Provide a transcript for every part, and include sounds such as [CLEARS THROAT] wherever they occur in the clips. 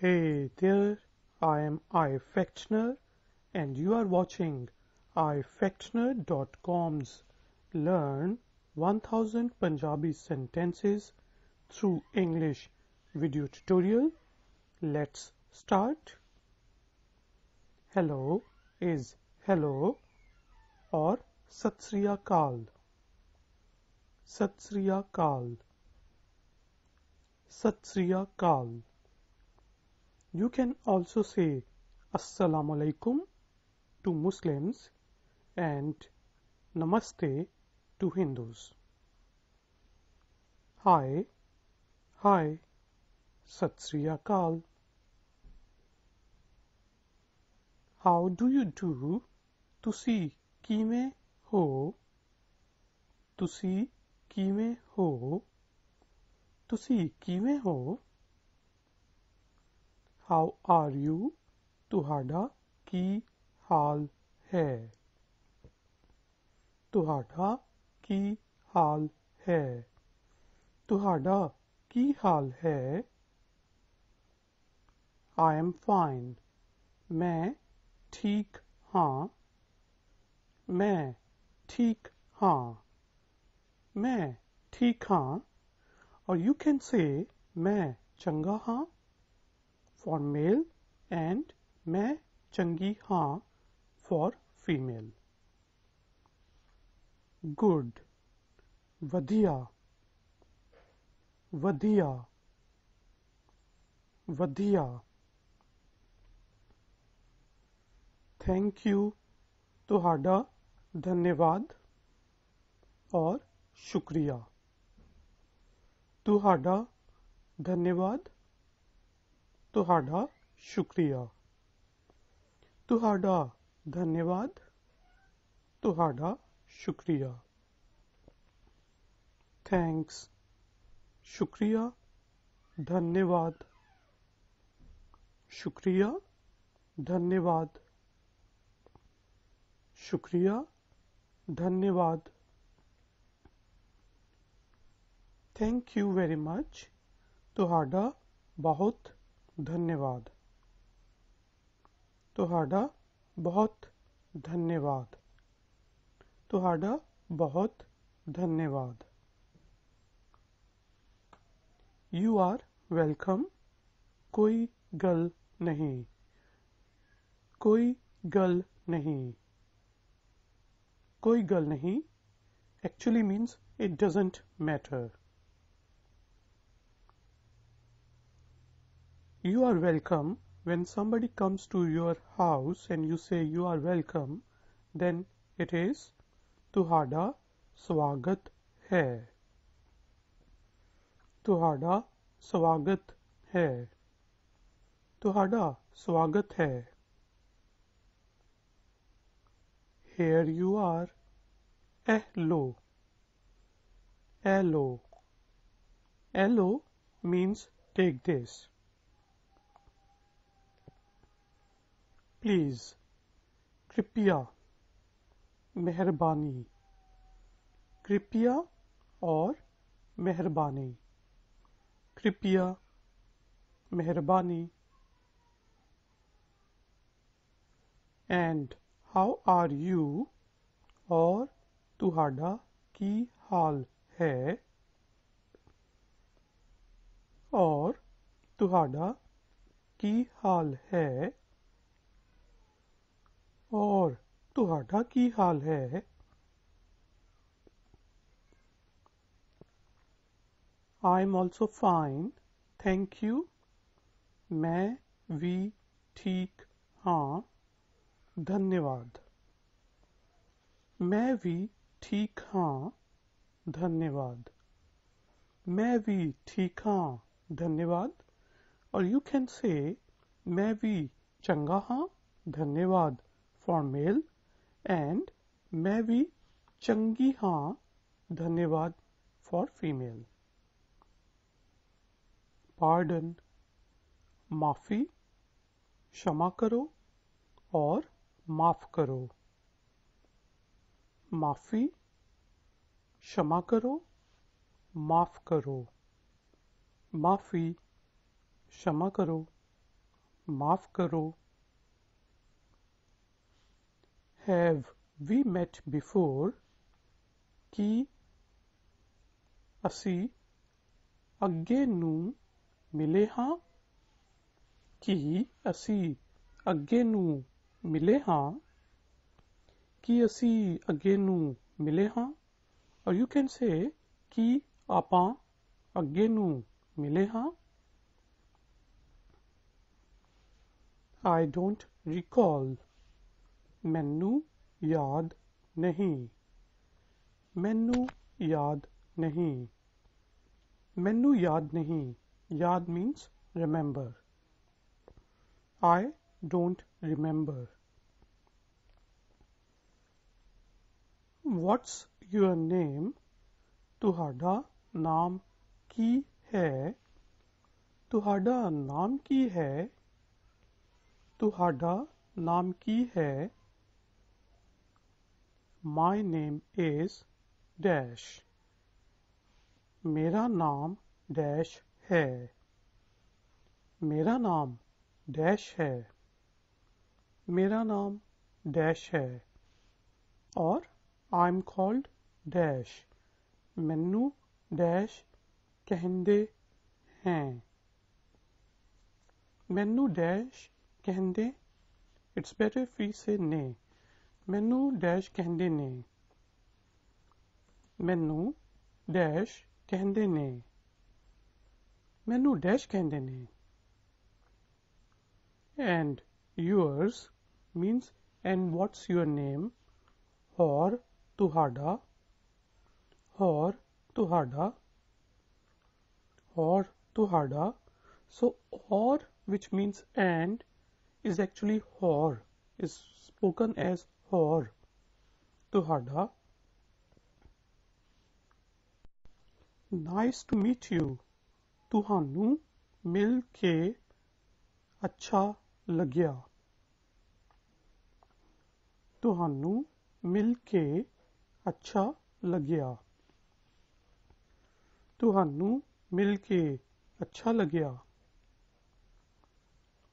Hey there, I am iFectner and you are watching iFectner.com's Learn 1000 Punjabi Sentences through English video tutorial. Let's start. Hello is hello or Satsriya Kal. Satsriya Kal. Satsriya Kal. You can also say Assalamu alaikum to Muslims and Namaste to Hindus. Hi, hi, Sat Sri Akal. How do you do? ਤੁਸੀਂ ਕਿਵੇਂ ਹੋ ਤੁਸੀਂ ਕਿਵੇਂ ਹੋ ਤੁਸੀਂ kime ho? How are you तुहाडा की हाल है तुहाडा की हाल है तुहाडा की हाल है आई एम फाइन मैं ठीक हाँ मैं ठीक हाँ मैं ठीक हाँ और यू कैन से मैं चंगा हाँ for male and मैं चंगी हाँ for female. Good, वधिया, वधिया, वधिया. Thank you, ਤੁਹਾਡਾ धन्यवाद और शुक्रिया ਤੁਹਾਡਾ ਧੰਨਵਾਦ ਤੁਹਾਡਾ ਸ਼ੁਕਰੀਆ ਤੁਹਾਡਾ ਧੰਨਵਾਦ ਤੁਹਾਡਾ ਸ਼ੁਕਰੀਆ थैंक्स शुक्रिया धन्यवाद शुक्रिया धन्यवाद शुक्रिया धन्यवाद थैंक यू वेरी मच तुहाडा बहुत धन्यवाद तुहाडा बहुत धन्यवाद तुहाडा बहुत धन्यवाद यू आर वेलकम कोई गल नहीं कोई गल नहीं कोई गल नहीं actually means it doesn't matter You are welcome. When somebody comes to your house and you say you are welcome, then it is Tuhada Swagat hai. Tuhada Swagat hai. Tuhada Swagat hai. Here you are. Hello. Hello. Hello means take this. Please कृपया मेहरबानी कृपया और मेहरबानी कृपया मेहरबानी and how are you और तुहाडा की हाल है और तुहाडा की हाल है और तुहाडा की हाल है I am also fine thank you मैं भी ठीक हाँ धन्यवाद मैं भी ठीक हाँ धन्यवाद मैं भी ठीक हाँ धन्यवाद और यू कैन से मैं भी चंगा हाँ धन्यवाद फॉर मेल एंड मैं भी चंगी हाँ धन्यवाद फॉर फीमेल पार्डन माफी क्षमा करो और माफ करो माफी क्षमा करो माफ करो माफी क्षमा करो, माफ करो have we met before? ਕੀ ਅਸੀਂ ਅੱਗੇ ਨੂੰ ਮਿਲੇ ਹਾਂ ਕੀ ਅਸੀਂ ਅੱਗੇ ਨੂੰ ਮਿਲੇ ਹਾਂ ਕੀ ਅਸੀਂ ਅੱਗੇ ਨੂੰ ਮਿਲੇ ਹਾਂ ਔਰ ਯੂ ਕੈਨ ਸੇ ਕੀ ਆਪਾਂ ਅੱਗੇ ਨੂੰ ਮਿਲੇ ਹਾਂ I don't recall. ਮੈਨੂੰ ਯਾਦ ਨਹੀਂ ਮੈਨੂੰ ਯਾਦ ਨਹੀਂ ਮੈਨੂੰ ਯਾਦ ਨਹੀਂ ਯਾਦ means remember i don't remember what's your name ਤੁਹਾਡਾ ਨਾਮ ਕੀ ਹੈ ਤੁਹਾਡਾ ਨਾਮ ਕੀ ਹੈ ਤੁਹਾਡਾ ਨਾਮ ਕੀ ਹੈ My name is dash. मेरा नाम डैश है मेरा नाम डैश है मेरा नाम डैश है और आई एम कॉल्ड डैश मैनू डैश कहते हैं मैनू डैश कहते इट्स बेटर फ्री से ने ਮੈਨੂੰ ਡੈਸ਼ ਕਹਿੰਦੇ ਨੇ ਮੈਨੂੰ ਡੈਸ਼ ਕਹਿੰਦੇ ਨੇ ਮੈਨੂੰ ਡੈਸ਼ ਕਹਿੰਦੇ ਨੇ and yours means and what's your name or ਤੁਹਾਡਾ or ਤੁਹਾਡਾ or ਤੁਹਾਡਾ so or which means and is actually or is spoken as और तुहाडा नाइस टू मीट यू तुहानू मिल के अच्छा लग्या तुहानू मिल के अच्छा लग्या तुहानू मिल के अच्छा लग्या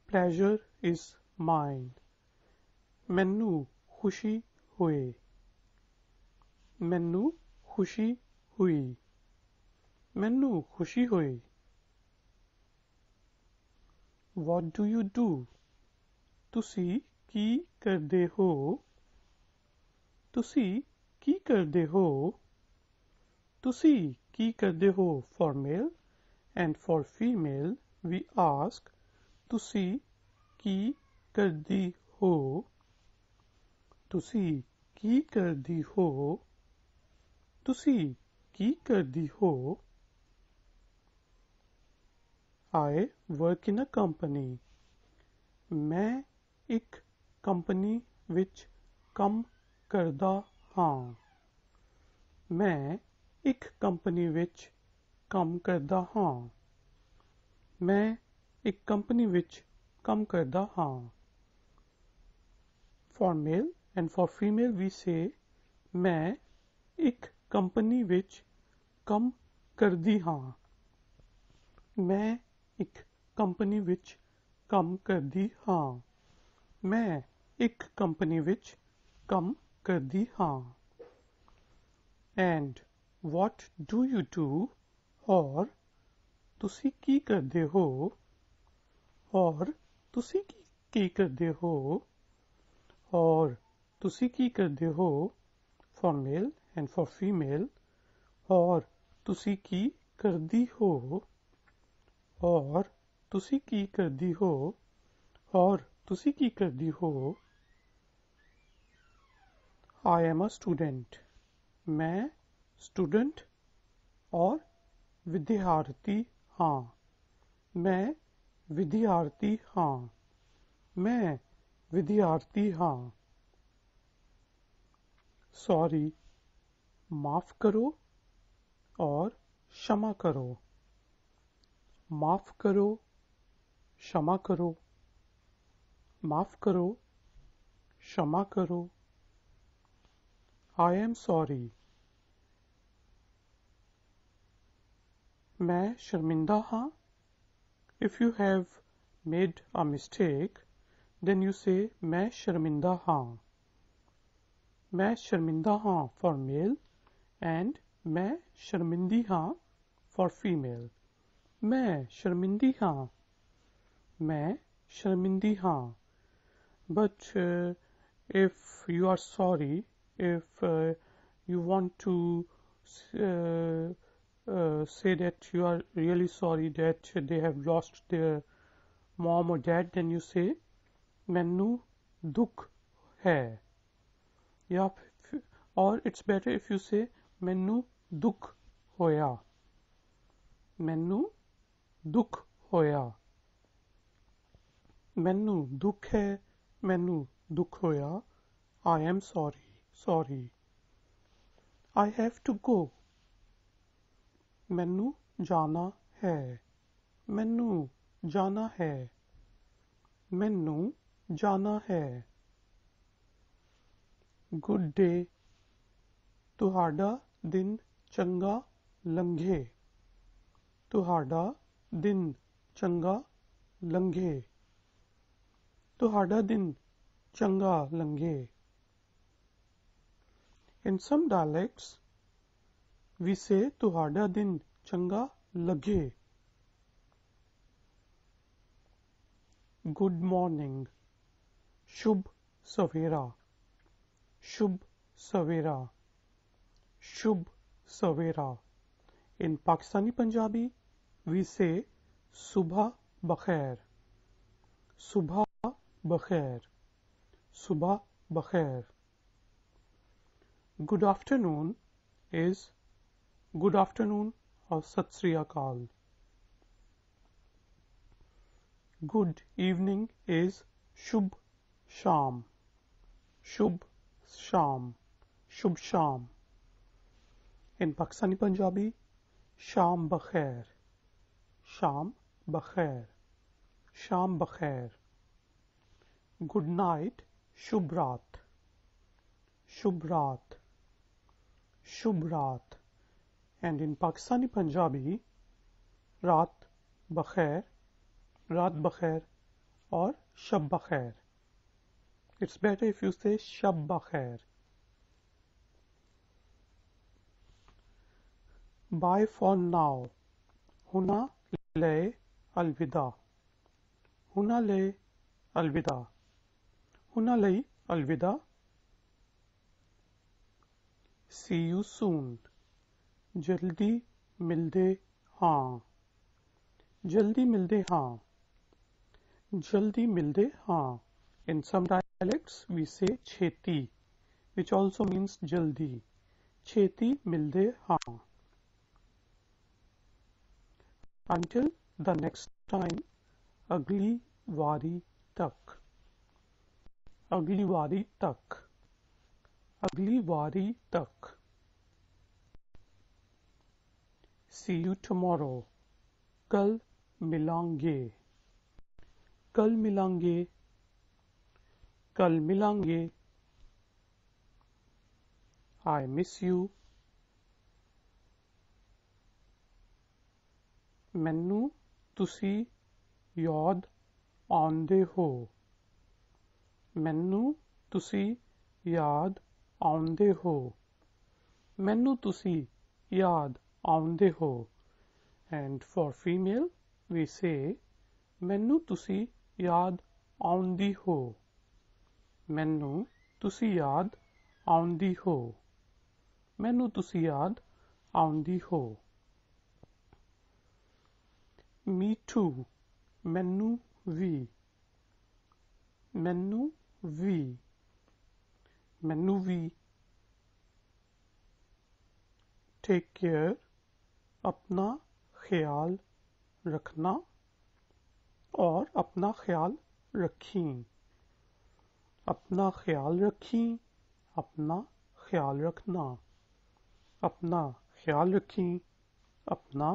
प्लेजर इज माइंड मैनू ਖੁਸ਼ੀ ਹੋਏ ਮੈਨੂੰ ਖੁਸ਼ੀ ਹੋਈ ਮੈਨੂੰ ਖੁਸ਼ੀ ਹੋਈ ਵਾਟ ਡੂ ਯੂ ਡੂ ਤੁਸੀਂ ਕੀ ਕਰਦੇ ਹੋ ਤੁਸੀਂ ਕੀ ਕਰਦੇ ਹੋ ਤੁਸੀਂ ਕੀ ਕਰਦੇ ਹੋ for male and for female we ask ਤੁਸੀਂ ਕੀ ਕਰਦੀ ਹੋ ਤੁਸੀਂ ਕੀ ਕਰਦੀ ਹੋ ਤੁਸੀਂ ਕੀ ਕਰਦੀ ਹੋ ਆਈ ਵਰਕ ਇਨ ਅ ਕੰਪਨੀ ਮੈਂ ਇੱਕ ਕੰਪਨੀ ਵਿੱਚ ਕੰਮ ਕਰਦਾ ਹਾਂ ਮੈਂ ਇੱਕ ਕੰਪਨੀ ਵਿੱਚ ਕੰਮ ਕਰਦਾ ਹਾਂ ਮੈਂ ਇੱਕ ਕੰਪਨੀ ਵਿੱਚ ਕੰਮ ਕਰਦਾ ਹਾਂ for male and for female we say मैं एक कंपनी विच कम करती हाँ मैं एक कंपनी विच कम करती हाँ मैं एक कंपनी विच कम करती हाँ and what do you do और तुसी की करते हो और तुसी की करते हो और ਤੁਸੀਂ ਕੀ ਕਰਦੇ ਹੋ for male and for female और ਤੁਸੀਂ ਕੀ ਕਰਦੀ ਹੋ और ਤੁਸੀਂ ਕੀ ਕਰਦੀ ਹੋ और ਤੁਸੀਂ ਕੀ ਕਰਦੀ ਹੋ I am a student मैं student और विद्यार्थी हाँ मैं विद्यार्थी हाँ मैं विद्यार्थी हाँ सॉरी माफ करो और क्षमा करो माफ करो क्षमा करो माफ करो क्षमा करो आई एम सॉरी मैं शर्मिंदा हाँ if you have made a mistake then you say मैं शर्मिंदा हाँ मैं शर्मिंदा हाँ फॉर मेल एंड मैं शर्मिंदी हाँ फॉर फीमेल मैं शर्मिंदी हाँ मैं शर्मिंदी हाँ but if you are sorry if you want to say that you are really sorry that they have lost the mom और डैड देन यू से मैनू दुख है या और इट्स बेटर इफ यू से मेनू दुख होया मेनू दुख होया मेनू दुख है मेनू दुख होया I am sorry sorry I have to go मेनू जाना है मेनू जाना है मेनू जाना है गुड डे तुहाडा दिन चंगा लंघे दिन चंगा लंघे तुहाडा दिन चंगा लंघे इन सम डायलेक्ट्स वी से तुहाडा दिन चंगा लगे गुड मॉर्निंग शुभ सवेरा शुभ सवेरा शुभ सवेरा in Pakistani Punjabi we say सुबह बखैर सुबह बखैर सुबह बखैर good afternoon is good afternoon और सत अकाल गुड इवनिंग इज शुभ शाम शुभ शाम शुभ शाम इन पाकिस्तानी पंजाबी शाम बखैर शाम बखैर शाम बखैर गुड नाइट शुभ रात शुभ रात शुभ रात एंड इन पाकिस्तानी पंजाबी रात बखैर रात बखैर और शब बखैर It's better if you say Shabba Khair. Bye for now. Huna le alvida. Huna le alvida. Huna le alvida. See you soon. Jaldi milde हाँ Jaldi milde हाँ Jaldi milde हाँ In some dialects, we say cheti, which also means jaldi. Cheti milde ha. Until the next time, agli wari tak. Agli wari tak. Agli wari tak. See you tomorrow. Kal milange. Kal milange. कल मिलेंगे I miss you मैनू तुसी याद आंदे हो मैनू तुसी याद आंदे हो मैनू तुसी याद आंदे हो एंड फॉर फीमेल वी से मैनू तुसी याद आंदी हो ਮੈਨੂੰ ਤੁਸੀਂ ਯਾਦ ਆਉਂਦੀ ਹੋ ਮੈਨੂੰ ਤੁਸੀਂ ਯਾਦ ਆਉਂਦੀ ਹੋ ਮੀ ਟੂ ਮੈਨੂੰ ਵੀ ਮੈਨੂੰ ਵੀ ਮੈਨੂੰ ਵੀ टेक केयर अपना ख्याल रखना और अपना ख्याल रखें अपना ख्याल रखें अपना ख्याल रखना अपना ख्याल रखें अपना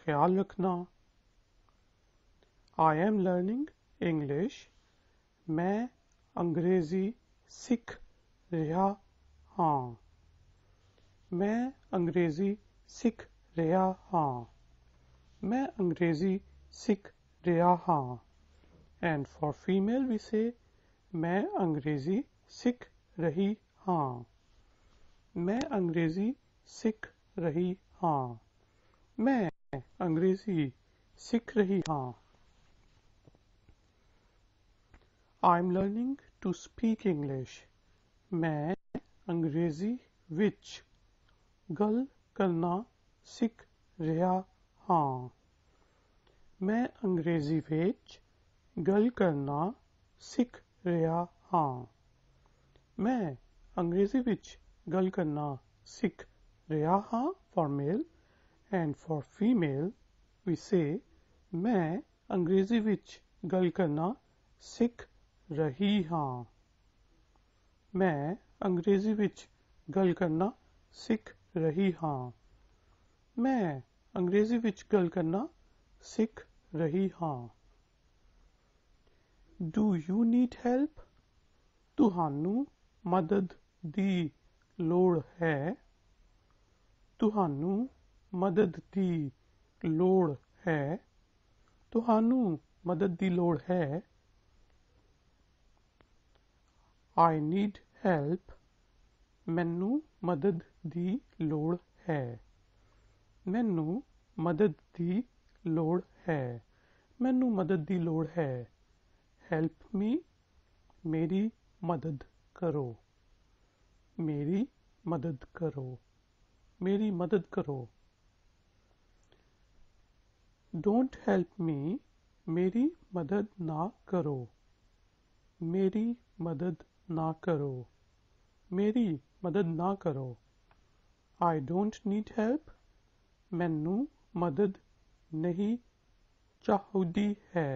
ख्याल रखना आई एम लर्निंग इंग्लिश मैं अंग्रेजी सीख रहा हाँ मैं अंग्रेजी सीख रहा हाँ मैं अंग्रेजी सीख रहा हाँ and for female we say मैं अंग्रेज़ी सीख रही हाँ मैं अंग्रेज़ी सीख रही हाँ मैं अंग्रेज़ी सीख रही हाँ I am learning to speak English मैं अंग्रेज़ी विच गल करना सीख रहा हाँ मैं अंग्रेज़ी विच गल करना सीख ਰਿਹਾ ਹਾਂ ਮੈਂ ਅੰਗਰੇਜ਼ੀ ਵਿੱਚ ਗੱਲ ਕਰਨਾ ਸਿੱਖ ਰਿਹਾ ਹਾਂ for male and for female we say ਮੈਂ ਅੰਗਰੇਜ਼ੀ ਵਿੱਚ ਗੱਲ ਕਰਨਾ ਸਿੱਖ ਰਹੀ ਹਾਂ ਮੈਂ ਅੰਗਰੇਜ਼ੀ ਵਿੱਚ ਗੱਲ ਕਰਨਾ ਸਿੱਖ ਰਹੀ ਹਾਂ ਮੈਂ ਅੰਗਰੇਜ਼ੀ ਵਿੱਚ ਗੱਲ ਕਰਨਾ ਸਿੱਖ ਰਹੀ ਹਾਂ डू यू नीड हेल्प ਤੁਹਾਨੂੰ ਮਦਦ ਦੀ ਲੋੜ ਹੈ ਤੁਹਾਨੂੰ ਮਦਦ ਦੀ ਲੋੜ ਹੈ ਤੁਹਾਨੂੰ ਮਦਦ ਦੀ ਲੋੜ ਹੈ ਆਈ ਨੀਡ ਹੈਲਪ ਮੈਨੂੰ ਮਦਦ ਦੀ ਲੋੜ ਹੈ ਮੈਨੂੰ ਮਦਦ ਦੀ ਲੋੜ ਹੈ ਮੈਨੂੰ ਮਦਦ ਦੀ ਲੋੜ ਹੈ हेल्प मी मेरी मदद करो मेरी मदद करो मेरी मदद करो डोंट हेल्प मी मेरी मदद ना करो मेरी मदद ना करो मेरी मदद ना करो आई डोंट नीड हेल्प मैनू मदद नहीं चाहती है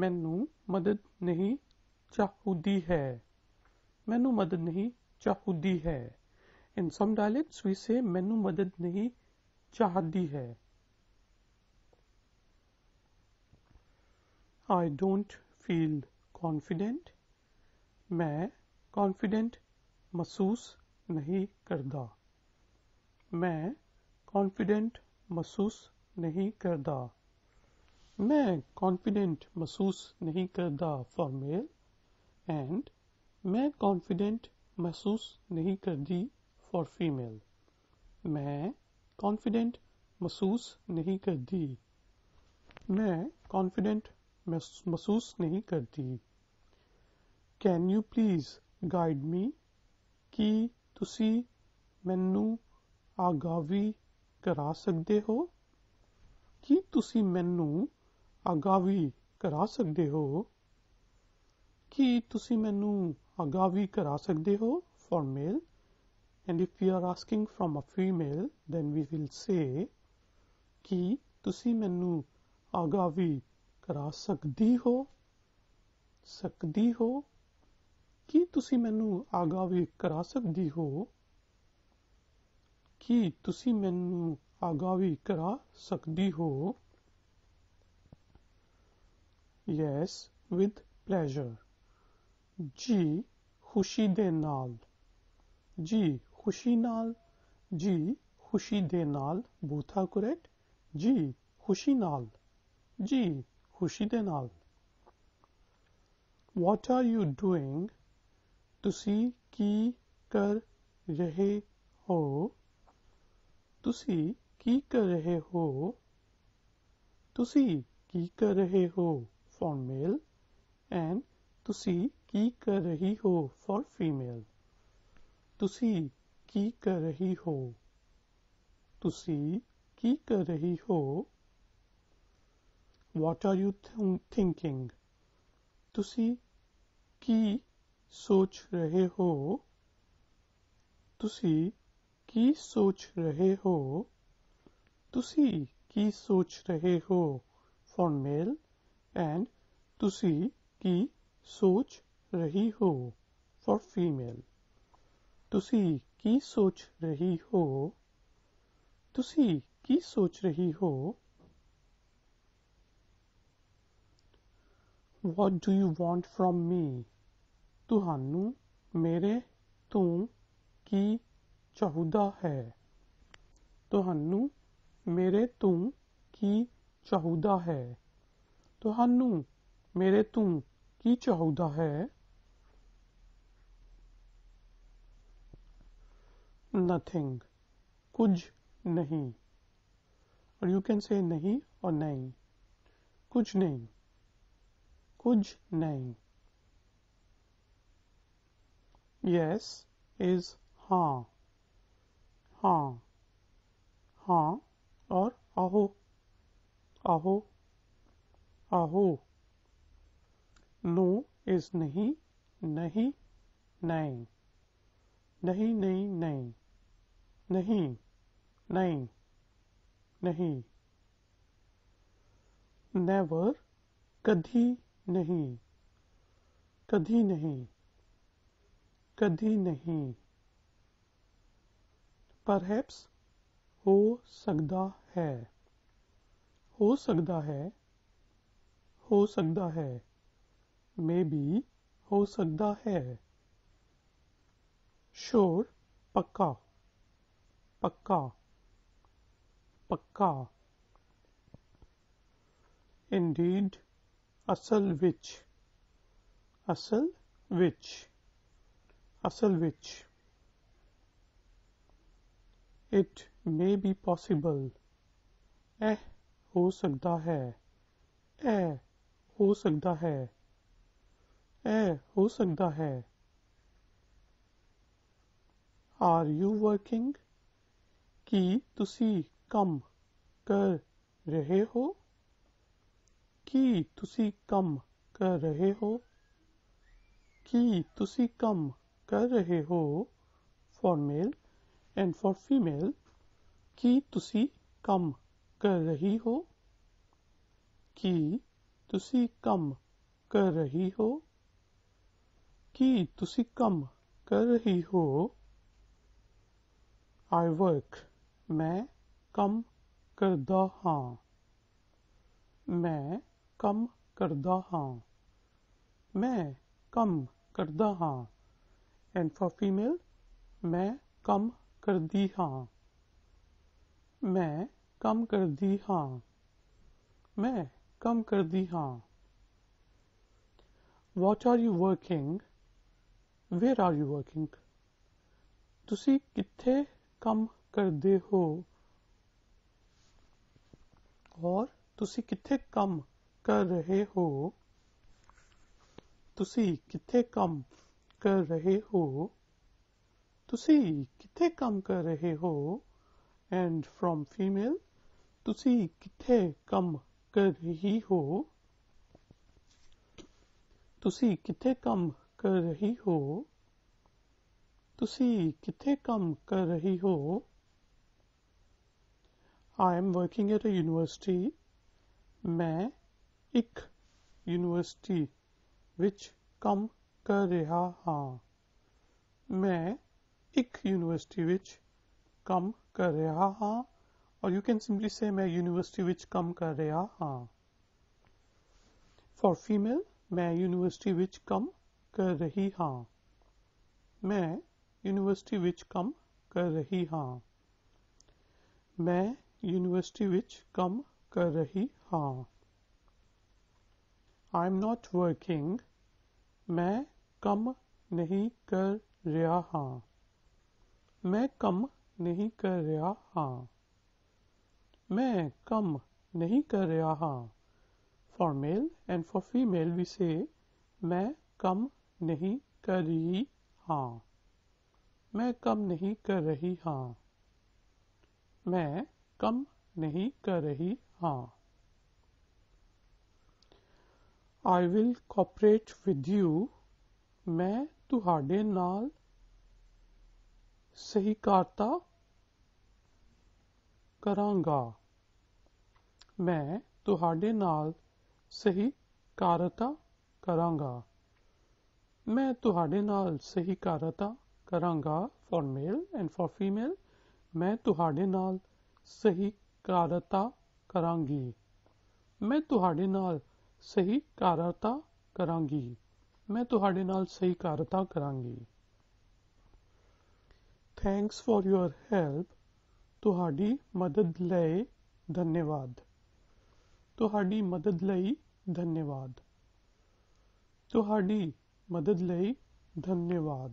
ਮੈਨੂੰ ਮਦਦ ਨਹੀਂ ਚਾਹੁੰਦੀ ਹੈ ਮੈਨੂੰ ਮਦਦ ਨਹੀਂ ਚਾਹੁੰਦੀ ਹੈ in some dialects we say ਮੈਨੂੰ ਮਦਦ ਨਹੀਂ ਚਾਹਦੀ ਹੈ I don't feel confident मैं confident महसूस नहीं करता मैं confident महसूस नहीं करता मैं कॉन्फिडेंट महसूस नहीं करता फॉर मेल एंड मैं कॉन्फिडेंट महसूस नहीं करती फॉर फीमेल मैं कॉन्फिडेंट महसूस नहीं करती मैं कॉन्फिडेंट महसूस नहीं करती can you please guide me कि ਤੁਸੀਂ मैनू ਆਗਾਵੀ ਕਰਾ ਸਕਦੇ ਹੋ ਕਿ ਤੁਸੀਂ मैनू ਅਗਾਵੀ ਕਰਾ ਸਕਦੇ ਹੋ ਕੀ ਤੁਸੀਂ ਮੈਨੂੰ ਅਗਾਵੀ ਕਰਾ ਸਕਦੇ ਹੋ for male and if we are asking from a female then we will say ਕੀ ਤੁਸੀਂ ਮੈਨੂੰ ਅਗਾਵੀ ਕਰਾ ਸਕਦੀ ਹੋ ਸਕਦੀ ਹੋ ਕੀ ਤੁਸੀਂ ਮੈਨੂੰ ਅਗਾਵੀ ਕਰਾ ਸਕਦੀ ਹੋ ਕੀ ਤੁਸੀਂ ਮੈਨੂੰ ਅਗਾਵੀ ਕਰਾ ਸਕਦੀ ਹੋ Yes, with pleasure. ਜੀ ਖੁਸ਼ੀ ਦੇ ਨਾਲ ਜੀ ਖੁਸ਼ੀ ਨਾਲ ਜੀ ਖੁਸ਼ੀ ਦੇ ਨਾਲ ਬੂਥਾ ਕਰੈਕਟ ਜੀ ਖੁਸ਼ੀ ਨਾਲ ਜੀ ਖੁਸ਼ੀ ਦੇ ਨਾਲ ਵਾਟ ਆਰ ਯੂ ਡੂਇੰਗ ਤੁਸੀਂ ਕੀ ਕਰ ਰਹੇ ਹੋ ਤੁਸੀਂ ਕੀ ਕਰ ਰਹੇ ਹੋ ਤੁਸੀਂ ਕੀ ਕਰ ਰਹੇ ਹੋ फॉर मेल एंड तुसी की कर रही हो फॉर फीमेल तुसी की कर रही हो तुसी की कर रही हो व्हाट आर यू थिंकिंग तुसी की सोच रहे हो तुसी की सोच रहे हो तुसी की सोच रहे हो फॉर मेल एंड तुसी की सोच रही हो फॉर फीमेल तुसी की सोच रही हो तुसी की सोच रही हो what do you want from me तुहानू मेरे तू की चाहूदा है तुहानू मेरे तू की चाहूदा है ਤੁਹਾਨੂੰ ਮੇਰੇ ਤੋਂ ਕੀ ਚਾਹੁੰਦਾ ਹੈ nothing ਕੁਝ ਨਹੀਂ or you can say ਨਹੀਂ or ਨਹੀਂ ਕੁਝ ਨਹੀਂ ਕੁਝ ਨਹੀਂ yes is ਹਾਂ ਹਾਂ ਹਾਂ और आहो आहो आहो नो इज नहीं नहीं नहीं नहीं नहीं नहीं नहीं नहीं नहीं नेवर कभी नहीं कभी नहीं कभी नहीं परहैप्स हो सकता है हो सकता है हो सकता है मे बी हो सकता है शोर पक्का पक्का पक्का indeed असल विच असल विच असल विच इट मे बी पॉसिबल एह हो सकता है ए हो सकता है ए हो सकता है आर यू वर्किंग की तुसी कम कर रहे हो की तुसी कम कर रहे हो की तुसी कम कर रहे हो for male and for female की तुसी कम कर रही हो की ਤੁਸੀਂ ਕੰਮ ਕਰ ਰਹੀ ਹੋ ਕੀ ਤੁਸੀਂ ਕੰਮ ਕਰ ਰਹੀ ਹੋ ਆਈ ਵਰਕ ਮੈਂ ਕੰਮ ਕਰਦਾ ਹਾਂ ਮੈਂ ਕੰਮ ਕਰਦਾ ਹਾਂ ਮੈਂ ਕੰਮ ਕਰਦਾ ਹਾਂ ਐਂਡ ਫॉर ਫੀਮੇਲ ਮੈਂ ਕੰਮ ਕਰਦੀ ਹਾਂ ਮੈਂ ਕੰਮ ਕਰਦੀ ਹਾਂ ਮੈਂ कम कर दी हाँ what are you working where are you working ਤੁਸੀਂ ਕਿੱਥੇ ਕੰਮ ਕਰਦੇ ਹੋ ਔਰ ਤੁਸੀਂ ਕਿੱਥੇ ਕੰਮ ਕਰ ਰਹੇ ਹੋ ਤੁਸੀਂ ਕਿੱਥੇ ਕੰਮ ਕਰ ਰਹੇ ਹੋ ਤੁਸੀਂ ਕਿੱਥੇ ਕੰਮ ਕਰ ਰਹੇ ਹੋ ਐਂਡ ਫਰਮ ਫੀਮੇਲ ਤੁਸੀਂ ਕਿੱਥੇ ਕੰਮ ਕਰ ਰਹੀ ਹੋ ਤੁਸੀਂ ਕਿੱਥੇ ਕੰਮ ਕਰ ਰਹੀ ਹੋ ਤੁਸੀਂ ਕਿੱਥੇ ਕੰਮ ਕਰ ਰਹੀ ਹੋ I am working at a university मैं एक यूनिवर्सिटी ਵਿੱਚ ਕੰਮ ਕਰ ਰਿਹਾ ਹਾਂ ਮੈਂ ਇੱਕ ਯੂਨੀਵਰਸਿਟੀ ਵਿੱਚ ਕੰਮ ਕਰ ਰਿਹਾ ਹਾਂ और यू कैन सिंपली से मैं यूनिवर्सिटी विच कम कर रहा हाँ फॉर फीमेल मैं यूनिवर्सिटी विच कम कर रही हाँ मैं यूनिवर्सिटी विच कम कर रही हाँ मैं यूनिवर्सिटी विच कम कर रही हाँ आई एम नॉट वर्किंग मैं कम नहीं कर रहा हाँ मैं कम नहीं कर रहा हाँ मैं कम नहीं कर रहा for male and for female we say मैं कम नहीं कर रही हाँ मैं कम नहीं कर रही हाँ मैं कम नहीं कर रही हाँ I will cooperate with you मैं नाल सही कारता करांगा मैं तुहाडे नाल सही कारता करांगा मैं तुहाडे नाल सही कारता करांगा for male and for female मैं तुहाडे नाल सही कारता करांगी मैं तुहाडे नाल सही कारता करांगी मैं तुहाडे नाल सही कारता करांगी थैंक्स फॉर योर हेल्प तुहाडी मदद ले धन्यवाद ਤੁਹਾਡੀ ਮਦਦ ਲਈ ਧੰਨਵਾਦ ਤੁਹਾਡੀ ਮਦਦ ਲਈ ਧੰਨਵਾਦ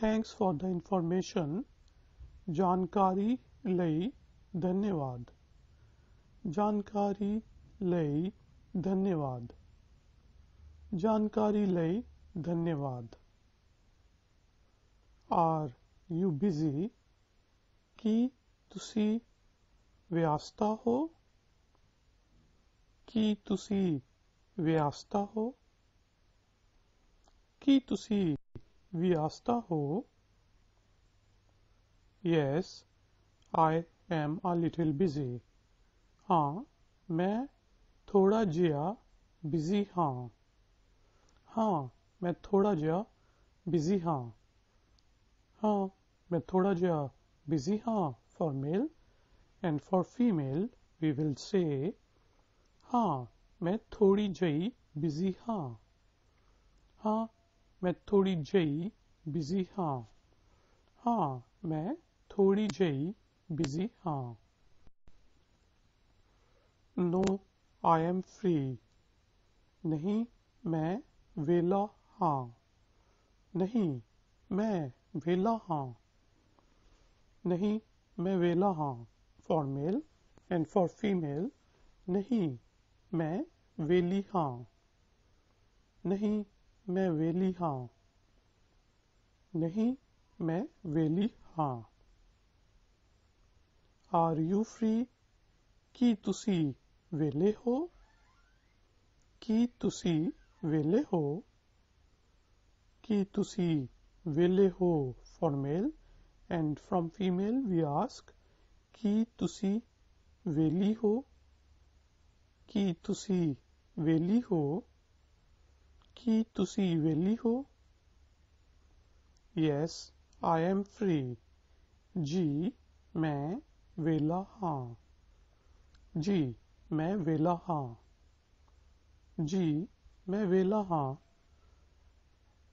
ਥੈਂਕਸ ਫॉर द ਇਨਫੋਰਮੇਸ਼ਨ ਜਾਣਕਾਰੀ ਲਈ ਧੰਨਵਾਦ ਜਾਣਕਾਰੀ ਲਈ ਧੰਨਵਾਦ जानकारी लई धन्यवाद आर यू बिजी की ਤੁਸੀਂ व्यवस्था हो कि ਤੁਸੀਂ व्यवस्था हो कि ਤੁਸੀਂ व्यवस्था हो yes I am a little busy हाँ मैं थोड़ा जिया बिजी हाँ हाँ मैं थोड़ा जिया बिजी हाँ हाँ मैं थोड़ा जिया बिजी हाँ for male and for female we will say हाँ मैं थोड़ी जई busy हाँ हाँ मैं थोड़ी जई busy हाँ हाँ मैं थोड़ी जई busy हाँ No I am free नहीं मैं वेला हाँ नहीं मैं वेला हाँ नहीं मैं वेला हाँ for male and for female नहीं मैं वेली हाँ नहीं मैं वेली हाँ नहीं मैं वेली हाँ आर यू फ्री ਕੀ तुसी वेले हो ਕੀ तुसी वेले हो ਕੀ तुसी वेले हो for male and from female we ask ਕੀ ਤੁਸੀਂ ਵੇਲੀ ਹੋ ਕੀ ਤੁਸੀਂ ਵੇਲੀ ਹੋ ਕੀ ਤੁਸੀਂ ਵੇਲੀ ਹੋ ਯੈਸ ਆਈ ਐਮ ਫ੍ਰੀ ਜੀ ਮੈਂ ਵੇਲਾ ਹਾਂ ਜੀ मैं वेला हाँ जी मैं वेला हाँ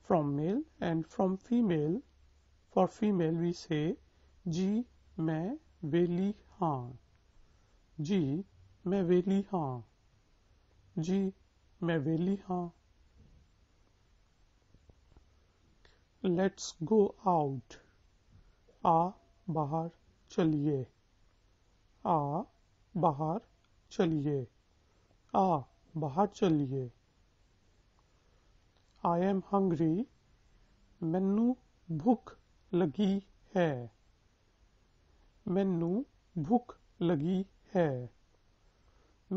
from male and from female for female we say जी मैं वेली हाँ जी मैं वेली हाँ जी मैं वेली हाँ लेट्स गो आउट आ बाहर चलिए आ बाहर चलिए आ बाहर चलिए आई एम हंग्री मैनू भूख लगी है मेनू भूख लगी है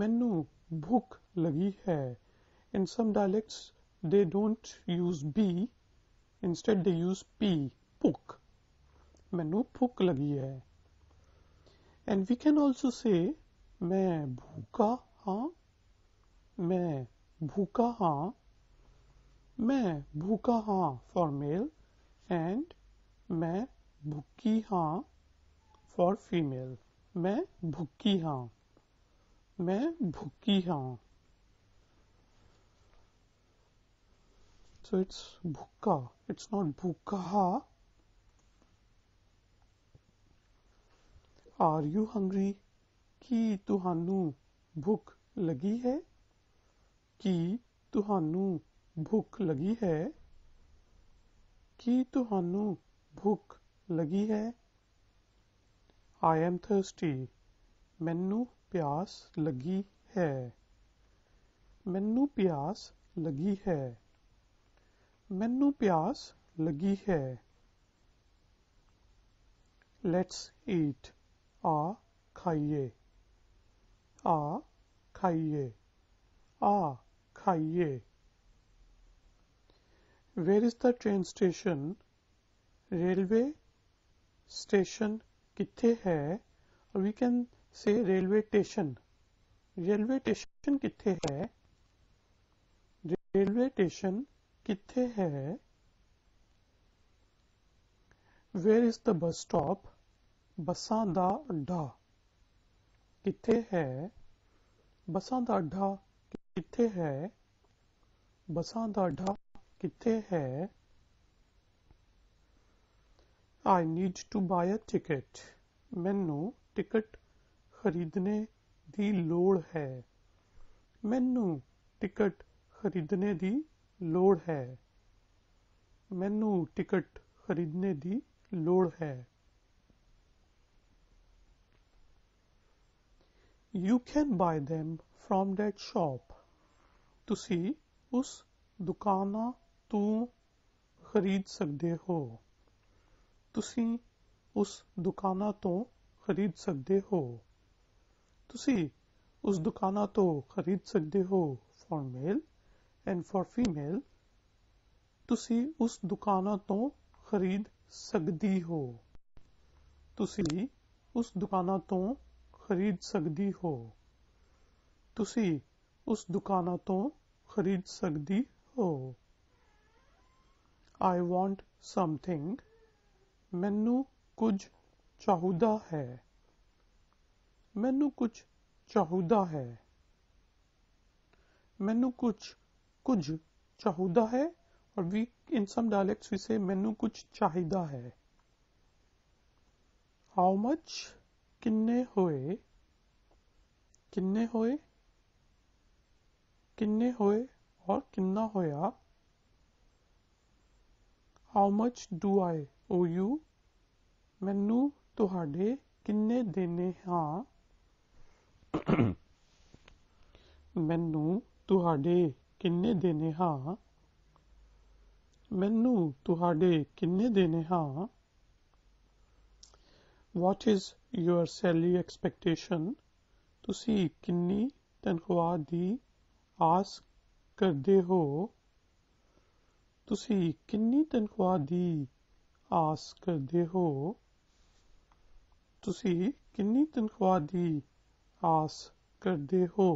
मेनू भूख लगी है in some dialects they don't use B instead they use P भूख मेनू भूख लगी है and we can also say मैं भूखा हाँ मैं भूखा हाँ मैं भूखा हाँ फॉर मेल एंड मैं भूखी हाँ फॉर फीमेल मैं भुक्की हाँ मैं भुक्की हाँ सो इट्स भुक्का इट्स नॉट भूखा आर यू हंगरी की तुहानू भूख लगी है की तुहानू भूख लगी है की तुहानू भूख लगी है आई एम थर्स्टी मैनू प्यास लगी है मैनू प्यास लगी है मैनू प्यास लगी है लेट्स ईट आ खाइए आ खाइए आ खाइए where is the train station railway station किथे है we can say railway station railway station किथे है रेलवे स्टेशन किथे है where is the bus stop बसा का अड्डा किथे है बसा का अड्डा किथे है बसा का अड्डा किथे है I need to buy a ticket मैनू टिकट खरीदने की लोड़ है मैनू टिकट खरीदने की लोड़ है मैनू टिकट खरीदने की लोड़ है you can buy them from that shop ਤੁਸੀਂ ਉਸ ਦੁਕਾਨਾਂ ਤੋਂ ਖਰੀਦ ਸਕਦੇ ਹੋ ਤੁਸੀਂ ਉਸ ਦੁਕਾਨਾਂ ਤੋਂ ਖਰੀਦ ਸਕਦੇ ਹੋ ਤੁਸੀਂ ਉਸ ਦੁਕਾਨਾਂ ਤੋਂ ਖਰੀਦ ਸਕਦੇ ਹੋ for male and for female ਤੁਸੀਂ ਉਸ ਦੁਕਾਨਾਂ ਤੋਂ ਖਰੀਦ ਸਕਦੀ ਹੋ ਤੁਸੀਂ ਉਸ ਦੁਕਾਨਾਂ ਤੋਂ ਖਰੀਦ ਸਕਦੀ ਹੋ ਤੁਸੀਂ ਉਸ ਦੁਕਾਨਾਂ ਤੋਂ ਖਰੀਦ ਸਕਦੀ ਹੋ I want something ਮੈਨੂੰ ਕੁਝ ਚਾਹੁੰਦਾ ਹੈ ਮੈਨੂੰ ਕੁਝ ਚਾਹੁੰਦਾ ਹੈ ਮੈਨੂੰ ਕੁਝ ਕੁਝ ਚਾਹੁੰਦਾ ਹੈ और we in some dialects we say ਮੈਨੂੰ ਕੁਝ ਚਾਹੀਦਾ ਹੈ how much ਕਿੰਨੇ ਹੋਏ ਕਿੰਨੇ ਹੋਏ ਕਿੰਨੇ ਹੋਏ और ਕਿੰਨਾ ਹੋਇਆ how much do i ਓਯੂ ਮੈਨੂੰ ਤੁਹਾਡੇ ਕਿੰਨੇ ਦੇਣੇ ਹਾਂ ਮੈਨੂੰ ਤੁਹਾਡੇ ਕਿੰਨੇ ਦੇਣੇ ਹਾਂ ਮੈਨੂੰ ਤੁਹਾਡੇ ਕਿੰਨੇ ਦੇਣੇ ਹਾਂ what is your salary expectation ਤੁਸੀਂ ਕਿੰਨੀ ਤਨਖਾਹ ਦੀ ਆਸ ਕਰਦੇ ਹੋ ਤੁਸੀਂ ਕਿੰਨੀ ਤਨਖਾਹ ਦੀ ਆਸ ਕਰਦੇ ਹੋ ਤੁਸੀਂ ਕਿੰਨੀ ਤਨਖਾਹ ਦੀ ਆਸ ਕਰਦੇ ਹੋ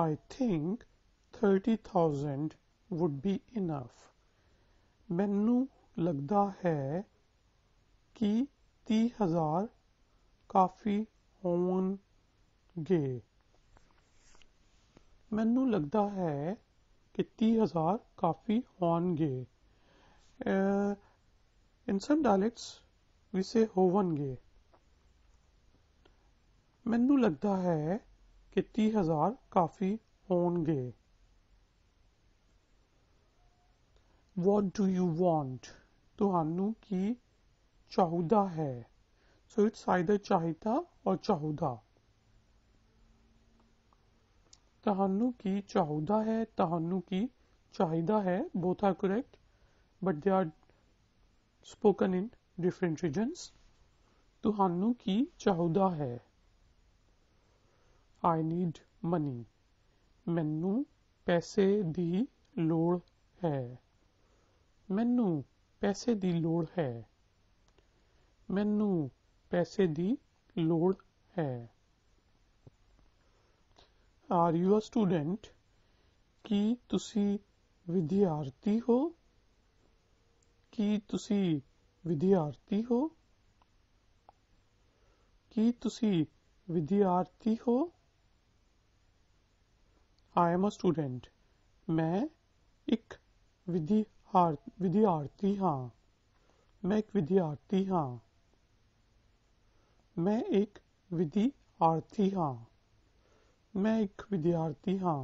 I think 30000 would be enough ਮੈਨੂੰ ਲੱਗਦਾ ਹੈ ਕਿ 30000 ਕਾਫੀ ਹੋਣਗੇ ਮੈਨੂੰ ਲੱਗਦਾ ਹੈ ਕਿ 30000 ਕਾਫੀ ਹੋਣਗੇ Uh, in some dialects, we say hovange. mainu lagda hai ki 30000 ਕਾਫੀ ਹੋਣਗੇ what do you want tuhanu ki chahuda hai so it's either ਚਾਹੀਦਾ or chahuda ਤੁਹਾਨੂੰ की चाहुदा है ਤੁਹਾਨੂੰ की चाहिदा है both are correct but they are spoken in different regions ਤੁਹਾਨੂੰ ਕੀ ਚਾਹੁੰਦਾ ਹੈ I need money ਮੈਨੂੰ ਪੈਸੇ ਦੀ ਲੋੜ ਹੈ ਮੈਨੂੰ ਪੈਸੇ ਦੀ ਲੋੜ ਹੈ ਮੈਨੂੰ ਪੈਸੇ ਦੀ ਲੋੜ ਹੈ ਆਰ ਯੂ ਅ ਸਟੂਡੈਂਟ ਕੀ ਤੁਸੀਂ ਵਿਦਿਆਰਥੀ ਹੋ ਕੀ ਤੁਸੀਂ ਵਿਦਿਆਰਥੀ ਹੋ ਕੀ ਤੁਸੀਂ ਵਿਦਿਆਰਥੀ ਹੋ ਆਈ ਐਮ ਅ ਸਟੂਡੈਂਟ ਮੈਂ ਇੱਕ ਵਿਦਿਆਰਥੀ ਹਾਂ ਮੈਂ ਇੱਕ ਵਿਦਿਆਰਥੀ ਹਾਂ मैं एक विद्यार्थी हाँ मैं एक विद्यार्थी हाँ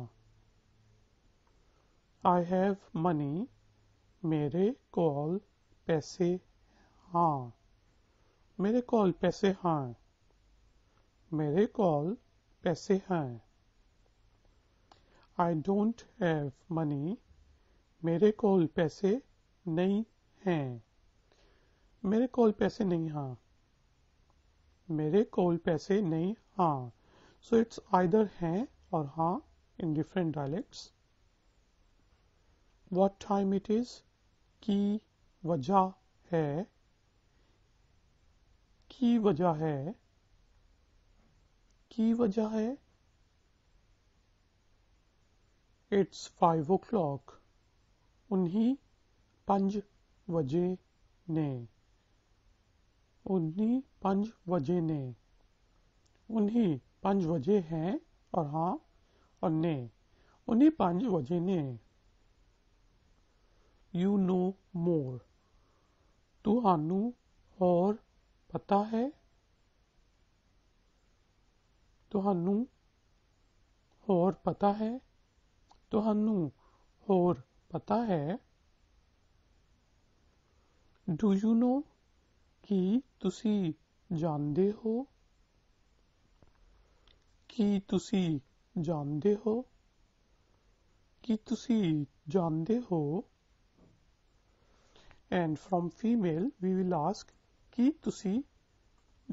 आई हैव मनी मेरे कोल पैसे हाँ मेरे कोल पैसे हाँ मेरे कोल पैसे हैं आई डोंट हैव मनी मेरे कोल पैसे नहीं हैं मेरे कोल पैसे नहीं हाँ मेरे कोल पैसे नहीं हाँ सो इट्स आइदर हैं और हाँ in different dialects what time it is की वजह है की वजह है की वजह है इट्स फाइव ओ क्लॉक उन्हीं पंज वजे ने उन्हीं पंज वजे ने उन्हीं पंज वजे हैं और हाँ और ने उन्हीं पंज वजे ने ਯੂ ਨੋ ਮੋਰ ਤੁਹਾਨੂੰ ਹੋਰ ਪਤਾ ਹੈ ਤੁਹਾਨੂੰ ਹੋਰ ਪਤਾ ਹੈ ਤੁਹਾਨੂੰ ਹੋਰ ਪਤਾ ਹੈ ਡੂ ਯੂ ਨੋ ਕੀ ਤੁਸੀਂ ਜਾਣਦੇ ਹੋ ਕੀ ਤੁਸੀਂ ਜਾਣਦੇ ਹੋ ਕੀ ਤੁਸੀਂ ਜਾਣਦੇ ਹੋ and from female we will ask ਕੀ ਤੁਸੀਂ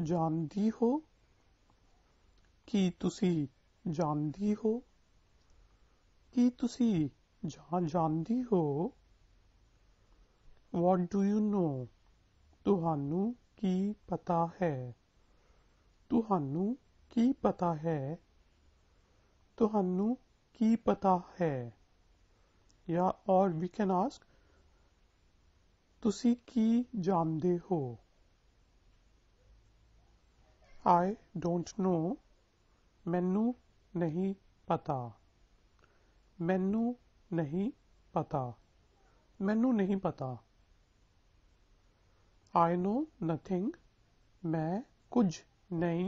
ਜਾਣਦੀ ਹੋ ਕੀ ਤੁਸੀਂ ਜਾਣਦੀ ਹੋ ਕੀ ਤੁਸੀਂ ਜਾਣ ਜਾਣਦੀ ਹੋ what do you know ਤੁਹਾਨੂੰ ਕੀ ਪਤਾ ਹੈ ਤੁਹਾਨੂੰ ਕੀ ਪਤਾ ਹੈ ਤੁਹਾਨੂੰ ਕੀ ਪਤਾ ਹੈ ਜਾਂ ਔਰ ਵੀ ਕੈਨ ਆਸਕ ਤੁਸੀਂ ਕੀ ਜਾਣਦੇ ਹੋ ਆਈ ਡੋਨਟ ਨੋ ਮੈਨੂੰ ਨਹੀਂ ਪਤਾ ਮੈਨੂੰ ਨਹੀਂ ਪਤਾ ਮੈਨੂੰ ਨਹੀਂ ਪਤਾ आई नो नथिंग मैं कुछ नहीं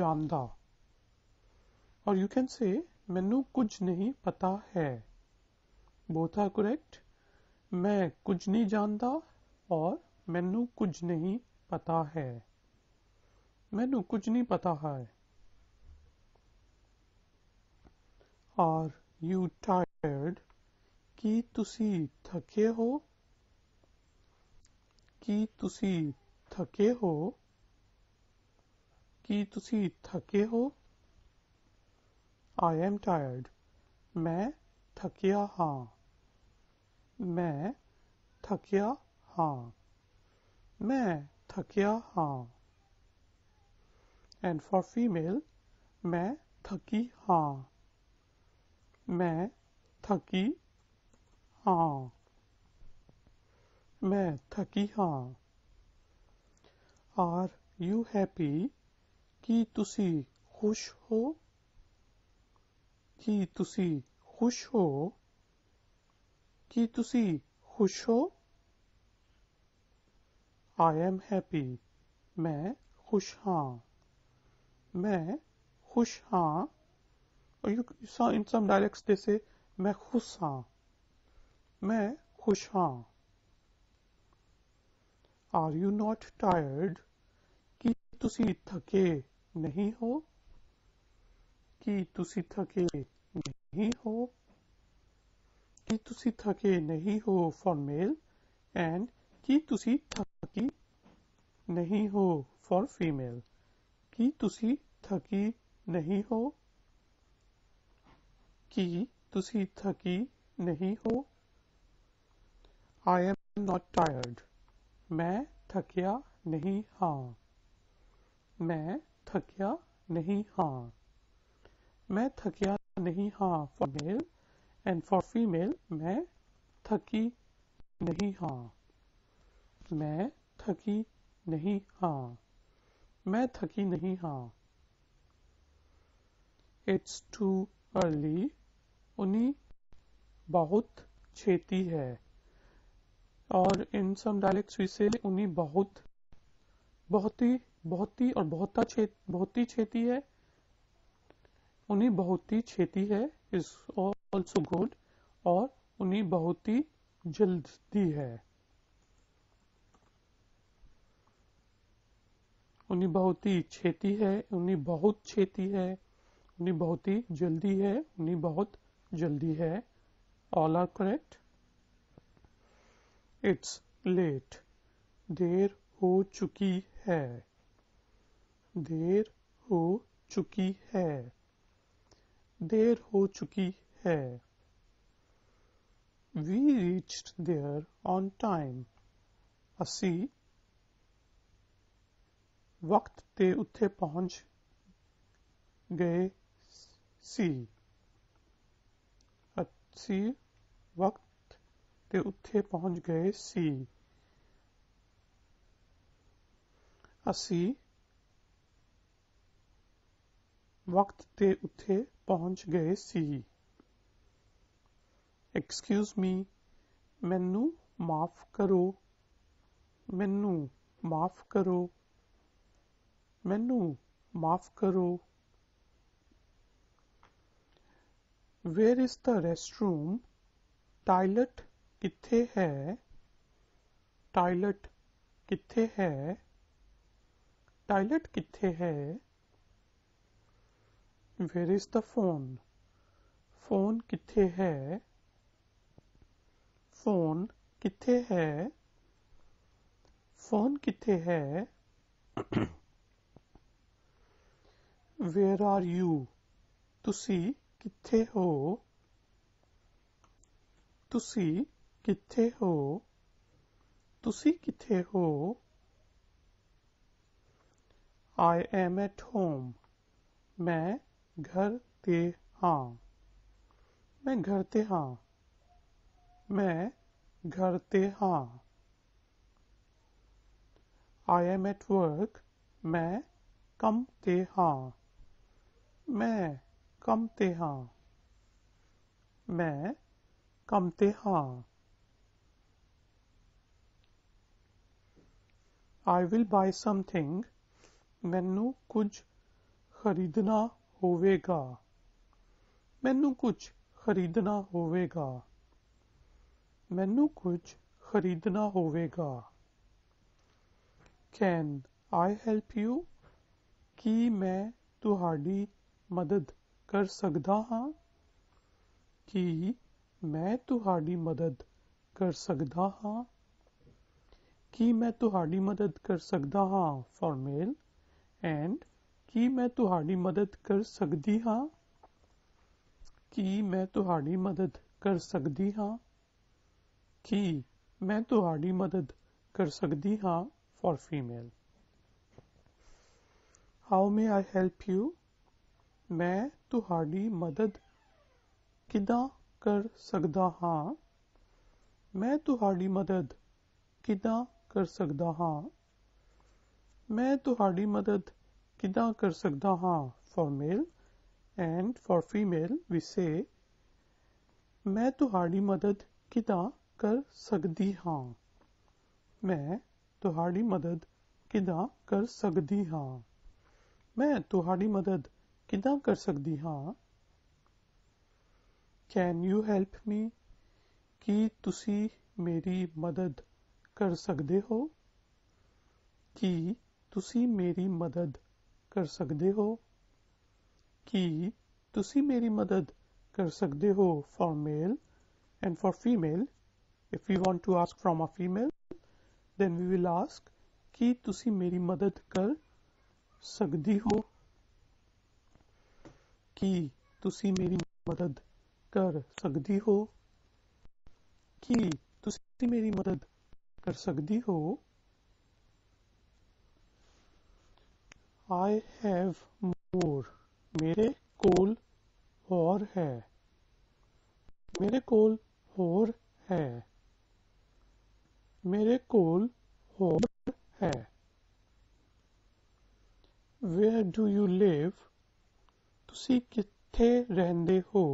जानता और यू कैन से मैनू कुछ नहीं पता है बोथ आर करेक्ट मैं कुछ नहीं जानता और मैनू कुछ नहीं पता है मैनू कुछ नहीं पता है आर यू टायर्ड की तुसी थके हो की तुसी थके हो की तुसी थके हो आई एम टायर्ड मैं थकिया हाँ मैं थकिया हाँ मैं थकिया हाँ एंड फॉर फीमेल मैं थकी हाँ मैं थकी हाँ मैं थकी हाँ आर यू हैप्पी कि तुसी खुश हो कि तुसी खुश हो ਕੀ ਤੁਸੀਂ ਖੁਸ਼ ਹੋ आई एम हैप्पी मैं खुश हाँ मैं खुश हाँ or you, saw in मैं खुश हाँ मैं खुश हाँ आर यू नॉट टायर्ड कि तुसी थके नहीं हो कि तुसी थके नहीं हो ਕੀ ਤੁਸੀਂ ਥਕੇ ਨਹੀਂ ਹੋ ਫॉर ਮੇਲ ਐਂਡ ਕੀ ਤੁਸੀਂ ਥਕੀ ਨਹੀਂ ਹੋ ਫॉर ਫੀਮੇਲ ਕੀ ਤੁਸੀਂ ਥਕੀ ਨਹੀਂ ਹੋ ਕੀ ਤੁਸੀਂ ਥਕੀ ਨਹੀਂ ਹੋ आई एम नॉट टायर्ड मैं थकिया नहीं हाँ मैं थकिया नहीं हाँ मैं थकिया नहीं हाँ for male and for female मैं थकी नहीं हाँ मैं थकी नहीं हाँ मैं थकी नहीं हाँ इट्स टू अर्ली उन्हीं बहुत छेती है और इन सम डायलेक्ट्स वी से उन्हीं बहुत बहुत ही बहुत ही और बहुत छेत बहुत ही छेती है उन्हीं बहुत ही छेती है इज ऑल्सो गुड और उन्हें बहुत ही जल्दी है उन्हें बहुत ही छेती है उन्हें बहुत छेती है उन्हें बहुत ही जल्दी है उन्हें बहुत जल्दी है all are correct it's late देर हो चुकी है देर हो चुकी है देर हो चुकी है we reach there on time असी वक्त ते उत्थे पहुंच गए सी असी वक्त ते उत्थे पहुंच गए सी असी वक्त ते उत्थे पहुंच गए सी एक्सक्यूज मी मैनू माफ करो मैनू माफ करो मैनू माफ करो where is the restroom toilet किथे है टॉयलेट किथे है टॉयलेट किथे है where is the phone phone किथे है फोन किथे है फोन किथे है वेर आर यू तुसी किथे हो तुसी किथे हो तुसी किथे हो आई एम एट होम मैं घर ते हाँ मैं घर ते हाँ मैं घर ते हाँ आई एम एट वर्क मैं कम ते हाँ मैं कम ते हाँ मैं कम ते हाँ I will buy something. मैनू कुछ खरीदना ਹੋਵੇਗਾ ਮੈਨੂੰ ਕੁਝ ਖਰੀਦਣਾ ਹੋਵੇਗਾ ਮੈਨੂੰ ਕੁਝ ਖਰੀਦਣਾ ਹੋਵੇਗਾ ਕੈਨ ਆਈ ਹੈਲਪ ਯੂ ਕੀ ਮੈਂ ਤੁਹਾਡੀ ਮਦਦ ਕਰ ਸਕਦਾ ਹਾਂ ਕੀ ਮੈਂ ਤੁਹਾਡੀ ਮਦਦ ਕਰ ਸਕਦਾ ਹਾਂ ਕੀ ਮੈਂ ਤੁਹਾਡੀ ਮਦਦ ਕਰ ਸਕਦਾ ਹਾਂ ਫॉर ਮੇਲ ਐਂਡ ਕੀ ਮੈਂ ਤੁਹਾਡੀ ਮਦਦ ਕਰ ਸਕਦੀ ਹਾਂ ਕੀ ਮੈਂ ਤੁਹਾਡੀ ਮਦਦ ਕਰ ਸਕਦੀ ਹਾਂ ਕੀ ਮੈਂ ਤੁਹਾਡੀ ਮਦਦ ਕਰ ਸਕਦੀ ਹਾਂ for female how may i help you ਮੈਂ ਤੁਹਾਡੀ ਮਦਦ ਕਿਦਾਂ ਕਰ ਸਕਦਾ ਹਾਂ ਮੈਂ ਤੁਹਾਡੀ ਮਦਦ ਕਿਦਾਂ ਕਰ ਸਕਦਾ ਹਾਂ ਮੈਂ ਤੁਹਾਡੀ ਮਦਦ ਕਿਦਾਂ ਕਰ ਸਕਦਾ ਹਾਂ for male and for female we say ਮੈਂ ਤੁਹਾਡੀ ਮਦਦ ਕਿਦਾਂ ਕਰ ਸਕਦੀ ਹਾਂ ਮੈਂ ਤੁਹਾਡੀ ਮਦਦ ਕਿਦਾਂ ਕਰ ਸਕਦੀ ਹਾਂ ਮੈਂ ਤੁਹਾਡੀ ਮਦਦ ਕਿਦਾਂ ਕਰ ਸਕਦੀ ਹਾਂ ਕੈਨ ਯੂ ਹੈਲਪ ਮੀ ਕੀ ਤੁਸੀਂ ਮੇਰੀ ਮਦਦ ਕਰ ਸਕਦੇ ਹੋ ਕੀ ਤੁਸੀਂ ਮੇਰੀ ਮਦਦ ਕਰ ਸਕਦੇ ਹੋ ਕੀ ਤੁਸੀਂ ਮੇਰੀ ਮਦਦ ਕਰ ਸਕਦੇ ਹੋ for male and for female if you want to ask from a female then we will ask कि ਤੁਸੀਂ ਮੇਰੀ ਮਦਦ ਕਰ ਸਕਦੀ ਹੋ ਕੀ ਤੁਸੀਂ ਮੇਰੀ ਮਦਦ ਕਰ ਸਕਦੀ ਹੋ ਕੀ ਤੁਸੀਂ ਮੇਰੀ ਮਦਦ ਕਰ ਸਕਦੀ ਹੋ आई हैव मोर मेरे कोल और है मेरे कोल और है मेरे कोल और है वेयर डू यू लिव तुसी किथे रहंदे हो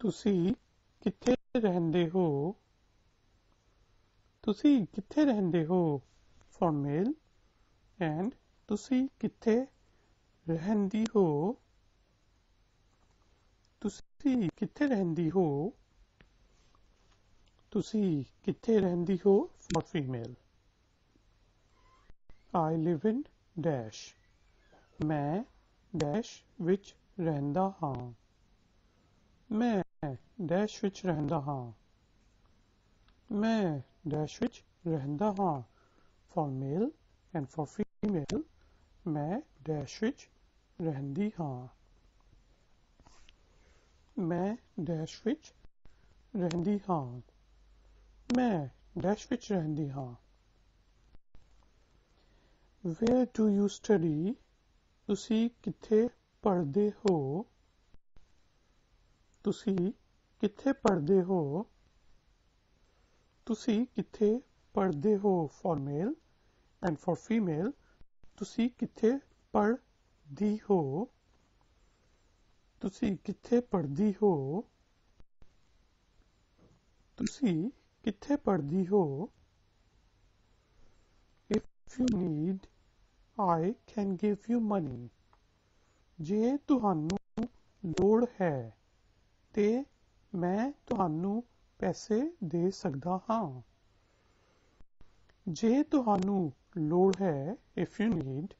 तुसी किथे रहंदे हो तुसी किथे रहंदे हो ਫॉर ਐਂਡ ਤੁਸੀਂ ਕਿੱਥੇ ਰਹਿੰਦੀ ਹੋ ਤੁਸੀਂ ਕਿੱਥੇ ਰਹਿੰਦੀ ਹੋ ਤੁਸੀਂ ਕਿੱਥੇ ਰਹਿੰਦੀ ਹੋ for female I live in dash ਮੈਂ ਡੈਸ਼ ਵਿੱਚ ਰਹਿੰਦਾ ਹਾਂ ਮੈਂ ਡੈਸ਼ ਵਿੱਚ ਰਹਿੰਦਾ ਹਾਂ ਮੈਂ ਡੈਸ਼ ਵਿੱਚ ਰਹਿੰਦਾ ਹਾਂ for male and for female मैं dash ਵਿੱਚ ਰਹਿੰਦੀ ਹਾਂ मैं dash ਵਿੱਚ ਰਹਿੰਦੀ ਹਾਂ ਮੈਂ dash ਵਿੱਚ ਰਹਿੰਦੀ ਹਾਂ where do you study ਤੁਸੀਂ ਕਿੱਥੇ ਪੜ੍ਹਦੇ ਹੋ ਤੁਸੀਂ ਕਿੱਥੇ ਪੜ੍ਹਦੇ ਹੋ ਤੁਸੀਂ ਕਿੱਥੇ ਪੜ੍ਹਦੇ ਹੋ for male and for female ਤੁਸੀਂ ਕਿੱਥੇ ਪੜ੍ਹਦੀ ਹੋ ਤੁਸੀਂ ਕਿੱਥੇ ਪੜ੍ਹਦੀ ਹੋ ਤੁਸੀਂ ਕਿੱਥੇ ਪੜ੍ਹਦੀ ਹੋ if you need i can give you money ਜੇ ਤੁਹਾਨੂੰ ਲੋੜ ਹੈ ਤੇ ਮੈਂ ਤੁਹਾਨੂੰ ਪੈਸੇ ਦੇ ਸਕਦਾ ਹਾਂ ਜੇ ਤੁਹਾਨੂੰ ਲੋੜ ਹੈ if you need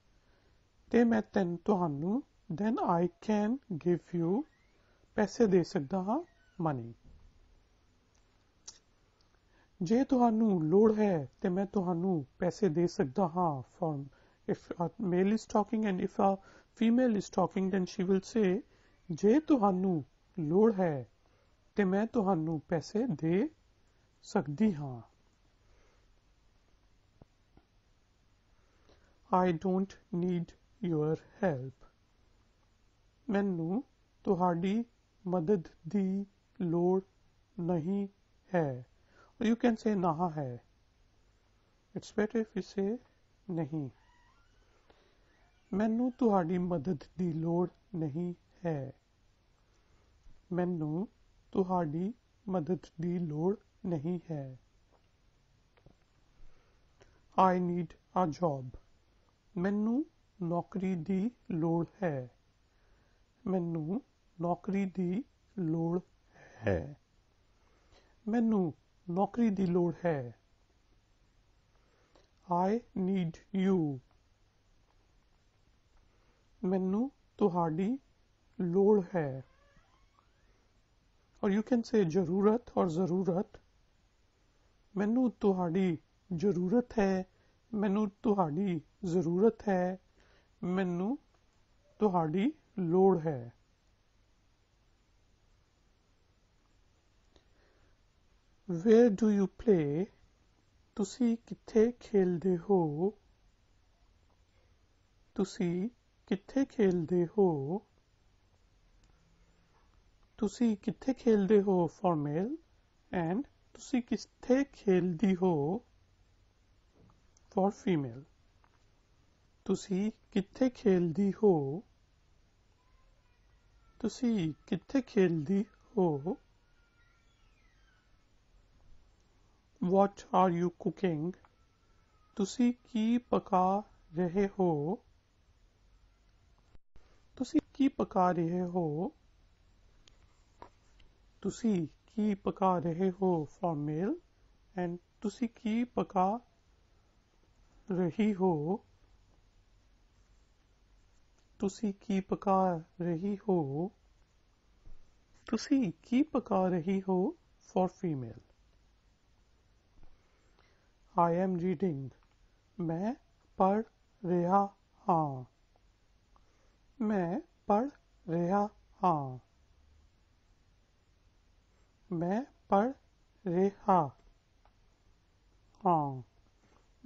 ਤੇ ਮੈਂ ਤੈਨੂੰ ਤੁਹਾਨੂੰ then I can give you ਪੈਸੇ ਦੇ ਸਕਦਾ ਹਾਂ money ਜੇ ਤੁਹਾਨੂੰ ਲੋੜ ਹੈ ਤੇ ਮੈਂ ਤੁਹਾਨੂੰ ਪੈਸੇ ਦੇ ਸਕਦਾ ਹਾਂ from if a male is talking and if a female is talking then she will say ਜੇ ਤੁਹਾਨੂੰ ਲੋੜ ਹੈ ਤੇ ਮੈਂ ਤੁਹਾਨੂੰ ਪੈਸੇ ਦੇ ਸਕਦੀ ਹਾਂ I don't need your help ਮੈਨੂੰ ਤੁਹਾਡੀ madad di ਲੋੜ nahi hai. or you can say naha hai it's better if you say nahi ਮੈਨੂੰ ਤੁਹਾਡੀ ਮਦਦ ਦੀ ਲੋੜ ਨਹੀਂ ਹੈ ਮੈਨੂੰ ਤੁਹਾਡੀ madad di ਲੋੜ nahi hai. I need a job ਮੈਨੂੰ ਨੌਕਰੀ ਦੀ ਲੋੜ ਹੈ ਮੈਨੂੰ ਨੌਕਰੀ ਦੀ ਲੋੜ ਹੈ ਮੈਨੂੰ ਨੌਕਰੀ ਦੀ ਲੋੜ ਹੈ ਆਈ ਨੀਡ ਯੂ ਮੈਨੂੰ ਤੁਹਾਡੀ लोड है और यू कैन से जरूरत और जरूरत मैनू तुहाड़ी जरूरत है ਮੈਨੂੰ ਤੁਹਾਡੀ ਜ਼ਰੂਰਤ ਹੈ ਮੈਨੂੰ ਤੁਹਾਡੀ ਲੋੜ ਹੈ ਵੇਅਰ ਡੂ ਯੂ ਪਲੇ ਤੁਸੀਂ ਕਿੱਥੇ ਖੇਡਦੇ ਹੋ ਤੁਸੀਂ ਕਿੱਥੇ ਖੇਡਦੇ ਹੋ ਤੁਸੀਂ ਕਿੱਥੇ ਖੇਡਦੇ ਹੋ ਫॉर्मल ਐਂਡ ਤੁਸੀਂ ਕਿੱਥੇ ਖੇਡਦੀ ਹੋ for female ਤੁਸੀਂ ਕਿੱਥੇ ਖੇਲਦੀ ਹੋ ਤੁਸੀਂ ਕਿੱਥੇ ਖੇਲਦੀ ਹੋ what are you cooking ਤੁਸੀਂ ਕੀ ਪਕਾ ਰਹੇ ਹੋ ਤੁਸੀਂ ਕੀ ਪਕਾ ਰਹੇ ਹੋ ਤੁਸੀਂ ਕੀ ਪਕਾ ਰਹੇ ਹੋ ਫॉर ਮੇਲ ਐਂਡ ਤੁਸੀਂ ਕੀ ਪਕਾ रही हो तुसी की पका रही हो तुसी की पका रही हो for female I am reading मैं पढ़ रहा हाँ मैं पढ़ रहा हाँ मैं पढ़ रहा हाँ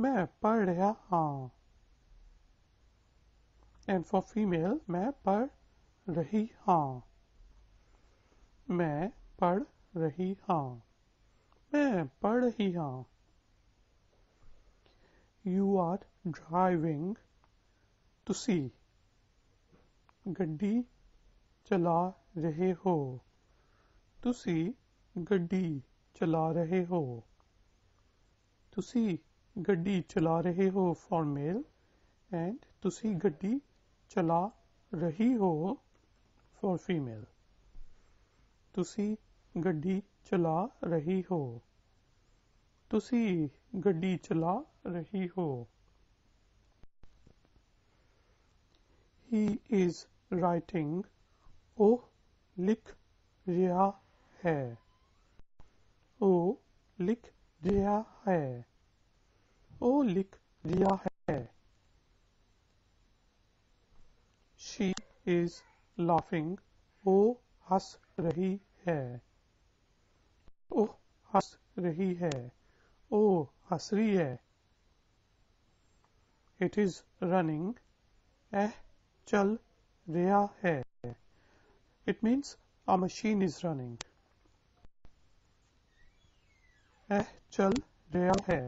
मैं पढ़ रहा हूँ एंड फॉर फीमेल मैं पढ़ रही हूँ मैं पढ़ रही हूँ मैं पढ़ रही हूँ यू आर ड्राइविंग तुसी गड्डी चला रहे हो तुसी गड्डी चला रहे हो तुसी ਗੱਡੀ ਚਲਾ ਰਹੇ ਹੋ ਫਾਰਮਲ ਐਂਡ ਤੁਸੀਂ ਗੱਡੀ ਚਲਾ ਰਹੀ ਹੋ ਫॉर ਫੀਮੇਲ ਤੁਸੀਂ ਗੱਡੀ ਚਲਾ ਰਹੀ ਹੋ ਤੁਸੀਂ ਗੱਡੀ ਚਲਾ ਰਹੀ ਹੋ ही इज राइटिंग ओ लिख रिया है ओ लिख रिया है ओ लिख दिया है शी इज लाफिंग ओ हंस रही है ओ हंस रही है ओ हंस रही है इट इज रनिंग एह चल रहा है it means a machine is running eh चल रहा है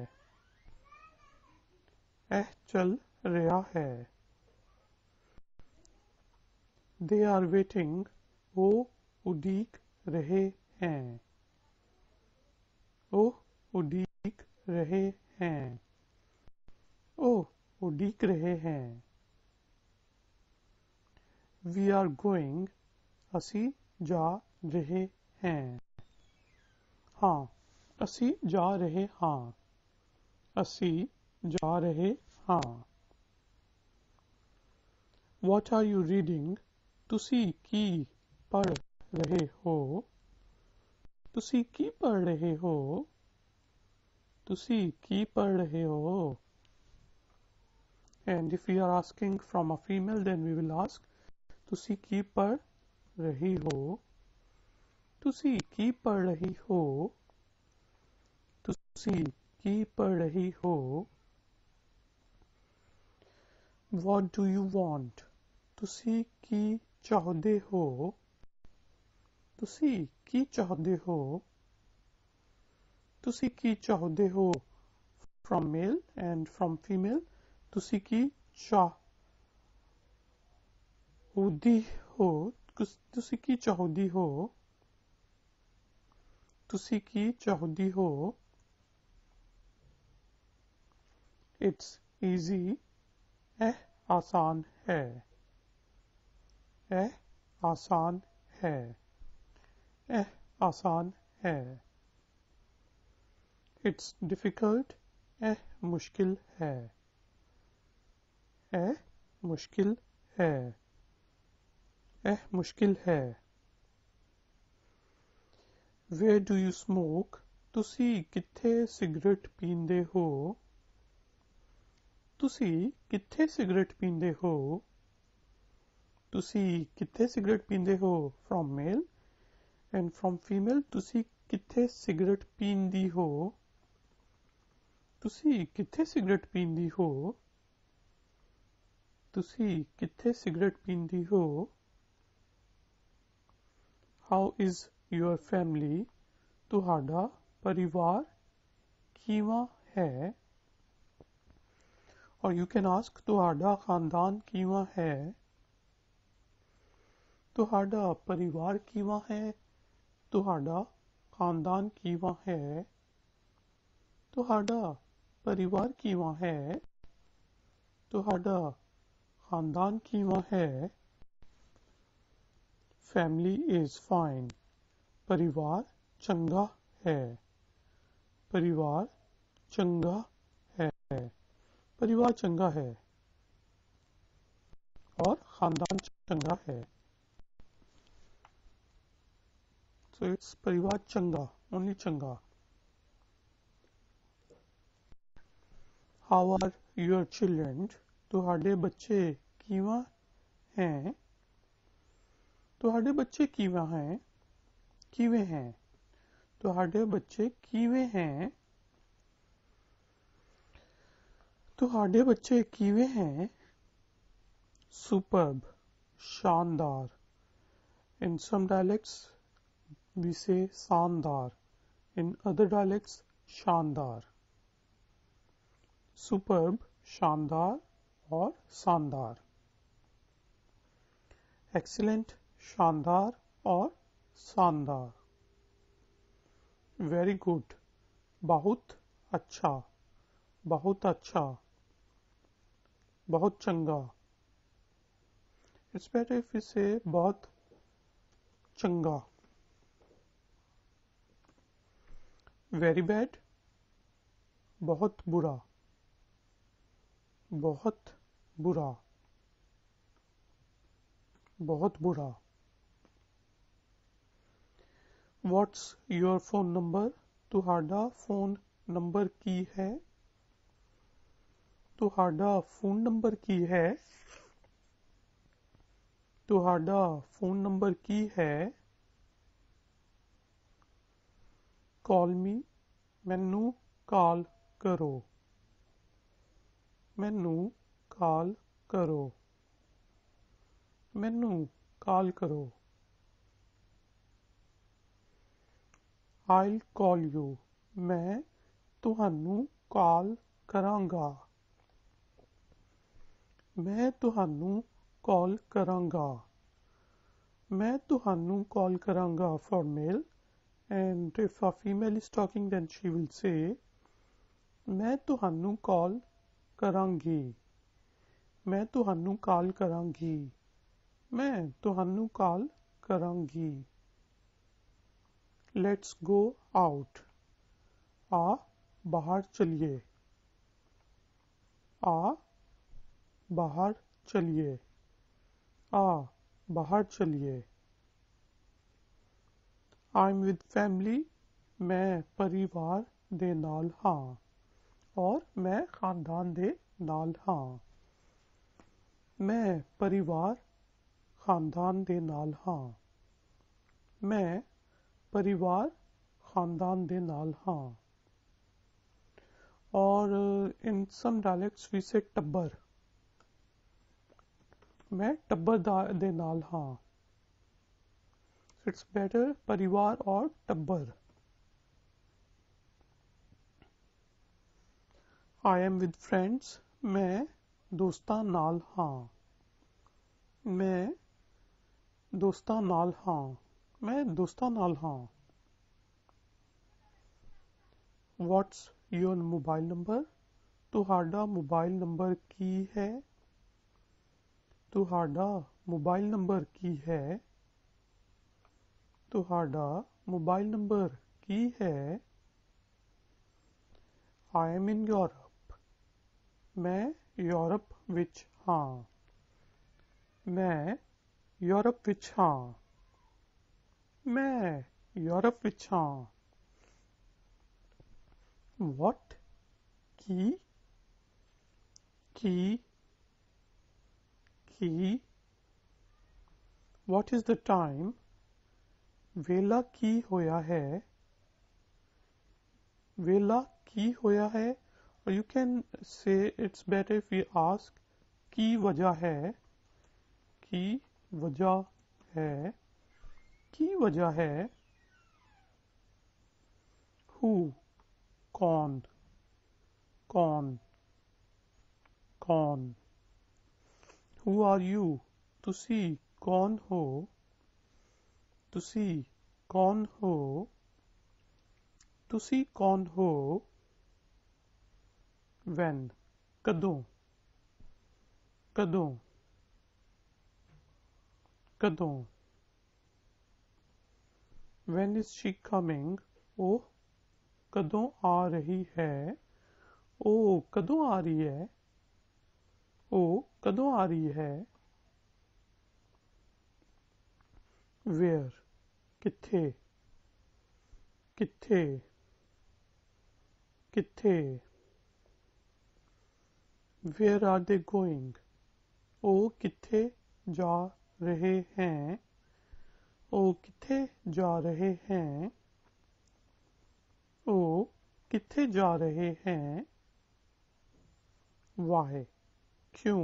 ਇਹ ਚੱਲ ਰਿਹਾ ਹੈ दे आर वेटिंग वो उडीक रहे हैं ओ उडीक रहे हैं ओ उडीक रहे हैं वी आर गोइंग असी जा रहे हैं हाँ असी जा रहे हाँ असी जा रहे हाँ वॉट आर यू रीडिंग तुसी की पढ़ रहे हो तुसी की पढ़ रहे हो तुसी की पढ़ रहे हो and if you are asking from a female then we will ask तुसी की पढ़ रही हो तुसी की पढ़ रही हो तुसी की पढ़ रही हो ਵਾਟ ਡੂ ਯੂ ਵਾਂਟ ਤੁਸੀਂ ਕੀ ਚਾਹੁੰਦੇ ਹੋ ਤੁਸੀਂ ਕੀ ਚਾਹੁੰਦੇ ਹੋ ਤੁਸੀਂ ਕੀ ਚਾਹੁੰਦੇ ਹੋ from male and from female ਤੁਸੀਂ ਕੀ ਚਾਹੁੰਦੀ ਹੋ ਤੁਸੀਂ ਕੀ ਚਾਹੁੰਦੀ ਹੋ ਤੁਸੀਂ ਕੀ ਚਾਹੁੰਦੀ ਹੋ it's easy है आसान है यह आसान है यह आसान है इट्स डिफिकल्ट यह मुश्किल है यह मुश्किल है यह मुश्किल है वेयर डू यू स्मोक तुसी ਕਿੱਥੇ सिगरेट पींदे हो ਤੁਸੀਂ ਕਿੱਥੇ ਸਿਗਰਟ ਪੀਂਦੇ ਹੋ ਤੁਸੀਂ ਕਿੱਥੇ ਸਿਗਰਟ ਪੀਂਦੇ ਹੋ from male and from female ਤੁਸੀਂ ਕਿੱਥੇ ਸਿਗਰਟ ਪੀਂਦੀ ਹੋ ਤੁਸੀਂ ਕਿੱਥੇ ਸਿਗਰਟ ਪੀਂਦੀ ਹੋ ਤੁਸੀਂ ਕਿੱਥੇ ਸਿਗਰਟ ਪੀਂਦੀ ਹੋ ਹਾਊ ਇਜ਼ ਯੂਅਰ ਫੈਮਿਲੀ ਤੁਹਾਡਾ ਪਰਿਵਾਰ ਕਿਵੇਂ ਹੈ और यू कैन आस्क तुहाडा खानदान कीवा है तुहाडा परिवार कीवा है तुहाडा खानदान कीवा है तुहाडा परिवार कीवा है तुहाडा खानदान कीवा है फैमिली इज फाइन परिवार चंगा है परिवार चंगा है परिवार चंगा है और खानदान चंगा है तो इट्स परिवार चंगा ओनली चंगा हाउ आर योर चिल्ड्रन ਤੁਹਾਡੇ ਬੱਚੇ ਕਿਵਾ ਹੈ ਤੁਹਾਡੇ ਬੱਚੇ ਕਿਵਾ ਹੈ ਕਿਵੇਂ ਹੈ बच्चे ਬੱਚੇ हैं तो तो हाडे बच्चे किवे हैं सुपर्ब शानदार इन सम डायलेक्ट्स वी से शानदार इन अदर डायलेक्ट्स शानदार सुपर्ब शानदार और शानदार एक्सीलेंट शानदार और शानदार वेरी गुड बहुत अच्छा बहुत अच्छा बहुत चंगा it's better बहुत चंगा वेरी बैड बहुत बुरा बहुत बुरा बहुत बुरा व्हाट्स योर फोन नंबर तुहाडा फोन नंबर की है ਤੁਹਾਡਾ ਫੋਨ ਨੰਬਰ ਕੀ ਹੈ ਤੁਹਾਡਾ ਫੋਨ ਨੰਬਰ ਕੀ ਹੈ ਕਾਲ ਮੀ ਮੈਨੂੰ ਕਾਲ ਕਰੋ ਮੈਨੂੰ ਕਾਲ ਕਰੋ ਮੈਨੂੰ ਕਾਲ ਕਰੋ ਆਈਲ ਕਾਲ ਯੂ ਮੈਂ ਤੁਹਾਨੂੰ ਕਾਲ ਕਰਾਂਗਾ ਮੈਂ ਤੁਹਾਨੂੰ ਕਾਲ ਕਰਾਂਗਾ ਮੈਂ ਤੁਹਾਨੂੰ ਕਾਲ ਕਰਾਂਗਾ for male and if a female is talking then she will say ਮੈਂ ਤੁਹਾਨੂੰ ਕਾਲ ਕਰਾਂਗੀ ਮੈਂ ਤੁਹਾਨੂੰ ਕਾਲ ਕਰਾਂਗੀ ਮੈਂ ਤੁਹਾਨੂੰ ਕਾਲ ਕਰਾਂਗੀ लेट्स गो आउट आ बाहर चलिए आ बाहर चलिए आ बाहर चलिए आई एम विद फैमिली मैं परिवार दे नाल हाँ और मैं खानदान दे नाल हाँ मैं परिवार खानदान दे नाल हाँ मैं परिवार खानदान दे नाल हाँ और इन सम डायलेक्ट्स वी से टब्बर मैं टब्बर दे नाल हाँ इट्स बेटर परिवार और टब्बर आई एम विद फ्रेंड्स मैं दोस्त नाल हाँ मैं दोस्त नाल हाँ मैं दोस्तों नाल हाँ what's your mobile number mobile number की है ਤੁਹਾਡਾ ਮੋਬਾਈਲ ਨੰਬਰ ਕੀ ਹੈ ਤੁਹਾਡਾ ਮੋਬਾਈਲ ਨੰਬਰ ਕੀ ਹੈ ਆਈ ਐਮ ਇਨ ਯੂਰਪ ਮੈਂ ਯੂਰਪ ਵਿੱਚ ਹਾਂ ਮੈਂ ਯੂਰਪ ਵਿੱਚ ਹਾਂ ਮੈਂ ਯੂਰਪ ਵਿੱਚ ਹਾਂ ਵਾਟ ਕੀ ਕੀ की what is the time वेला की होया है वेला की होया है और you can say it's better if you ask की वजह है की वजह है की वजह है हु कौन कौन कौन हु आर यू तुसी कौन हो तुसी कौन हो तुसी कौन हो वैन कदों कदों कदों वैन इज शी कमिंग ओ कदों आ रही है ओ कदों आ रही है ओ कदों आ रही है वेयर किथे किथे किथे वेयर आर दे गोइंग ओ किथे जा रहे हैं ओ किथे जा रहे हैं ओ किथे जा रहे हैं वाह क्यों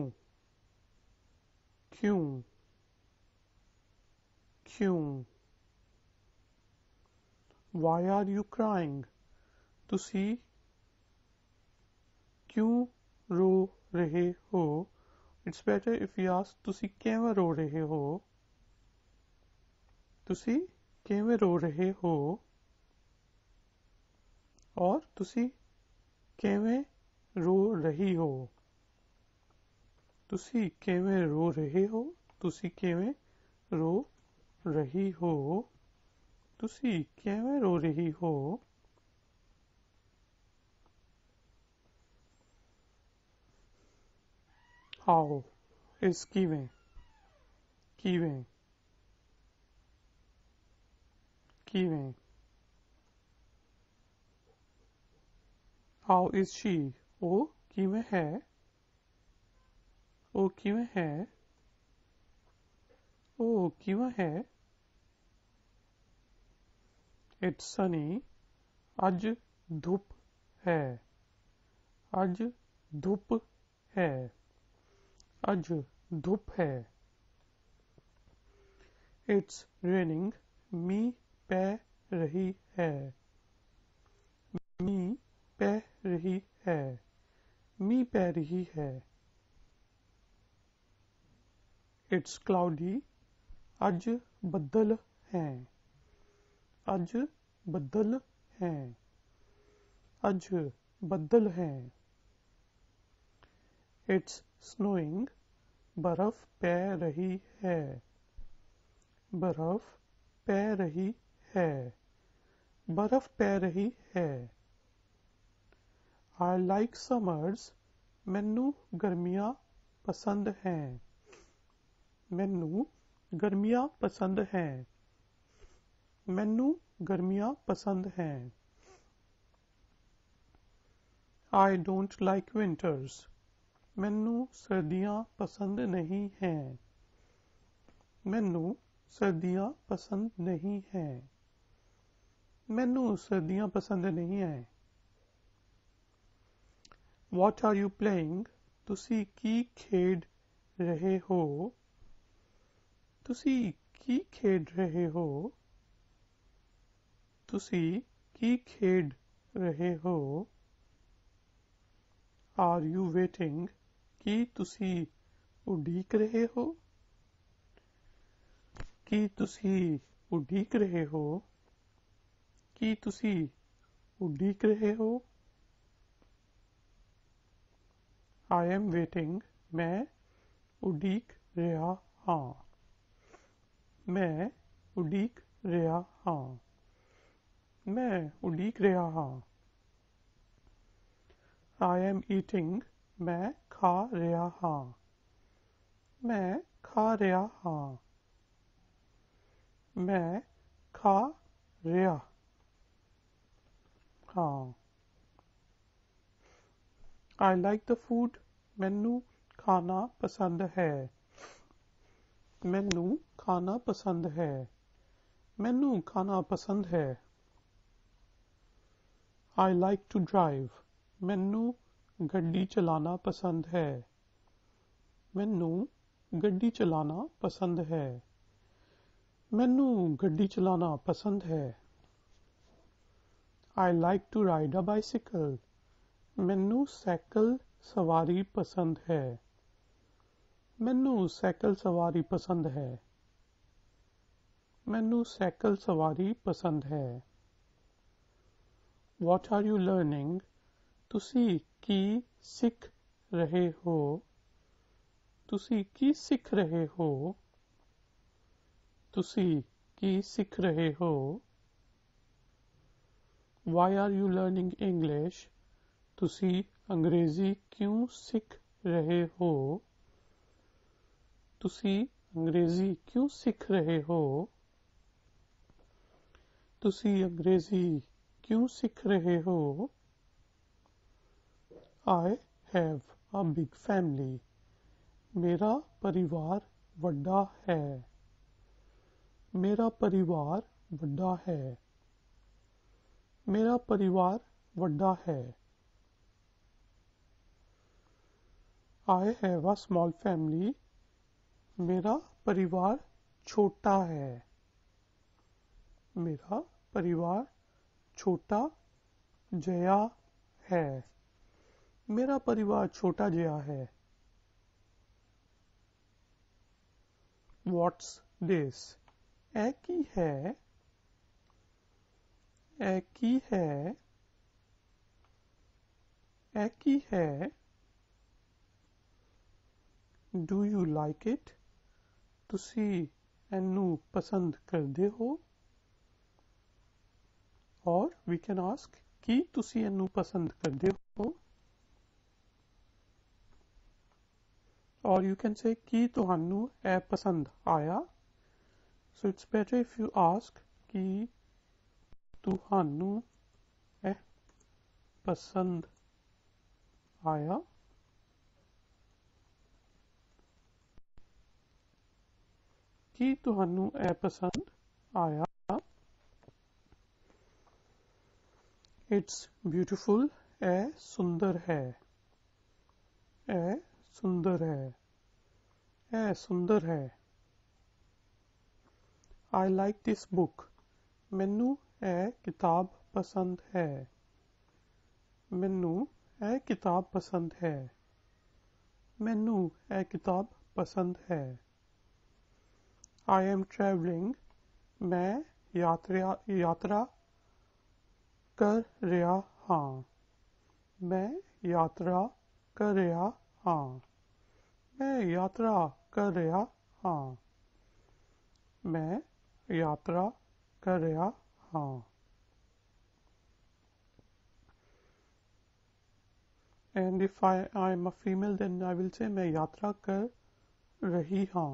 क्यों क्यों वाई आर यू क्राइंग तुसी क्यों रो रहे हो it's better if you ask तुसी कैवे रो रहे हो तुसी कैवे रो रहे हो और तुसी कैवे रो रही हो ਤੁਸੀਂ ਕਿਵੇਂ ਰੋ ਰਹੇ ਹੋ ਤੁਸੀਂ ਕਿਵੇਂ ਰੋ ਰਹੀ ਹੋ ਤੁਸੀਂ ਕਿਵੇਂ ਰੋ ਰਹੀ ਹੋ ਹਾਉ ਇਸ ਕਿਵੇਂ ਕਿਵੇਂ ਕਿਵੇਂ ਹਾਉ ਇਸ ਸ਼ੀ ਉਹ ਕਿਵੇਂ ਹੈ ओ क्यों है ओ क्यों है इट्स सनी आज धूप है आज धूप है आज धूप है इट्स रेनिंग मी पे रही है मी पे रही है मी पे रही है इट्स क्लाउडी अज बदल है अज बदल है अज बदल है इट्स स्नोइंग बर्फ पै रही है बर्फ पै रही है बर्फ पै रही है आई लाइक समर्स मैनू गर्मिया पसंद हैं ਮੈਨੂੰ ਗਰਮੀਆਂ ਪਸੰਦ ਹੈ ਮੈਨੂੰ ਗਰਮੀਆਂ ਪਸੰਦ ਹੈ I don't like winters ਮੈਨੂੰ ਸਰਦੀਆਂ ਪਸੰਦ ਨਹੀਂ ਹੈ ਮੈਨੂੰ सर्दियाँ पसंद नहीं है मैनू सर्दियाँ पसंद नहीं है वॉट आर यू प्लेइंग तुसी की खेड रहे हो ਤੁਸੀਂ ਕੀ ਖੇਡ ਰਹੇ ਹੋ ਤੁਸੀਂ ਕੀ ਖੇਡ ਰਹੇ ਹੋ ਆਰ ਯੂ ਵੇਟਿੰਗ ਕੀ ਤੁਸੀਂ ਉਡੀਕ ਰਹੇ ਹੋ ਕੀ ਤੁਸੀਂ ਉਡੀਕ ਰਹੇ ਹੋ ਕੀ ਤੁਸੀਂ ਉਡੀਕ ਰਹੇ ਹੋ ਆਈ ਐਮ ਵੇਟਿੰਗ ਮੈਂ ਉਡੀਕ ਰਿਹਾ ਹਾਂ मैं उड़ीक रहा हाँ मैं उड़ीक रहा हाँ आई एम ईटिंग मैं खा रहा हाँ मैं खा रहा हाँ मैं खा रहा हाँ आई लाइक द फूड मैनू खाना पसंद है मैनू खाना पसंद है मैनू खाना पसंद है आई लाइक टू ड्राइव मैनू गड्डी चलाना पसंद है मैनू गड्डी चलाना पसंद है मैनू गड्डी चलाना पसंद है I like to ride a bicycle मैनू साइकिल सवारी पसंद है ਮੈਨੂੰ ਸਾਈਕਲ ਸਵਾਰੀ ਪਸੰਦ ਹੈ ਮੈਨੂੰ ਸਾਈਕਲ ਸਵਾਰੀ ਪਸੰਦ ਹੈ ਵਾਟ ਆਰ ਯੂ ਲਰਨਿੰਗ ਤੁਸੀਂ ਕੀ ਸਿੱਖ ਰਹੇ ਹੋ ਤੁਸੀਂ ਕੀ ਸਿੱਖ ਰਹੇ ਹੋ ਤੁਸੀਂ ਕੀ ਸਿੱਖ ਰਹੇ ਹੋ why are you learning English ਤੁਸੀਂ ਅੰਗਰੇਜ਼ੀ ਕਿਉਂ ਸਿੱਖ ਰਹੇ ਹੋ ਤੁਸੀਂ ਅੰਗਰੇਜ਼ੀ ਕਿਉਂ ਸਿੱਖ ਰਹੇ ਹੋ ਤੁਸੀਂ ਅੰਗਰੇਜ਼ੀ ਕਿਉਂ ਸਿੱਖ ਰਹੇ ਹੋ I have a big family ਮੇਰਾ ਪਰਿਵਾਰ ਵੱਡਾ ਹੈ ਮੇਰਾ ਪਰਿਵਾਰ ਵੱਡਾ ਹੈ ਮੇਰਾ ਪਰਿਵਾਰ ਵੱਡਾ ਹੈ I have a small family मेरा परिवार छोटा है मेरा परिवार छोटा जया है मेरा परिवार छोटा जया है वॉट्स दिस की है की है की है डू यू लाइक इट ਤੁਸੀਂ ਇਹਨੂੰ ਪਸੰਦ ਕਰਦੇ ਹੋ ਔਰ ਵੀ ਕੈਨ ਆਸਕ ਕੀ ਤੁਸੀਂ ਇਹਨੂੰ ਪਸੰਦ ਕਰਦੇ ਹੋ ਔਰ ਯੂ ਕੈਨ ਸੇ ਕੀ ਤੁਹਾਨੂੰ ਇਹ ਪਸੰਦ ਆਇਆ so it's better if you ask ਕੀ ਤੁਹਾਨੂੰ ਇਹ ਪਸੰਦ ਆਇਆ ਕੀ ਤੁਹਾਨੂੰ ਇਹ ਪਸੰਦ ਆਇਆ ਇਟਸ ਬਿਊਟੀਫੁਲ ਇਹ ਸੁੰਦਰ ਹੈ ਇਹ ਸੁੰਦਰ ਹੈ ਇਹ ਸੁੰਦਰ ਹੈ ਆਈ ਲਾਈਕ ਥਿਸ ਬੁੱਕ ਮੈਨੂੰ ਇਹ ਕਿਤਾਬ ਪਸੰਦ ਹੈ ਮੈਨੂੰ ਇਹ ਕਿਤਾਬ ਪਸੰਦ ਹੈ ਮੈਨੂੰ ਇਹ ਕਿਤਾਬ ਪਸੰਦ ਹੈ आई एम ट्रेवलिंग मैं यात्रा यात्रा कर रहा हाँ मैं यात्रा कर रहा हाँ मैं यात्रा कर रहा हाँ मैं यात्रा कर रहा हाँ and if I, I'm a female then I will say मैं यात्रा कर रही हाँ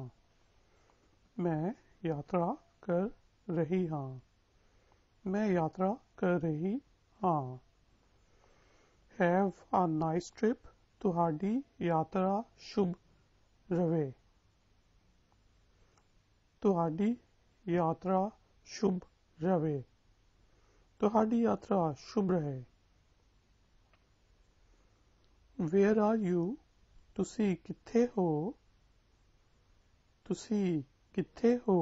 मैं यात्रा कर रही हाँ मैं यात्रा कर रही हाँ हैव अ नाइस ट्रिप तुहाड़ी यात्रा शुभ रवे तुहाड़ी यात्रा शुभ रवे तुहाड़ी यात्रा शुभ रहे वेयर आर यू तुसी किथे हो तुसी ਕਿੱਥੇ ਹੋ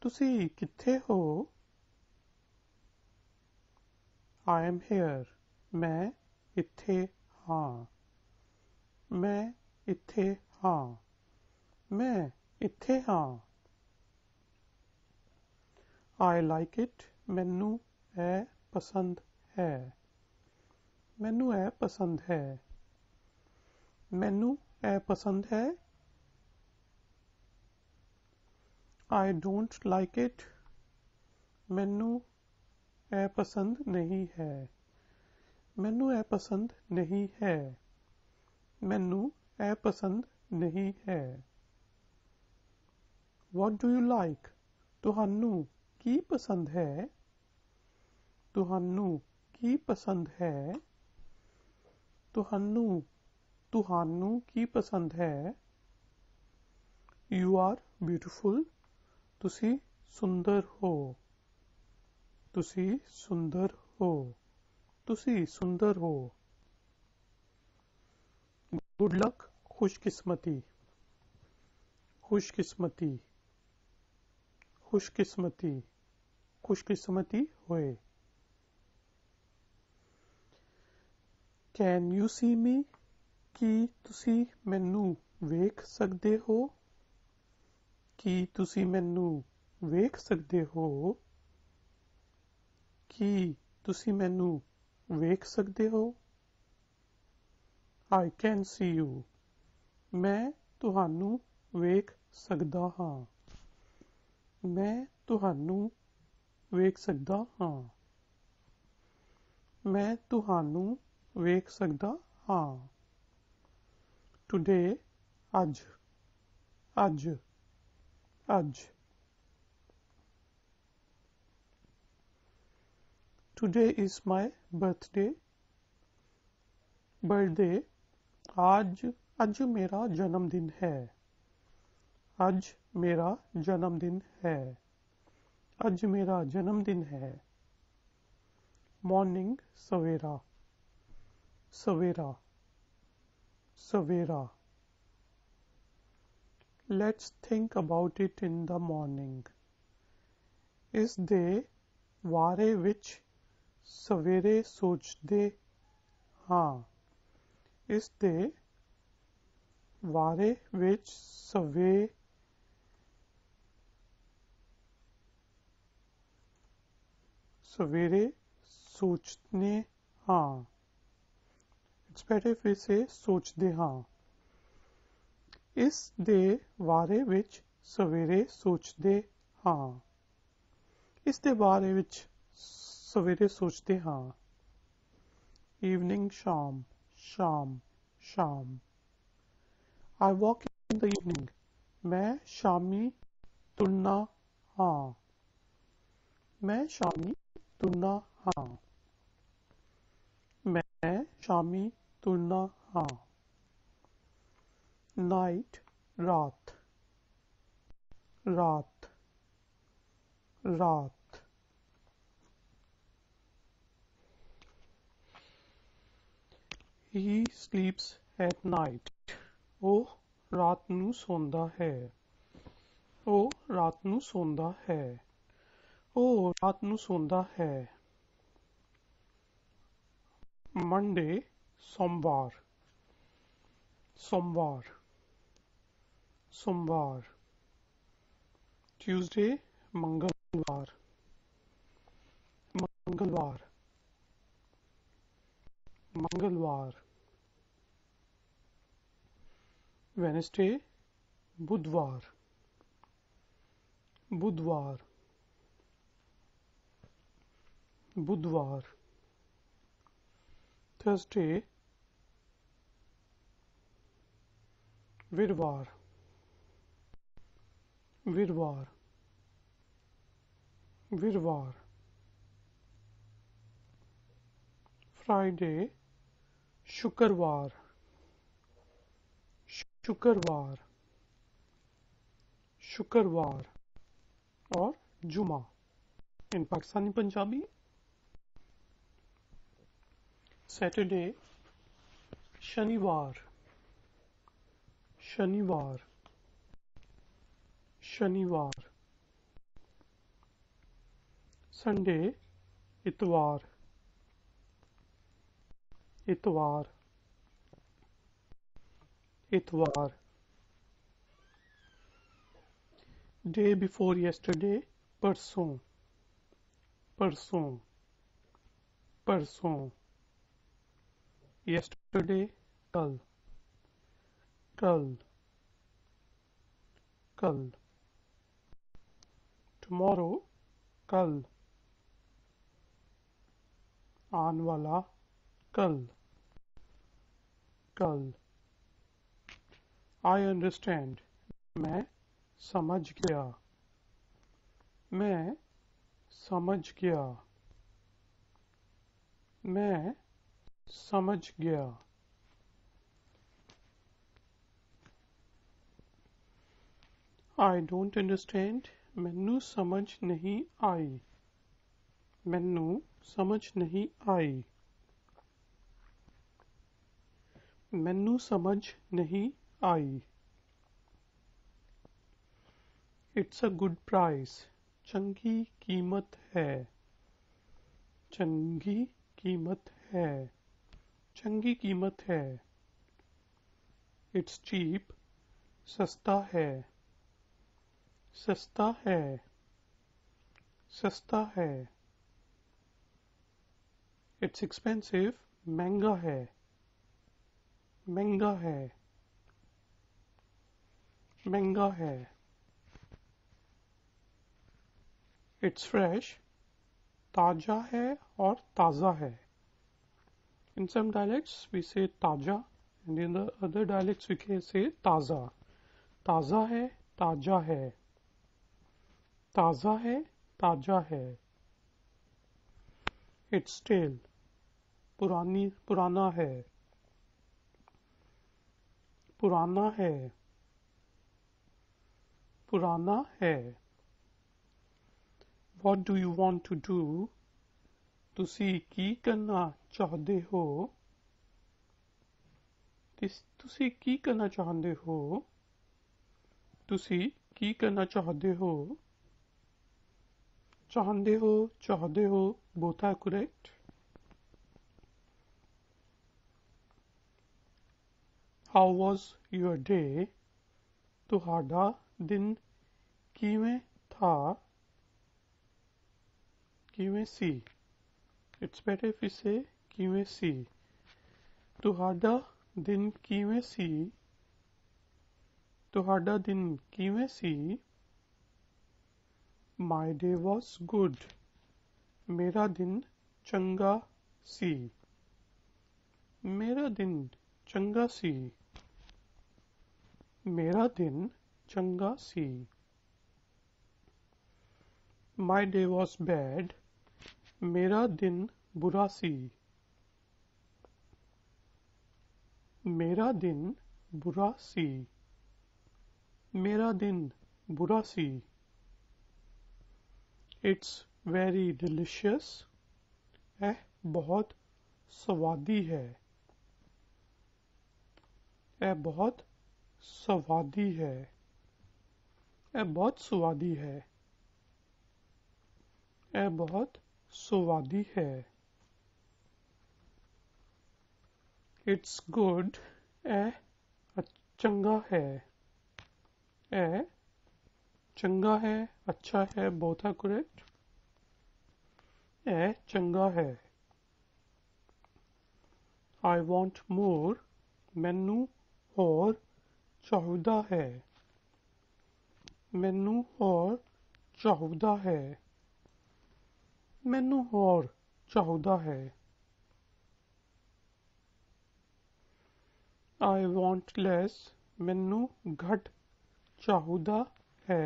ਤੁਸੀਂ ਕਿੱਥੇ ਹੋ ਆਈ ਐਮ ਹੇਅਰ ਮੈਂ ਇੱਥੇ ਹਾਂ ਮੈਂ ਇੱਥੇ ਹਾਂ ਮੈਂ ਇੱਥੇ ਹਾਂ ਆਈ ਲਾਈਕ ਇਟ ਮੈਨੂੰ ਇਹ ਪਸੰਦ ਹੈ ਮੈਨੂੰ ਇਹ ਪਸੰਦ ਹੈ ਮੈਨੂੰ ਇਹ ਪਸੰਦ ਹੈ आई डोंट लाइक इट मैनू ऐ पसंद नहीं है मैनू ऐ पसंद नहीं है मैनू ऐ पसंद नहीं है वॉट डू यू लाइक तुहानू की पसंद है तुहानू की पसंद है तुहानू तुहानू की पसंद है यू आर ब्यूटिफुल ਤੁਸੀਂ ਸੁੰਦਰ ਹੋ ਤੁਸੀਂ ਸੁੰਦਰ ਹੋ ਤੁਸੀਂ ਸੁੰਦਰ ਹੋ गुड लक खुशकिस्मती खुशकिस्मती खुशकिस्मती खुशकिस्मती हो कैन यू सी मी की ਤੁਸੀਂ ਮੈਨੂੰ ਵੇਖ ਸਕਦੇ ਹੋ ਕੀ ਤੁਸੀਂ ਮੈਨੂੰ ਵੇਖ ਸਕਦੇ ਹੋ ਕੀ ਤੁਸੀਂ ਮੈਨੂੰ ਵੇਖ ਸਕਦੇ ਹੋ ਆਈ ਕੈਨ ਸੀ ਯੂ ਮੈਂ ਤੁਹਾਨੂੰ ਵੇਖ ਸਕਦਾ ਹਾਂ ਮੈਂ ਤੁਹਾਨੂੰ ਵੇਖ ਸਕਦਾ ਹਾਂ ਮੈਂ ਤੁਹਾਨੂੰ ਵੇਖ ਸਕਦਾ ਹਾਂ ਟੁਡੇ ਅੱਜ ਅੱਜ आज today is my birthday birthday आज आज मेरा जन्मदिन है आज मेरा जन्मदिन है आज मेरा जन्मदिन है मॉर्निंग सवेरा सवेरा सवेरा Let's think about it in the morning. ਇਸ ਦੇ ਵਾਰੇ ਵਿੱਚ ਸਵੇਰੇ ਸੋਚਦੇ ਹਾਂ ਇਸ ਦੇ ਵਾਰੇ ਵਿੱਚ ਸਵੇ ਸਵੇਰੇ ਸੋਚਨੇ ਹਾਂ it's better if we say ਸੋਚਦੇ ਹਾਂ ਇਸ ਦੇ ਬਾਰੇ ਵਿੱਚ ਸਵੇਰੇ ਸੋਚਦੇ ਹਾਂ ਇਸ ਦੇ ਬਾਰੇ ਵਿੱਚ ਸਵੇਰੇ ਸੋਚਦੇ ਹਾਂ evening ਸ਼ਾਮ ਸ਼ਾਮ ਸ਼ਾਮ I walk in the evening ਮੈਂ ਸ਼ਾਮੀ ਤੁਰਨਾ ਹਾਂ ਮੈਂ ਸ਼ਾਮੀ ਤੁਰਨਾ ਹਾਂ ਮੈਂ ਸ਼ਾਮੀ ਤੁਰਨਾ ਹਾਂ night रात रात रात He sleeps at night. ਉਹ ਰਾਤ ਨੂੰ ਸੌਂਦਾ ਹੈ ਉਹ ਰਾਤ ਨੂੰ ਸੌਂਦਾ ਹੈ ਉਹ ਰਾਤ ਨੂੰ ਸੌਂਦਾ ਹੈ ਮੰਡੇ ਸੋਮਵਾਰ ਸੋਮਵਾਰ सोमवार ट्यूसडे मंगलवार मंगलवार मंगलवार वेनेसडे बुधवार बुधवार बुधवार थर्सडे वीरवार wirrwarr wirrwarr friday शुक्रवार शुक्रवार शुक्रवार और जुमा इन पाकिस्तानी पंजाबी सैटरडे शनिवार शनिवार शनिवार संडे इतवार इतवार इतवार डे बिफोर यस्टरडे परसों परसों परसों यस्टरडे कल कल कल टमोरो कल आन वाला कल कल आई अंडरस्टैंड मैं समझ गया मैं समझ गया मैं समझ गया आई डोंट अंडरस्टैंड मैनू समझ नहीं आई मैनू समझ नहीं आई मैनू समझ नहीं आई इट्स अ गुड प्राइस चंगी कीमत है चंगी कीमत है चंगी कीमत है इट्स चीप सस्ता है सस्ता है सस्ता है इट्स एक्सपेंसिव महंगा है महंगा है महंगा है इट्स फ्रेश ताजा है और ताजा है in some dialects we say ताजा and in the other dialects we के से ताजा ताजा है ताजा है ताज़ा है ताजा है इट्स स्टेल पुरानी पुराना है पुराना है पुराना है what do you want to do ती की करना चाहते हो ਹੋ ਤੁਸੀਂ ਕੀ ਕਰਨਾ ਚਾਹੁੰਦੇ ਹੋ ਤੁਸੀਂ ਕੀ ਕਰਨਾ ਚਾਹਦੇ ਹੋ ਚਾਹੁੰਦੇ ਹੋ ਚਾਹਦੇ ਹੋ both are correct how was your day ਤੁਹਾਡਾ ਦਿਨ ਕਿਵੇਂ ਥਾ ਕਿਵੇਂ ਸੀ it's better if you say ਕਿਵੇਂ ਸੀ ਤੁਹਾਡਾ ਦਿਨ ਕਿਵੇਂ ਸੀ ਤੁਹਾਡਾ ਦਿਨ ਕਿਵੇਂ ਸੀ माई डे वॉज गुड मेरा दिन चंगा सी मेरा दिन चंगा सी मेरा दिन चंगा सी माई डे वॉज बैड मेरा दिन बुरा सी मेरा दिन बुरा सी मेरा दिन बुरा सी इट्स वेरी डिलिशियस है बहुत स्वादी है यह eh, बहुत स्वादी है यह eh, बहुत स्वादी है यह eh, बहुत स्वादी है इट्स गुड ए चंगा है ए चंगा है अच्छा है बहुत are correct ए चंगा है आई वॉन्ट मोर मैनू और चाहदा है मैनू और चाहदा है मैनू और चाहदा है आई वॉन्ट लैस मैनू घट चाहदा है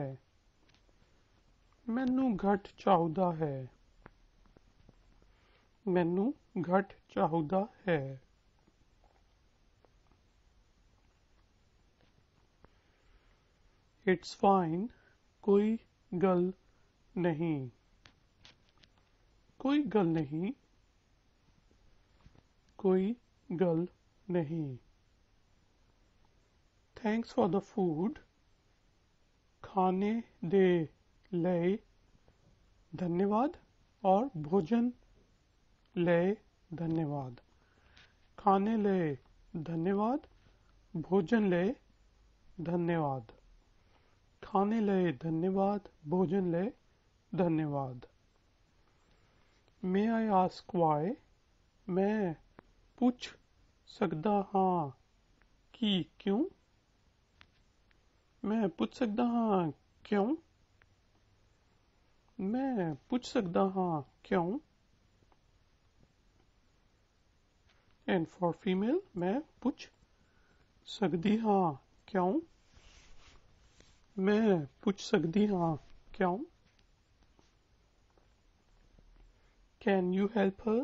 ਮੈਨੂੰ ਘਟ ਚਾਹੁੰਦਾ ਹੈ ਮੈਨੂੰ ਘਟ ਚਾਹੁੰਦਾ ਹੈ इट्स फाइन कोई गल नहीं कोई गल नहीं कोई गल नहीं थैंक्स फॉर द फूड खाने दे लय धन्यवाद और भोजन लय धन्यवाद खाने लय धन्यवाद भोजन लय धन्यवाद खाने लय धन्यवाद भोजन लय धन्यवाद मे आई आस्क वाई मैं पूछ सकता हाँ कि क्यों मैं पूछ सकता हाँ क्यों मैं पूछ सकता हाँ क्यों एंड फॉर फीमेल मैं पूछ सकती हाँ क्यों मैं पूछ सकती हाँ क्यों कैन यू हेल्प हर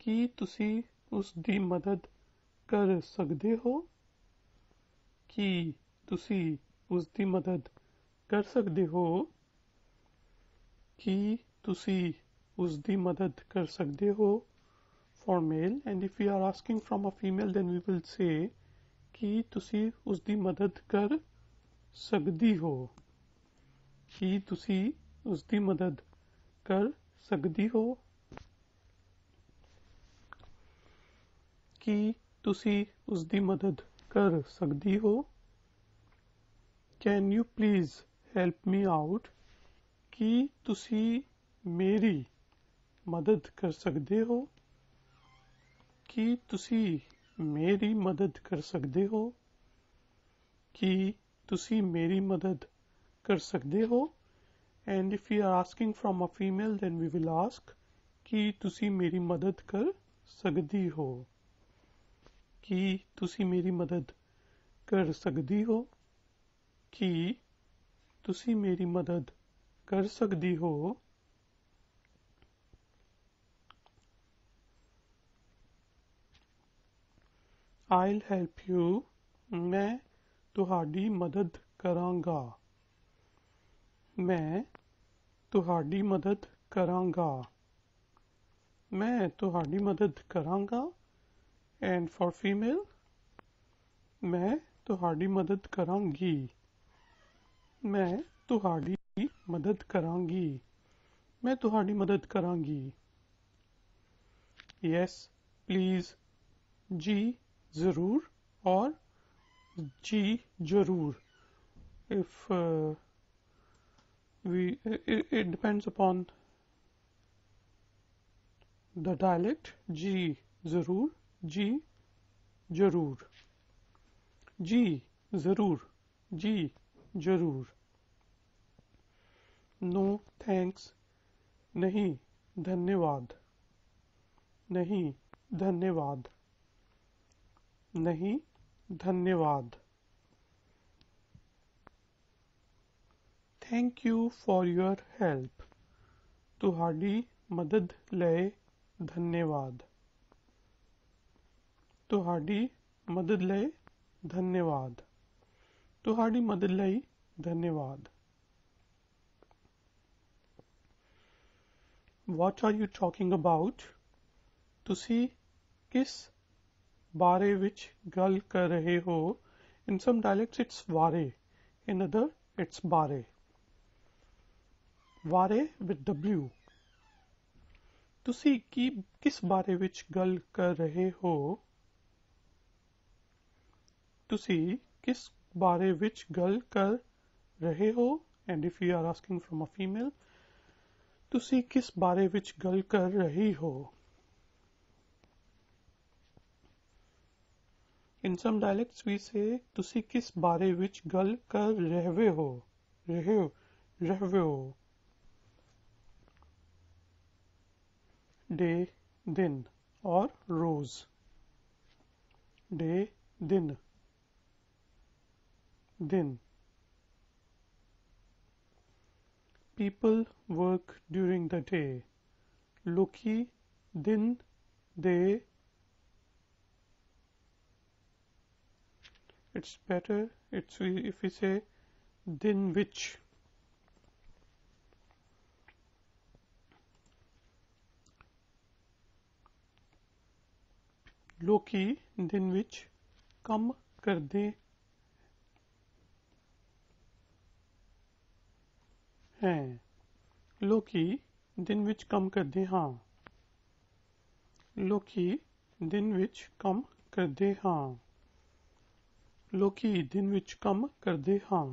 की तुसी उस दी मदद कर सकते हो की उस दी मदद कर सकते हो ਕੀ ਤੁਸੀਂ ਉਸ ਦੀ ਮਦਦ ਕਰ ਸਕਦੇ ਹੋ for male and if we are asking from a female then we will say ਕੀ ਤੁਸੀਂ ਉਸ ਦੀ ਮਦਦ ਕਰ ਸਕਦੀ ਹੋ ਕੀ ਤੁਸੀਂ ਉਸ ਦੀ ਮਦਦ ਕਰ ਸਕਦੀ ਹੋ ਕੀ ਤੁਸੀਂ ਉਸ ਦੀ ਮਦਦ ਕਰ ਸਕਦੀ ਹੋ can you please help me out ਕੀ ਤੁਸੀਂ ਮੇਰੀ ਮਦਦ ਕਰ ਸਕਦੇ ਹੋ ਕੀ ਤੁਸੀਂ ਮੇਰੀ ਮਦਦ ਕਰ ਸਕਦੇ ਹੋ ਕੀ ਤੁਸੀਂ ਮੇਰੀ ਮਦਦ ਕਰ ਸਕਦੇ ਹੋ and if we are asking from a female then we will ask ਕੀ ਤੁਸੀਂ ਮੇਰੀ ਮਦਦ ਕਰ ਸਕਦੀ ਹੋ ਕੀ ਤੁਸੀਂ ਮੇਰੀ ਮਦਦ ਕਰ ਸਕਦੀ ਹੋ ਕੀ ਤੁਸੀਂ ਮੇਰੀ ਮਦਦ कर सकती हो आई हेल्प यू मैं तुहाडी मदद करा मैं तुहाडी मदद करांगा मैं तुहाडी मदद करांगा एंड फॉर फीमेल मैं तुहाडी मदद करा मैं तुहाडी मदद करांगी मैं तुहाडी मदद करांगी यस प्लीज जी जरूर और जी जरूर if we it depends upon the dialect जी जरूर जी जरूर जी जरूर जी जरूर नो थैंक्स नहीं धन्यवाद नहीं धन्यवाद नहीं धन्यवाद thank you for your help तुहाडी मदद लए धन्यवाद तुहाडी मदद लए धन्यवाद तुहाडी मदद लई धन्यवाद what are you talking about ਤੁਸੀਂ ਕਿਸ ਬਾਰੇ ਵਿੱਚ ਗੱਲ ਕਰ ਰਹੇ ਹੋ in some dialects it's ware in other it's bare ware with w ਤੁਸੀਂ ਕੀ ਕਿਸ ਬਾਰੇ ਵਿੱਚ ਗੱਲ ਕਰ ਰਹੇ ਹੋ ਤੁਸੀਂ ਕਿਸ ਬਾਰੇ ਵਿੱਚ ਗੱਲ ਕਰ ਰਹੇ ਹੋ and if you are asking from a female ਤੁਸੀਂ ਕਿਸ ਬਾਰੇ ਵਿੱਚ ਗੱਲ ਕਰ ਰਹੇ ਹੋ In some dialects we say ਤੁਸੀਂ ਕਿਸ ਬਾਰੇ ਵਿੱਚ ਗੱਲ ਕਰ ਰਹੇ ਹੋ ਰਹੇ ਹੋ ਰਹੇ ਹੋ day दिन और रोज day दिन दिन people work during the day. Loki din de it's better it's if we say din which loki din which kam karde ਹੈ ਲੋਕੀ ਦਿਨ ਵਿੱਚ ਕੰਮ ਕਰਦੇ ਹਾਂ ਲੋਕੀ ਦਿਨ ਵਿੱਚ ਕੰਮ ਕਰਦੇ ਹਾਂ ਲੋਕੀ ਦਿਨ ਵਿੱਚ ਕੰਮ ਕਰਦੇ ਹਾਂ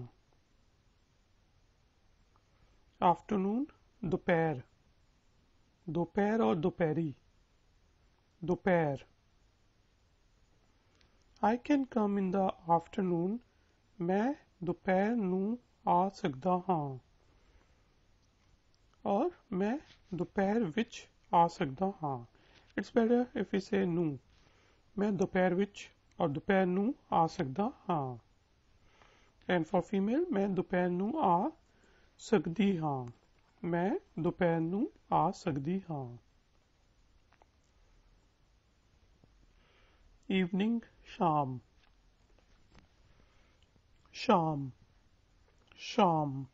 आफ्टरनून दोपहर दोपहर और दोपहरी दोपहर I can come in the afternoon मैं दोपहर ਨੂੰ ਆ ਸਕਦਾ ਹਾਂ और मैं दोपहर विच आ सकता हाँ इट्स बेटर इफ यू से नू मैं दोपहर विच और दोपहर नू आ सकता हाँ एंड फॉर फीमेल मैं दोपहर नू आ सकती हाँ मैं दोपहर नू आ सकती हाँ इवनिंग शाम शाम शाम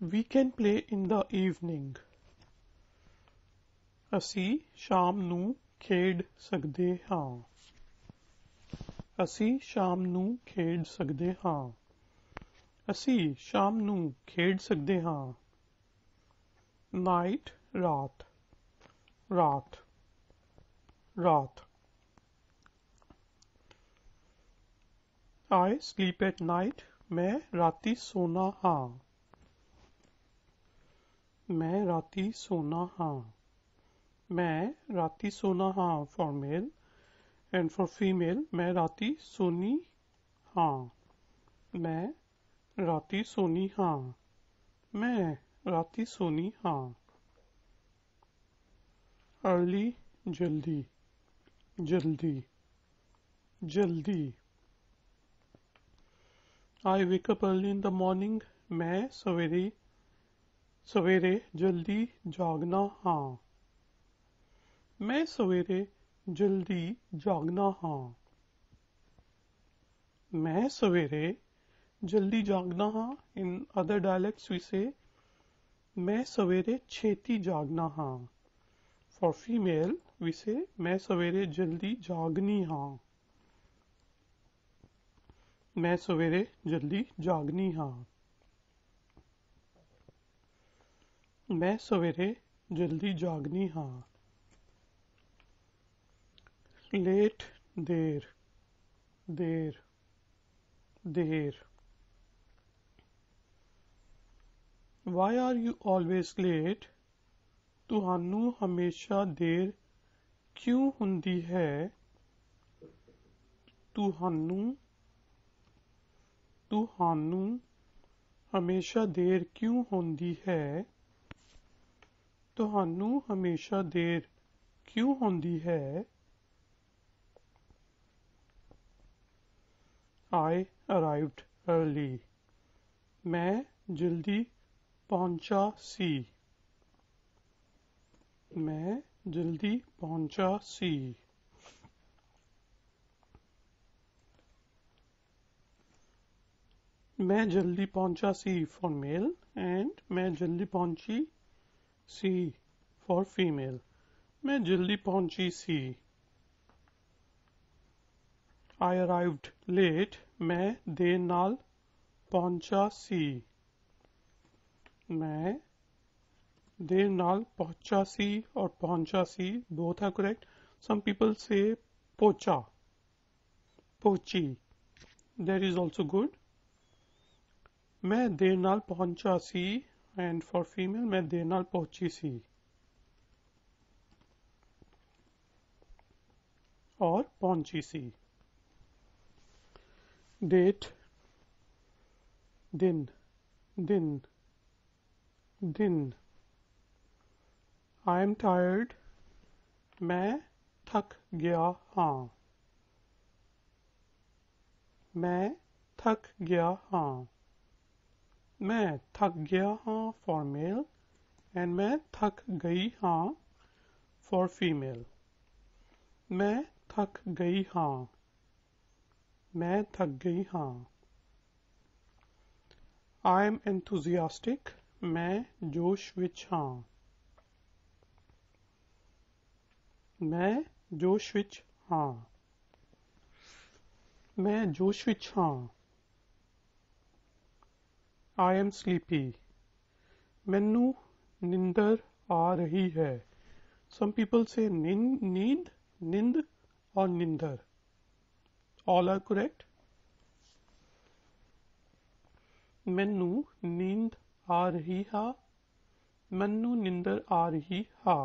We can play in the evening. ਅਸੀਂ ਸ਼ਾਮ ਨੂੰ ਖੇਡ ਸਕਦੇ ਹਾਂ ਅਸੀਂ ਸ਼ਾਮ ਨੂੰ ਖੇਡ ਸਕਦੇ ਹਾਂ ਅਸੀਂ ਸ਼ਾਮ ਨੂੰ ਖੇਡ ਸਕਦੇ ਹਾਂ ਨਾਈਟ ਰਾਤ ਰਾਤ ਰਾਤ ਆਈ ਸਲੀਪ ਐਟ ਨਾਈਟ ਮੈਂ ਰਾਤੀ ਸੋਣਾ ਹਾਂ मैं राति सोना हाँ मैं राति सोना हाँ for male and for female मैं राति सोनी हाँ मैं राती सोनी हाँ मैं राती सोनी हाँ अर्ली जल्दी जल्दी जल्दी I wake up early in the morning मैं सवेरे सवेरे जल्दी जागना हाँ मैं सवेरे जल्दी जागना हाँ मैं सवेरे जल्दी जागना हाँ in other dialects we say मैं सवेरे छेती जागना हाँ फॉर फीमेल वी से मैं सवेरे जल्दी जागनी हाँ मैं सवेरे जल्दी जागनी हाँ मैं सवेरे जल्दी जागनी हाँ लेट देर देर देर why are you always late ਤੁਹਾਨੂੰ ਹਮੇਸ਼ਾ ਦੇਰ ਕਿਉਂ ਹੁੰਦੀ ਹੈ ਤੁਹਾਨੂੰ ਤੁਹਾਨੂੰ ਹਮੇਸ਼ਾ ਦੇਰ ਕਿਉਂ ਹੁੰਦੀ ਹੈ ਤੁਹਾਨੂੰ ਹਮੇਸ਼ਾ ਦੇਰ ਕਿਉਂ ਹੁੰਦੀ ਹੈ I arrived early. मैं जल्दी पहुंचा सी मैं जल्दी पहुंचा सी मैं जल्दी पहुंचा सी फॉर मेल एंड मैं जल्दी पहुंची सी फॉर फीमेल मैं जल्दी पहुंची सी आई अराइव्ड लेट मैं देर नाल पहुंचा सी मैं देर नाल पहुंचा सी और पहुंचा सी both are correct some people say पोचा पहुंची देर इज ऑल्सो गुड मैं देर नाल पहुंचा सी एंड फॉर फीमेल मैं दे पहुंची सी और पहुंची सी डेट दिन दिन दिन आई एम टायर्ड मैं थक गया हाँ मैं थक गया हाँ मैं थक गया हाँ फॉर मेल एंड मैं थक गई हाँ फॉर फीमेल मैं थक गई हाँ मैं थक गई हाँ आई एम एंथुजियास्टिक मैं जोश विच हाँ मैं जोश विच हाँ मैं जोश विच हाँ आई एम स्लीपी मैनू निंदर आ रही है सम पीपल से नींद निंद और निंदर ऑल आर करेक्ट मैनू नींद आ रही हा मैनू निंदर आ रही हा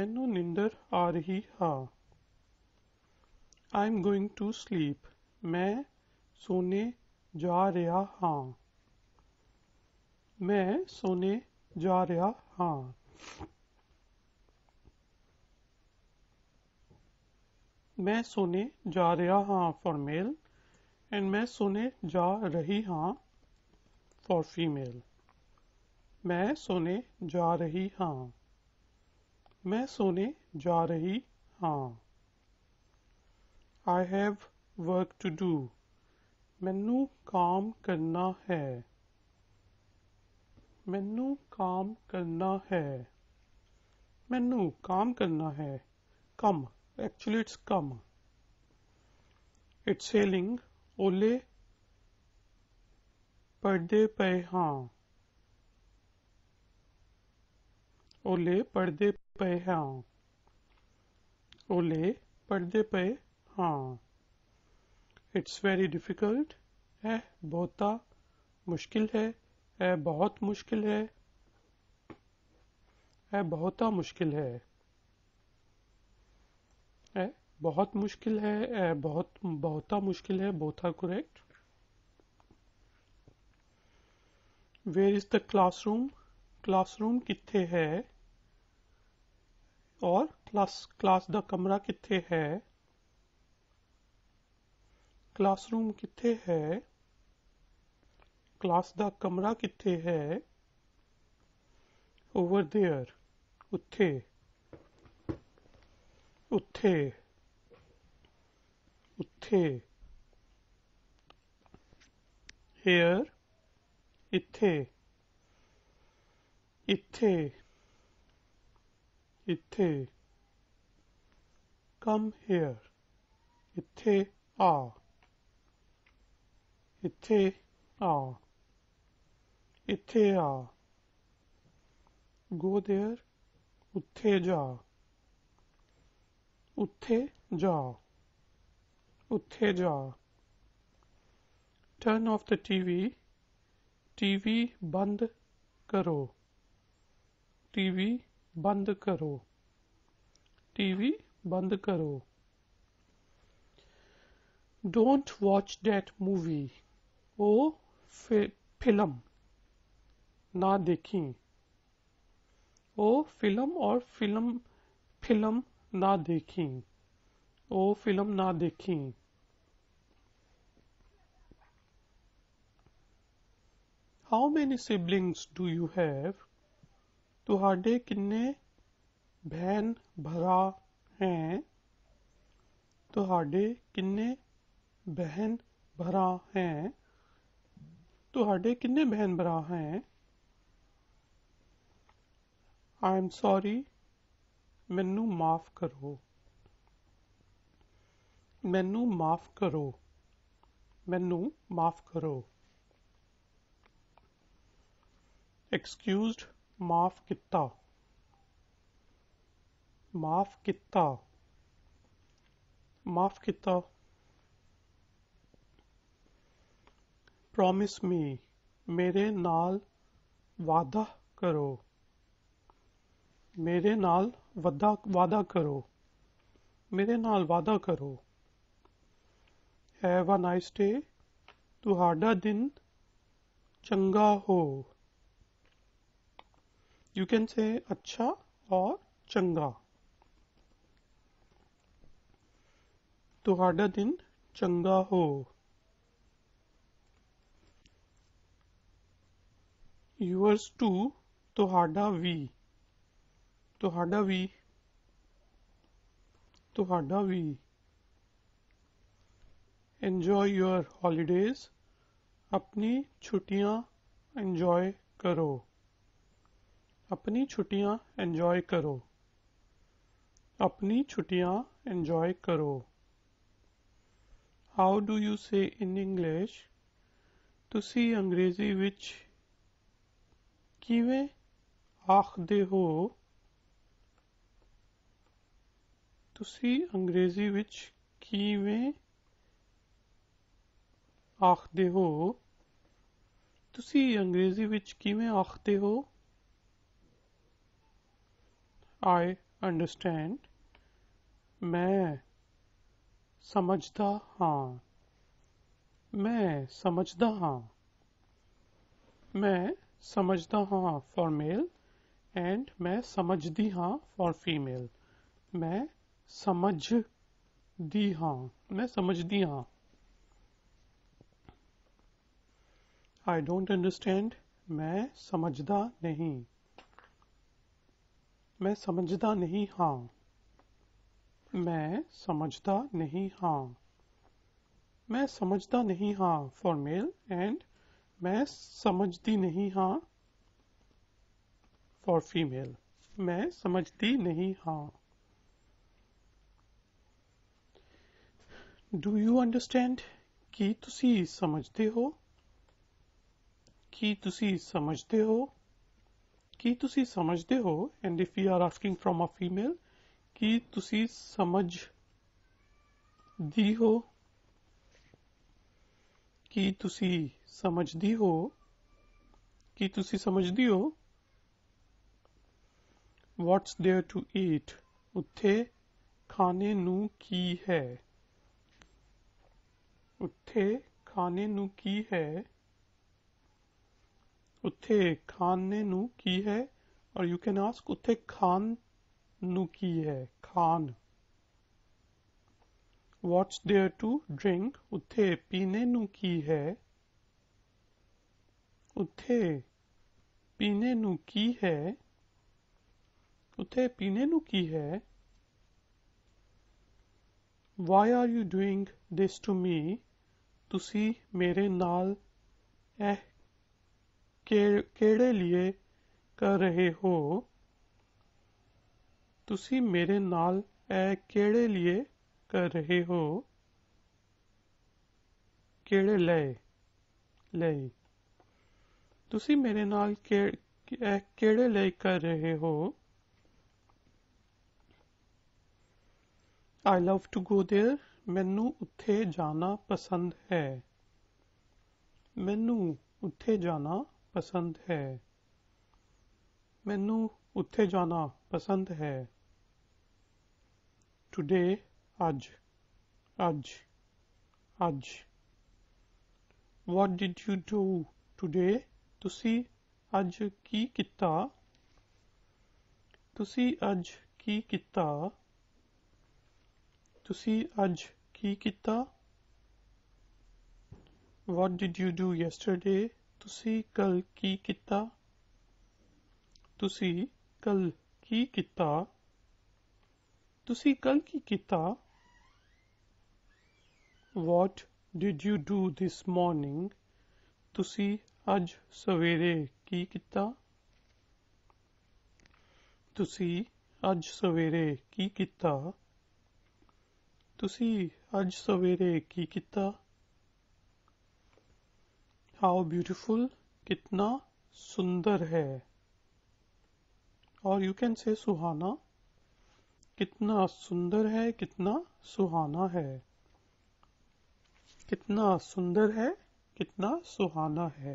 मैनू निंदर आ रही हा I am going to sleep मैं सोने जा रहा हाँ मैं सोने जा रहा हाँ मैं सोने जा रहा हाँ फॉर मेल एंड मैं सोने जा रही हाँ फॉर फीमेल मैं सोने जा रही हाँ मैं सोने जा रही हाँ I have work to do ਮੈਨੂੰ काम करना है ਮੈਨੂੰ काम करना है ਮੈਨੂੰ काम करना है come actually it's come it's sailing ओले ਪਰਦੇ ਪਏ ਹਾਂ ओले पर्दे पे हाँ ओले पर्दे पे हाँ इट्स वेरी डिफिकल्ट है बहुता मुश्किल है ए बहुत मुश्किल है ए बहुता मुश्किल है ए बहुत मुश्किल है ए बहुत बहुता मुश्किल है बहुत correct where is the classroom classroom कितने है और क्लास क्लास द कमरा कितने है क्लासरूम कित है क्लास का कमरा कित है ओवर देयर उथे उथे उथे हेयर इथे इथे इथे कम हेयर इथे आ ਇੱਥੇ ਆਓ ਇੱਥੇ ਆਓ go there ਉੱਥੇ ਜਾਓ ਉੱਥੇ ਜਾਓ ਉੱਥੇ ਜਾਓ turn off the TV TV ਬੰਦ ਕਰੋ TV ਬੰਦ ਕਰੋ TV ਬੰਦ ਕਰੋ don't watch that movie वो फिल्म ना देखी वो फिल्म और फिल्म फिल्म ना देखी वो फिल्म ना देखी how many siblings do you have तुहाडे किन्ने बहन भरा हैं तुहाडे किन्ने बहन भरा हैं ਤੁਹਾਡੇ ਕਿੰਨੇ ਭੈਣ ਭਰਾ ਹੈ ਆਈ ਐਮ ਸੌਰੀ ਮੈਨੂੰ ਮਾਫ ਕਰੋ ਮੈਨੂੰ ਮਾਫ ਕਰੋ ਮੈਨੂੰ ਮਾਫ ਕਰੋ ਐਕਸਕਿਊਜ਼ਡ ਮਾਫ ਕੀਤਾ ਮਾਫ ਕੀਤਾ ਮਾਫ ਕੀਤਾ प्रोमिस मी मेरे नाल वादा करो मेरे नाल वादा वादा करो मेरे नाल वादा करो हैव अ नाइस डे ਤੁਹਾਡਾ ਦਿਨ ਚੰਗਾ ਹੋ ਯੂ ਕੈਨ ਸੇ ਅੱਛਾ ਔਰ चंगा ਤੁਹਾਡਾ ਦਿਨ ਚੰਗਾ ਹੋ Yours too, ਤੁਹਾਡਾ ਵੀ ਤੁਹਾਡਾ ਵੀ ਤੁਹਾਡਾ ਵੀ enjoy your holidays अपनी छुट्टियां enjoy करो अपनी छुट्टियां enjoy करो अपनी छुट्टियां enjoy करो How do you say in English? ਤੁਸੀਂ ਅੰਗਰੇਜ਼ੀ ਵਿੱਚ ਕਿਵੇਂ ਆਖਦੇ ਹੋ ਤੁਸੀਂ ਅੰਗਰੇਜ਼ੀ ਵਿੱਚ ਕਿਵੇਂ ਆਖਦੇ ਹੋ ਤੁਸੀਂ ਅੰਗਰੇਜ਼ੀ ਵਿੱਚ ਕਿਵੇਂ ਆਖਦੇ ਹੋ ਆਈ ਅੰਡਰਸਟੈਂਡ ਮੈਂ ਸਮਝਦਾ ਹਾਂ ਮੈਂ ਸਮਝਦਾ ਹਾਂ ਮੈਂ समझदा हाँ फॉर मेल एंड मैं समझदी हाँ फॉर फीमेल मैं समझ दी हाँ मैं समझदी हाँ आई डोंट अंडरस्टैंड मैं समझदा नहीं मैं समझदा नहीं हाँ मैं समझदा नहीं हाँ मैं समझदा नहीं हाँ फॉर मेल एंड मैं समझती नहीं हाँ फॉर फीमेल मैं समझती नहीं हाँ डू यू अंडरस्टैंड की तुसी समझते हो कि तुसी समझते हो कि तुसी समझते हो and if you are asking from a female की तुसी समझ दी हो ਕੀ ਤੁਸੀਂ ਸਮਝਦੀ ਹੋ ਕੀ ਤੁਸੀਂ ਸਮਝਦੀ ਹੋ ਵਾਟਸ देयर ਟੂ ਈਟ ਉੱਥੇ ਖਾਣੇ ਨੂੰ ਕੀ ਹੈ ਉੱਥੇ ਖਾਣੇ ਨੂੰ ਕੀ ਹੈ ਉੱਥੇ ਖਾਣੇ ਨੂੰ ਕੀ ਹੈ और यू कैन आस्क उत्थे खान नु की है Khan What's there to drink? उत्थे पीने नु की है उत्थे पीने नु की है उत्थे पीने नु की है Why are you doing this to me? ਤੁਸੀਂ ਮੇਰੇ ਨਾਲ ਇਹ ਕਿਹੜੇ ਲਈ ਕਰ ਰਹੇ ਹੋ ਤੁਸੀਂ ਮੇਰੇ ਨਾਲ ਇਹ ਕਿਹੜੇ ਲਈ कर रहे हो केड़े ले ले तुसी मेरे नाल के, केड़े ले कर रहे हो I love to go there मेनू उथे जाना पसंद है मेनू उथे जाना पसंद है मेनू उथे जाना पसंद है टुडे आज आज आज what did you do today अज की किता अज की किता अज की किता what did you do yesterday कल की किता कल की किता कल की किता what did you do this morning ਤੁਸੀਂ ਅੱਜ ਸਵੇਰੇ ਕੀ ਕੀਤਾ ਤੁਸੀਂ ਅੱਜ ਸਵੇਰੇ ਕੀ ਕੀਤਾ ਤੁਸੀਂ ਅੱਜ ਸਵੇਰੇ ਕੀ ਕੀਤਾ हाउ ब्यूटिफुल कितना सुंदर है और यू कैन से सुहाना कितना सुंदर है कितना सुहाना है कितना सुंदर है कितना सुहाना है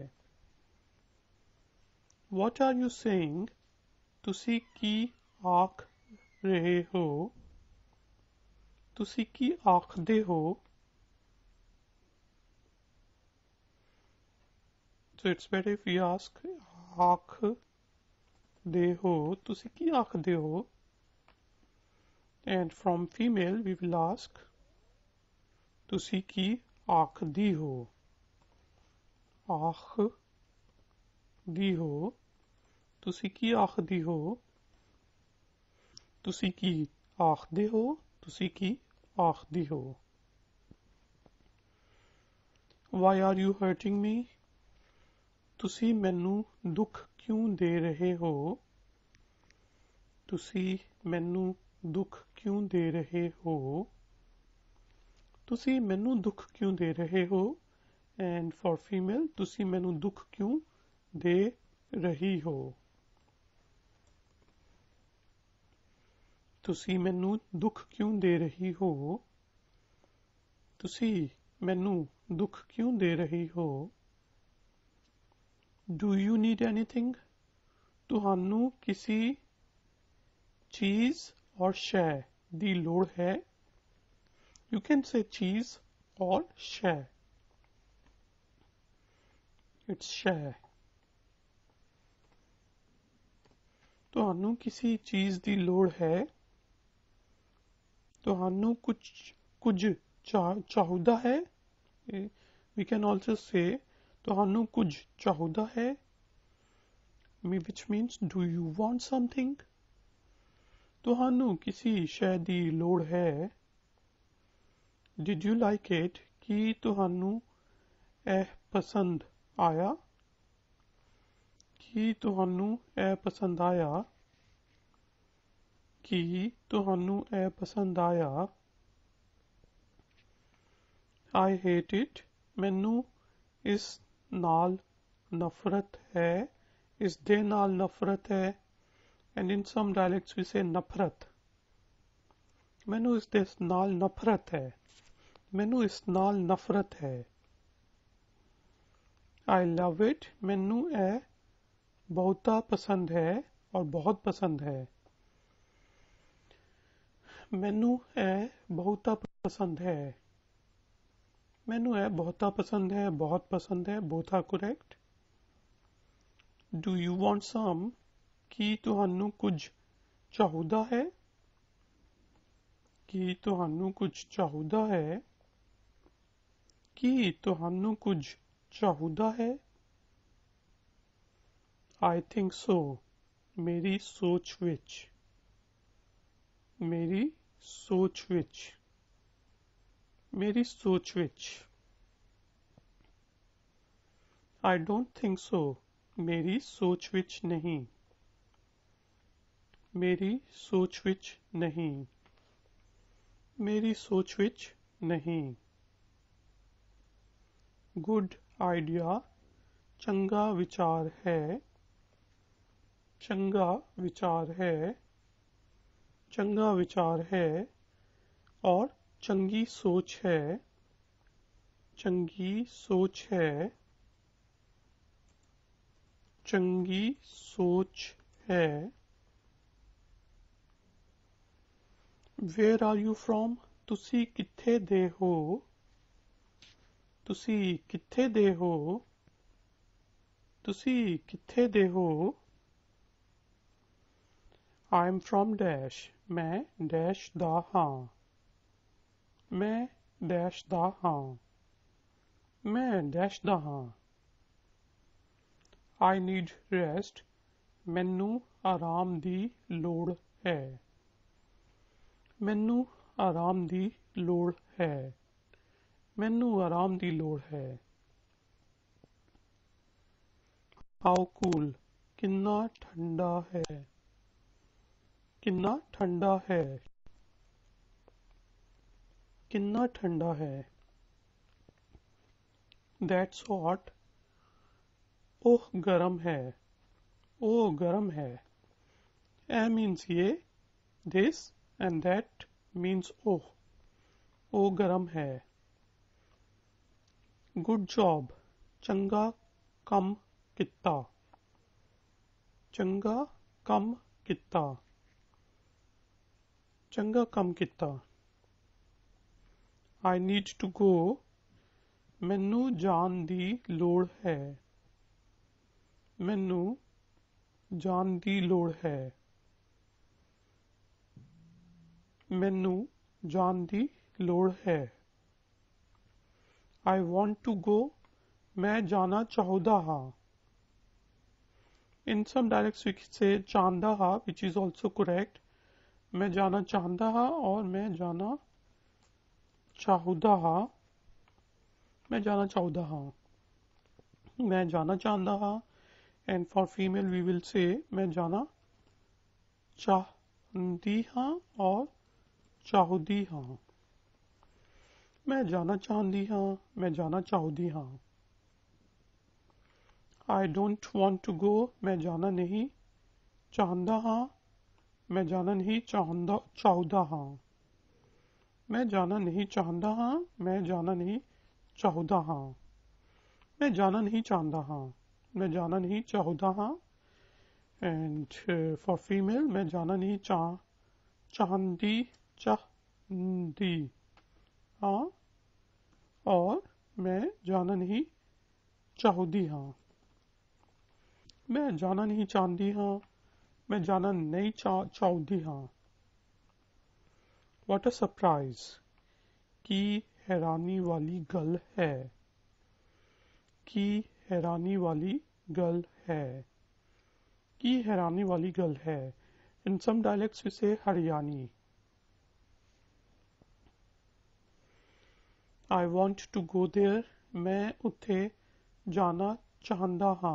वॉट आर यू सेंग तुसी की आख रहे हो तुसी की आखदे हो so it's better if you ask आख दे हो तुसी की आख दे हो and from female we will ask तुसी की ਆਖਦੀ ਹੋ ਆਖ ਦੀ ਹੋ ਤੁਸੀਂ ਕੀ ਆਖਦੀ ਹੋ ਤੁਸੀਂ ਕੀ ਆਖਦੇ ਹੋ ਤੁਸੀਂ ਕੀ ਆਖਦੀ ਹੋ why are you hurting me ਤੁਸੀਂ ਮੈਨੂੰ ਦੁੱਖ ਕਿਉਂ ਦੇ ਰਹੇ ਹੋ ਤੁਸੀਂ ਮੈਨੂੰ ਦੁੱਖ ਕਿਉਂ ਦੇ ਰਹੇ ਹੋ ਤੁਸੀਂ ਮੈਨੂੰ ਦੁੱਖ ਕਿਉਂ ਦੇ ਰਹੇ ਹੋ ਐਂਡ ਫॉर ਫੀਮੇਲ ਤੁਸੀਂ ਮੈਨੂੰ ਦੁੱਖ ਕਿਉਂ ਦੇ ਰਹੀ ਹੋ ਤੁਸੀਂ ਮੈਨੂੰ ਦੁੱਖ ਕਿਉਂ ਦੇ ਰਹੀ ਹੋ ਤੁਸੀਂ ਮੈਨੂੰ ਦੁੱਖ ਕਿਉਂ ਦੇ ਰਹੀ ਹੋ ਡੂ ਯੂ ਨੀਡ ਐਨੀਥਿੰਗ ਤੁਹਾਨੂੰ ਕਿਸੇ ਚੀਜ਼ ਔਰ ਸ਼ੈ ਦੀ ਲੋੜ ਹੈ you can say cheese or share. It's share. ਤੁਹਾਨੂੰ ਕਿਸੇ ਚੀਜ਼ ਦੀ ਲੋੜ ਹੈ ਤੁਹਾਨੂੰ ਕੁਝ ਕੁਝ ਚਾਹੁੰਦਾ ਹੈ we can also say ਤੁਹਾਨੂੰ ਕੁਝ ਚਾਹੁੰਦਾ ਹੈ me which means do you want something ਤੁਹਾਨੂੰ ਕਿਸੇ ਸ਼ੈ ਦੀ ਲੋੜ ਹੈ ਡਿਡ ਯੂ ਲਾਈਕ ਇਟ ਕੀ ਤੁਹਾਨੂੰ ਇਹ ਪਸੰਦ ਆਇਆ ਕੀ ਤੁਹਾਨੂੰ ਇਹ ਪਸੰਦ ਆਇਆ ਕੀ ਤੁਹਾਨੂੰ ਇਹ ਪਸੰਦ ਆਇਆ ਆਈ ਹੇਟ ਇਟ ਮੈਨੂੰ ਇਸ ਨਾਲ ਨਫ਼ਰਤ ਹੈ ਇਸ ਦੇ ਨਾਲ ਨਫ਼ਰਤ ਹੈ ਐਂਡ ਇਨ ਸਮ ਡਾਇਲੈਕਟਸ ਵੀ ਸੇ ਨਫ਼ਰਤ ਮੈਨੂੰ ਇਸ ਦੇ ਨਾਲ ਨਫ਼ਰਤ ਹੈ ਮੈਨੂੰ ਇਸ ਨਾਲ ਨਫ਼ਰਤ ਹੈ आई लव इट मैनू ए बहुत पसंद है और बहुत पसंद है मैनू ए बहुत पसंद है मैनू ए बहुत पसंद है बहुत पसंद है both are correct do you want some ਕੀ ਤੁਹਾਨੂੰ ਕੁਝ ਚਾਹੁੰਦਾ ਹੈ ਕੀ ਤੁਹਾਨੂੰ ਕੁਝ ਚਾਹੁੰਦਾ ਹੈ ਕੀ ਤੁਹਾਨੂੰ ਕੁਝ ਚਾਹੁੰਦਾ ਹੈ ਆਈ ਥਿੰਕ ਸੋ ਮੇਰੀ ਸੋਚ ਵਿੱਚ ਮੇਰੀ ਸੋਚ ਵਿੱਚ ਮੇਰੀ ਸੋਚ ਵਿੱਚ आई डोंट थिंक सो मेरी सोच विच नहीं मेरी सोच विच नहीं मेरी सोच विच नहीं गुड आइडिया चंगा विचार है चंगा विचार है चंगा विचार है और चंगी सोच है चंगी सोच है चंगी सोच है वेयर आर यू फ्रॉम तुसी किथे दे हो ਤੁਸੀਂ ਕਿੱਥੇ ਦੇ ਹੋ ਤੁਸੀਂ ਕਿੱਥੇ ਦੇ ਹੋ ਆਈ ਐਮ ਫਰਮ ਡੈਸ਼ ਮੈਂ ਡੈਸ਼ ਦਾ ਹਾਂ ਮੈਂ ਡੈਸ਼ ਦਾ ਹਾਂ ਮੈਂ ਡੈਸ਼ ਦਾ ਹਾਂ ਆਈ ਨੀਡ ਰੈਸਟ ਮੈਨੂੰ ਆਰਾਮ ਦੀ ਲੋੜ ਹੈ ਮੈਨੂੰ ਆਰਾਮ ਦੀ ਲੋੜ ਹੈ ਮੈਨੂੰ ਆਰਾਮ ਦੀ ਲੋੜ ਹੈ ਹਾਊ ਕੂਲ ਕਿੰਨਾ ਠੰਡਾ ਹੈ ਕਿੰਨਾ ਠੰਡਾ ਹੈ ਕਿੰਨਾ ਠੰਡਾ ਹੈ दैट्स हॉट ओह गरम है ओ गर्म है ए मीन्स ये this and that means oh ओ गर्म है गुड जॉब चंगा कम किता चंगा कम किता चंगा कम किता आई नीड टू गो मैनू जान की लोड़ है मैनू जान की लोड़ है मैनू जान की लोड़ है आई वॉन्ट टू गो मैं जाना चाहता हाँ इन सम डायरेक्ट वी से चाहता हा विच इज ऑल्सो करेक्ट मैं जाना चाहता हा और मैं जाना चाहता हा मैं जाना चाहता हाँ मैं जाना चाहता हाँ and for female we will say मैं जाना चाहती हाँ और चाहती हाँ मैं जाना चाहती हाँ मैं जाना चाहती हाँ I don't want to go मैं जाना नहीं चाहता हाँ मैं जाना नहीं चाहता चाहता हाँ मैं जाना नहीं चाहता हाँ मैं जाना नहीं चाहता हाँ मैं जाना नहीं चाहता हाँ मैं जाना नहीं चाहता हाँ एंड फॉर फीमेल मैं जाना नहीं चाह चाहती दी हाँ और मैं जाना नहीं चाहती हाँ मैं जाना नहीं चाहती हाँ मैं जाना नहीं चा चाहती हाँ वट अ सरप्राइज की हैरानी वाली गल है की हैरानी वाली गल है की हैरानी वाली गल है इन सम डायलैक्ट्स इसे Haryani I want to go there मैं उथे जाना चाहता हाँ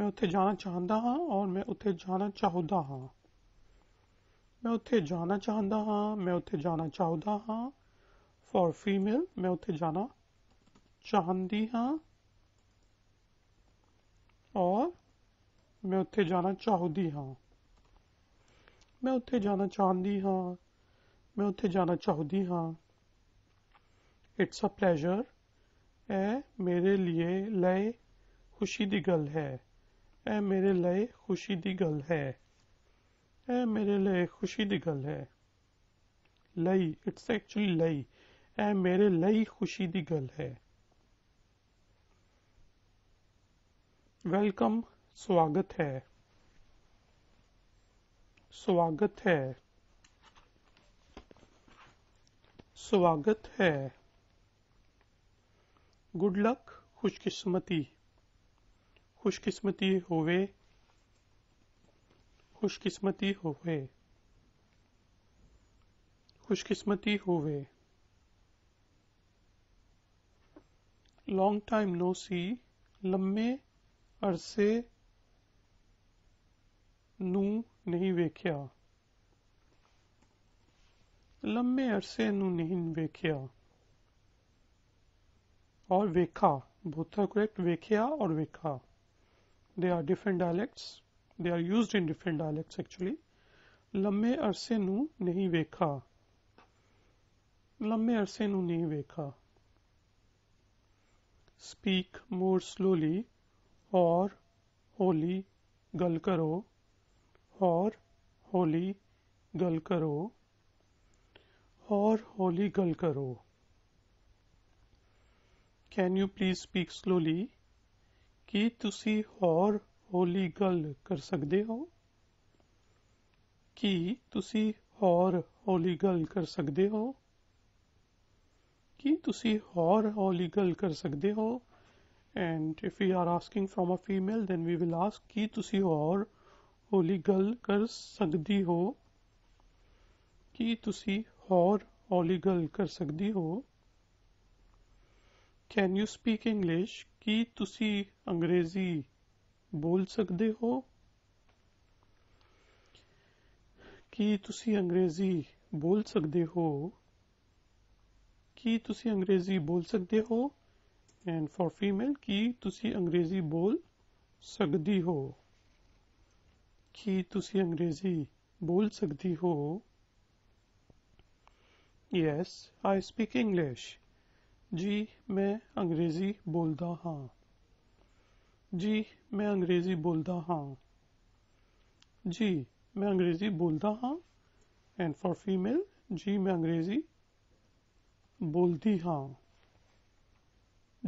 मैं उथे जाना चाहता हाँ और मैं उथे जाना चाहता हाँ मैं उथे जाना चाहता हाँ मैं उथे जाना चाहता हाँ फॉर फीमेल मैं उथे जाना चाहती हाँ और मैं उथे जाना चाहती हाँ मैं उत्थे जाना चाहती हाँ मैं उत्थे जाना चाहती हाँ इट्स अ प्लेजर ए मेरे लिए लय खुशी दी गल है ए मेरे लिए खुशी दी गल है ए मेरे लिए खुशी दी गल है लई इट्स एक्चुअली लई ए मेरे लई खुशी दी गल है वेलकम स्वागत है स्वागत है स्वागत है गुड लक खुशकिस्मती खुशकिस्मती होवे खुशकिस्मती होवे खुशकिस्मती होवे लॉन्ग टाइम नो सी लम्बे अरसे नू ਨਹੀਂ ਵੇਖਿਆ ਲੰਮੇ ਅਰਸੇ ਨੂੰ ਨਹੀਂ ਵੇਖਿਆ और वेखा both are correct vekhya or vekha they are different dialects they are used in different dialects actually ਲੰਮੇ ਅਰਸੇ ਨੂੰ ਨਹੀਂ ਵੇਖਾ ਲੰਮੇ ਅਰਸੇ ਨੂੰ ਨਹੀਂ ਵੇਖਾ speak more slowly or holy ਗੱਲ ਕਰੋ और होली गल करो और होली गल करो can you please speak slowly की तुसी और होली गल कर सकते हो की तुसी और होली गल कर सकते हो की तुसी और होली गल कर सकते हो and if you are asking from a female then we will ask की तुसी और ਹੋਲੀ ਗੱਲ ਕਰ ਸਕਦੀ ਹੋ ਕੀ ਤੁਸੀਂ ਹੋਰ ਹੌਲੀ ਗੱਲ ਕਰ ਸਕਦੀ ਹੋ ਕੈਨ ਯੂ ਸਪੀਕ ਇੰਗਲਿਸ਼ ਕੀ ਤੁਸੀਂ ਅੰਗਰੇਜ਼ੀ ਬੋਲ ਸਕਦੇ ਹੋ ਕੀ ਤੁਸੀਂ ਅੰਗਰੇਜ਼ੀ ਬੋਲ ਸਕਦੇ ਹੋ ਕੀ ਤੁਸੀਂ ਅੰਗਰੇਜ਼ੀ ਬੋਲ ਸਕਦੇ ਹੋ ਐਂਡ ਫॉर ਫੀਮੇਲ ਕੀ ਤੁਸੀਂ ਅੰਗਰੇਜ਼ੀ ਬੋਲ ਸਕਦੀ ਹੋ ਕੀ ਤੁਸੀਂ ਅੰਗਰੇਜ਼ੀ ਬੋਲ ਸਕਦੀ ਹੋ ਯੈਸ ਆਈ ਸਪੀਕ ਇੰਗਲਿਸ਼ ਜੀ ਮੈਂ ਅੰਗਰੇਜ਼ੀ ਬੋਲਦਾ ਹਾਂ ਜੀ ਮੈਂ ਅੰਗਰੇਜ਼ੀ ਬੋਲਦਾ ਹਾਂ ਜੀ मैं अंग्रेजी बोलता हाँ एंड फॉर फीमेल जी मैं अंग्रेजी बोलती हाँ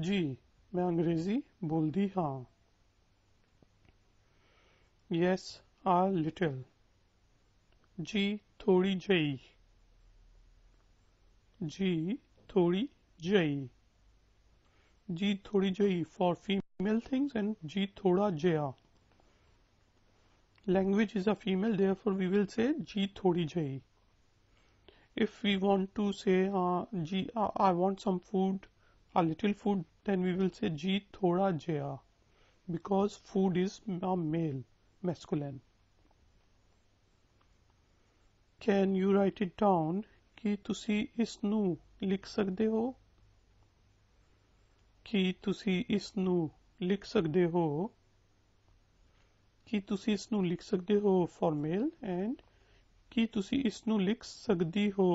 जी मैं अंग्रेजी बोलती हाँ yes are little. G thodi jai. G thodi jai. G thodi jai for female things and G thoda jaya. Language is a female, therefore we will say G thodi jai. If we want to say uh, G, uh, I want some food, a little food, then we will say G thoda jaya because food is a male, masculine. Can you write it down कि तुसी इस नू लिख सकते हो कि तुसी इस लिख सकते हो कि तुसी इस लिख सकते हो फॉर्मेल एंड कि तुसी इस लिख सकती हो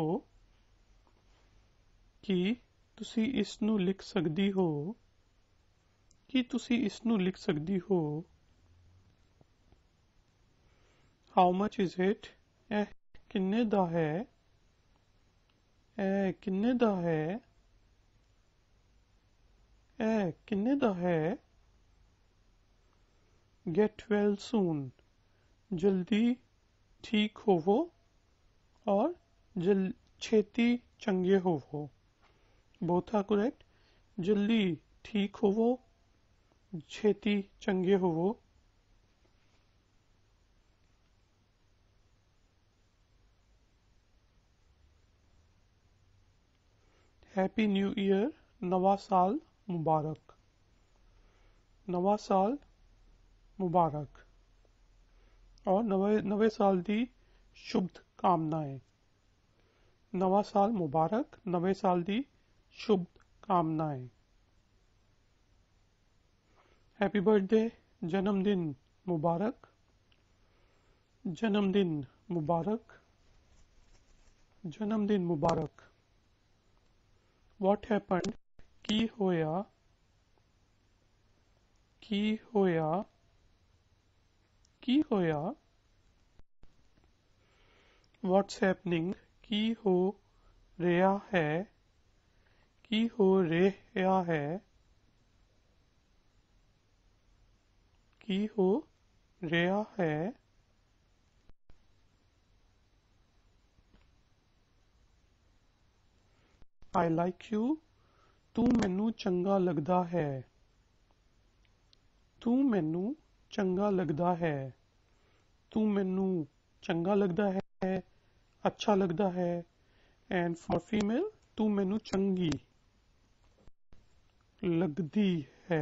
कि ਤੁਸੀਂ ਇਸ ਨੂੰ ਲਿਖ ਸਕਦੀ ਹੋ ਕੀ ਤੁਸੀਂ ਇਸ ਨੂੰ ਲਿਖ ਸਕਦੀ ਹੋ ਹਾਊ ਮੱਚ किन्ने दा है ए किन्ने दा है ए किन्ने दा है गेट वेल सून जल्दी ठीक होवो और जल छेती चंगे होवो बोथ आर करेक्ट जल्दी ठीक होवो छेती चंगे होवो हैप्पी न्यू ईयर नवा साल मुबारक नवा साल मुबारक और नवे नवे साल की शुभ कामनाएं नवा साल मुबारक नवे साल की शुभ कामनाएं हैप्पी बर्थडे जन्मदिन मुबारक जन्मदिन मुबारक जन्मदिन मुबारक ਵ੍ਹਾਟ ਹੈਪਨਡ ਕੀ ਹੋਇਆ ਕੀ ਹੋਇਆ ਕੀ ਹੋਇਆ what's happening ਕੀ ਹੋ ਰਿਹਾ ਹੈ ਕੀ ਹੋ ਰਿਹਾ ਹੈ ਕੀ ਹੋ ਰਿਹਾ ਹੈ आई लाइक यू तू ਮੈਨੂੰ चंगा ਲੱਗਦਾ है तू ਮੈਨੂੰ चंगा ਲੱਗਦਾ है तू ਮੈਨੂੰ चंगा ਲੱਗਦਾ है अच्छा लगता है एंड फॉर फीमेल तू मैनू चंगी लगती है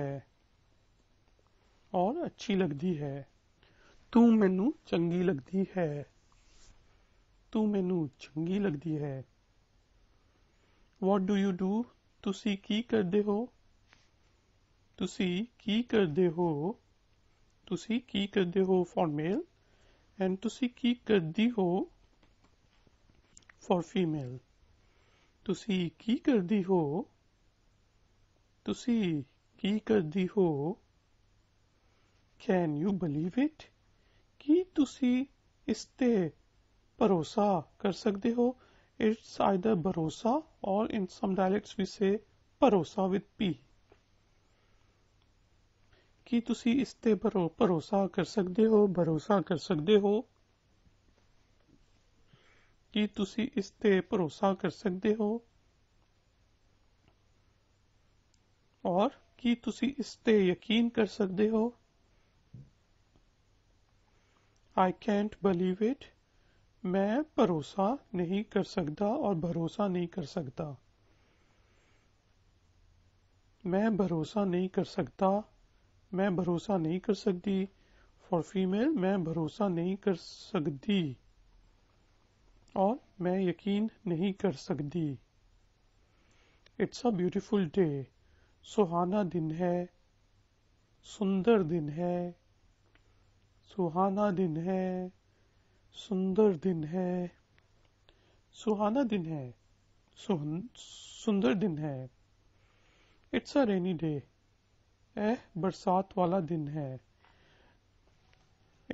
और अच्छी लगती है तू मैनू चंगी लगती है तू मैनू चंगी लगती है ਵਾਟ ਡੂ ਯੂ ਡੂ ਤੁਸੀਂ ਕੀ ਕਰਦੇ ਹੋ ਤੁਸੀਂ ਕੀ ਕਰਦੇ ਹੋ ਤੁਸੀਂ ਕੀ ਕਰਦੇ ਹੋ ਫॉर ਮੇਲ ਐਂਡ ਤੁਸੀਂ ਕੀ ਕਰਦੀ ਹੋ ਫॉर ਫੀਮੇਲ ਤੁਸੀਂ ਕੀ ਕਰਦੀ ਹੋ ਤੁਸੀਂ ਕੀ ਕਰਦੀ ਹੋ ਕੈਨ ਯੂ ਬਲੀਵ ਇਟ ਕੀ ਤੁਸੀਂ ਇਸ ਤੇ ਭਰੋਸਾ ਕਰ ਸਕਦੇ ਹੋ It's either Barossa or in some dialects we say Parosa with P. ਕੀ ਤੁਸੀਂ ਇਸ ਤੇ parosa kar sakde ho ਭਰੋਸਾ kar sakde ho ki tusi is te parosa kar sakde ho aur ki tusi is te yakeen kar sakde ho I can't believe it मैं भरोसा नहीं कर सकता और भरोसा नहीं कर सकता मैं भरोसा नहीं कर सकता मैं भरोसा नहीं कर सकती फॉर फीमेल मैं भरोसा नहीं कर सकती और मैं यकीन नहीं कर सकती इट्स अ ब्यूटीफुल डे सुहाना दिन है सुंदर दिन है सुहाना दिन है सुंदर दिन है सुहाना दिन है सुंदर दिन है it's a rainy day eh बरसात वाला दिन है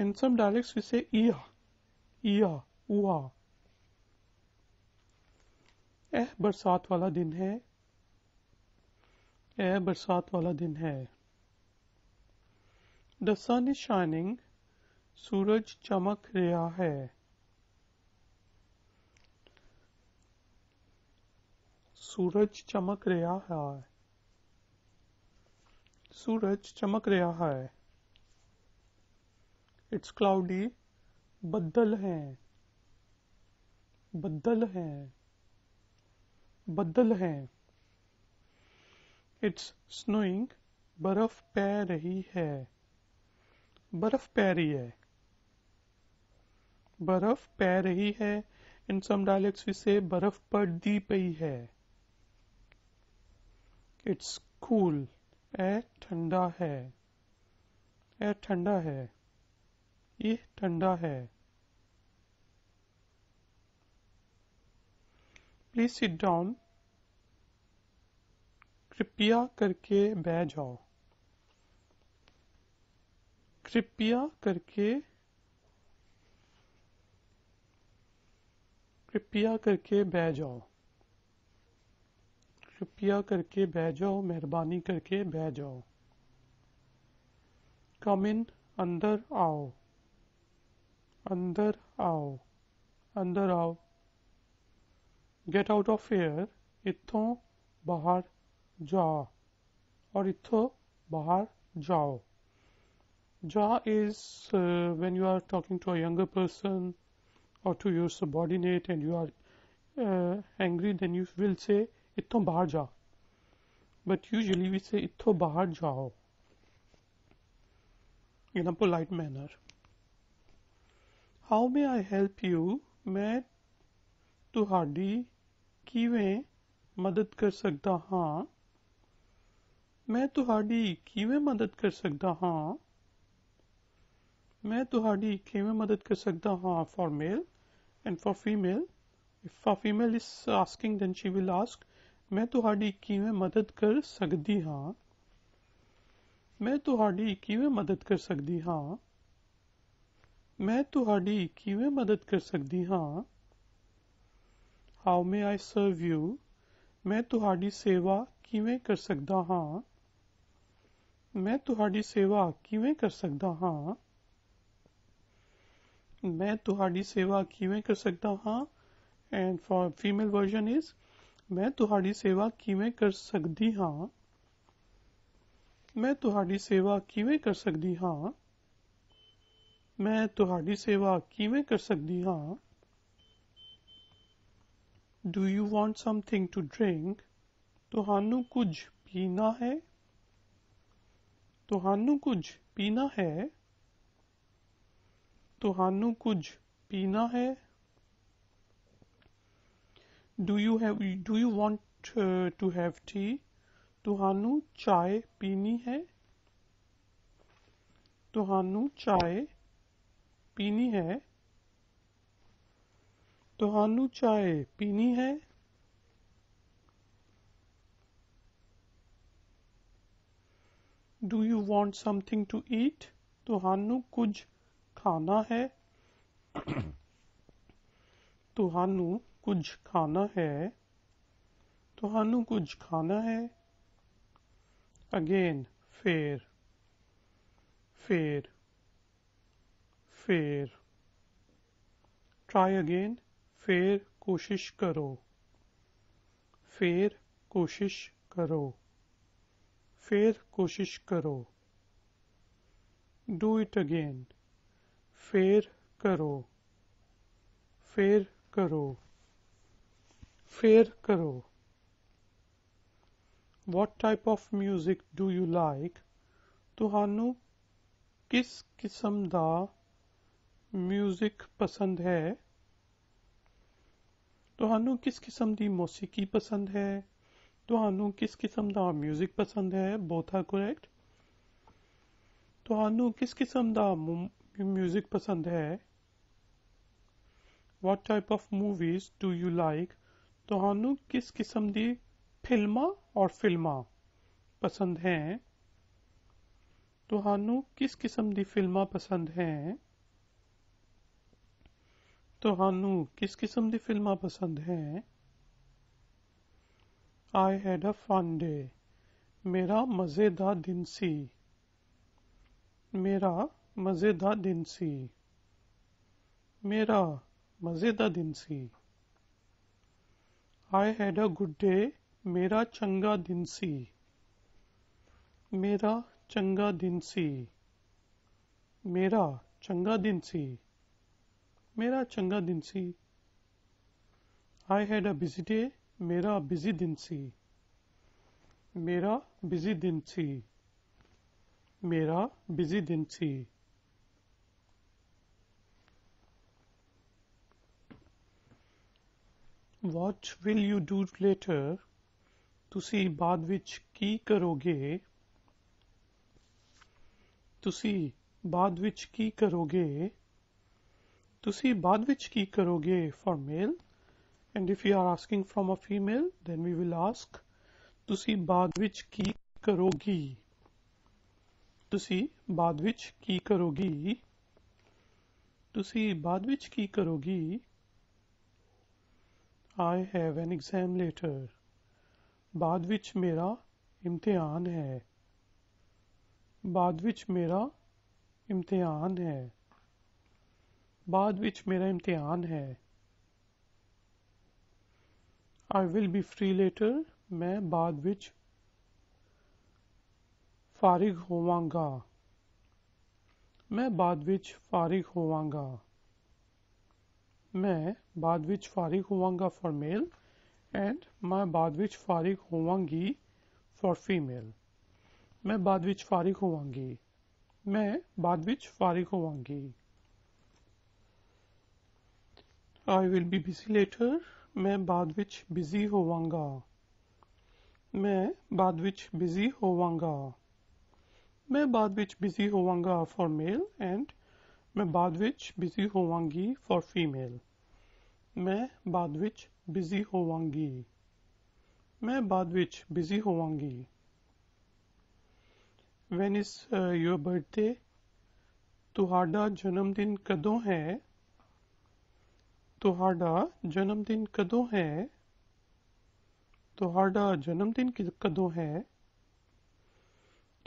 इन सम डायलेक्ट्स वी से इया इया उहा eh बरसात वाला दिन है eh बरसात वाला दिन है द सन इज शाइनिंग सूरज चमक रहा है सूरज चमक रहा है सूरज चमक रहा है इट्स क्लाउडी बदल हैं बदल हैं बदल हैं इट्स स्नोइंग बर्फ पै रही है बर्फ पै रही है बर्फ पै रही है इन सम डायलेक्ट्स वी से बर्फ पड़ दी पई है इट्स कूल ए ठंडा है ए ठंडा है ये ठंडा है प्लीज सिट डाउन कृपया करके बैठ जाओ कृपया करके कृपया करके बह जाओ कृपया करके बह जाओ मेहरबानी करके बह जाओ कम इन अंदर आओ अंदर आओ अंदर आओ गेट आउट ऑफ एयर इथों बाहर जाओ और इथो बाहर जाओ जा is when you are talking to to person or to your subordinate and you are uh, angry, then you will say itto bahar ja. But usually we say itto bahar jao in a polite manner. How may I help you? मैं ਤੁਹਾਡੀ ਕਿਵੇਂ ਮਦਦ ਕਰ ਸਕਦਾ ਹਾਂ ਮੈਂ ਤੁਹਾਡੀ ਕਿਵੇਂ ਮਦਦ ਕਰ ਸਕਦਾ ਹਾਂ मैं थोड़ी किमें मदद कर सकता हाँ for male and for female if a female is asking then she will ask मैं थोड़ी किमें मदद कर सकती हाँ मैं थोड़ी किमें मदद कर सकती हाँ मैं थोड़ी किमें मदद कर सकती हाँ how may I serve you मैं थोड़ी सेवा किमें कर सकता हाँ मैं थोड़ी सेवा किमें कर सकता हाँ मैं तुहाड़ी सेवा किवें कर सकता हाँ and for female version is मैं तुहाड़ी सेवा किवें कर सकती हाँ मैं तुहाड़ी सेवा किवें कर सकती हाँ मैं तुहाड़ी सेवा किवें कर सकती हाँ do you want something to drink तुहानू कुछ पीना है तुहानू कुछ पीना है ਤੁਹਾਨੂੰ ਕੁਝ ਪੀਣਾ ਹੈ do you have do you want uh, to have tea ਤੁਹਾਨੂੰ ਚਾਹ ਪੀਣੀ ਹੈ ਤੁਹਾਨੂੰ ਚਾਹ ਪੀਣੀ ਹੈ ਤੁਹਾਨੂੰ ਚਾਹ ਪੀਣੀ ਹੈ do you want something to eat ਤੁਹਾਨੂੰ ਕੁਝ [CLEARS THROAT] खाना है तुहानू कुछ खाना है तुहानू कुछ खाना है अगेन फेर फेर फेर ट्राई अगेन फेर कोशिश करो फेर कोशिश करो फेर कोशिश करो डू इट अगेन फेर करो फेर करो फेर करो what type of music do you like तो किस किस्म का म्यूजिक पसंद है तो किस किस्म की मौसीकी पसंद है तो किस किस्म का म्यूजिक पसंद है बोथ आर करेक्ट तो किस किस्म का भी म्यूजिक पसंद है what type of movies do you like तुहानू किस किस्म दी फिल्मा और फिल्मा पसंद हैं तुहानू किस किस्म दी फिल्मा पसंद हैं तुहानू किस किस्म दी फिल्मा पसंद हैं I had a fun day मेरा मजेदार दिन सी मेरा मजेदार दिन सी मेरा मजेदार दिन सी I had a good day मेरा चंगा दिन सी मेरा चंगा दिन सी मेरा चंगा दिन सी मेरा चंगा दिन सी I had a busy day मेरा बिजी दिन सी मेरा बिजी दिन सी मेरा बिजी दिन सी what will you do later ਤੁਸੀਂ ਬਾਅਦ ਵਿੱਚ ਕੀ ਕਰੋਗੇ ਤੁਸੀਂ ਬਾਅਦ ਵਿੱਚ ਕੀ ਕਰੋਗੇ ਤੁਸੀਂ ਬਾਅਦ ਵਿੱਚ ਕੀ ਕਰੋਗੇ for male and if you are asking from a female then we will ask ਤੁਸੀਂ ਬਾਅਦ ਵਿੱਚ ਕੀ ਕਰੋਗੀ ਤੁਸੀਂ ਬਾਅਦ ਵਿੱਚ ਕੀ ਕਰੋਗੀ ਤੁਸੀਂ ਬਾਅਦ ਵਿੱਚ ਕੀ ਕਰੋਗੀ I have an exam later. बाद विच मेरा इम्तिहान है बाद विच मेरा इम्तिहान है बाद विच मेरा इम्तिहान है I will be free later. मैं बाद विच फारिग होवांगा मैं बाद विच फारिग होवांगा मैं बाद विच फारिग होवांगा फॉर मेल एंड मैं बाद विच फारिग होवांगी फॉर फीमेल मैं बाद विच फारिग होवांगी मैं बाद विच फारिग होवांगी I will be busy later मैं बाद विच बिजी होवांगा मैं बाद विच बिजी होवांगा मैं बाद विच बिजी होवांगा फॉर मेल एंड मैं बाद विच बिजी होवांगी फॉर फीमेल मैं बाद विच बिजी होवांगी मैं बाद विच बिजी होवांगी व्हेन इज योर बर्थडे ਤੁਹਾਡਾ ਜਨਮਦਿਨ ਕਦੋਂ ਹੈ ਤੁਹਾਡਾ ਜਨਮਦਿਨ ਕਦੋਂ ਹੈ ਤੁਹਾਡਾ ਜਨਮਦਿਨ ਕਦੋਂ ਹੈ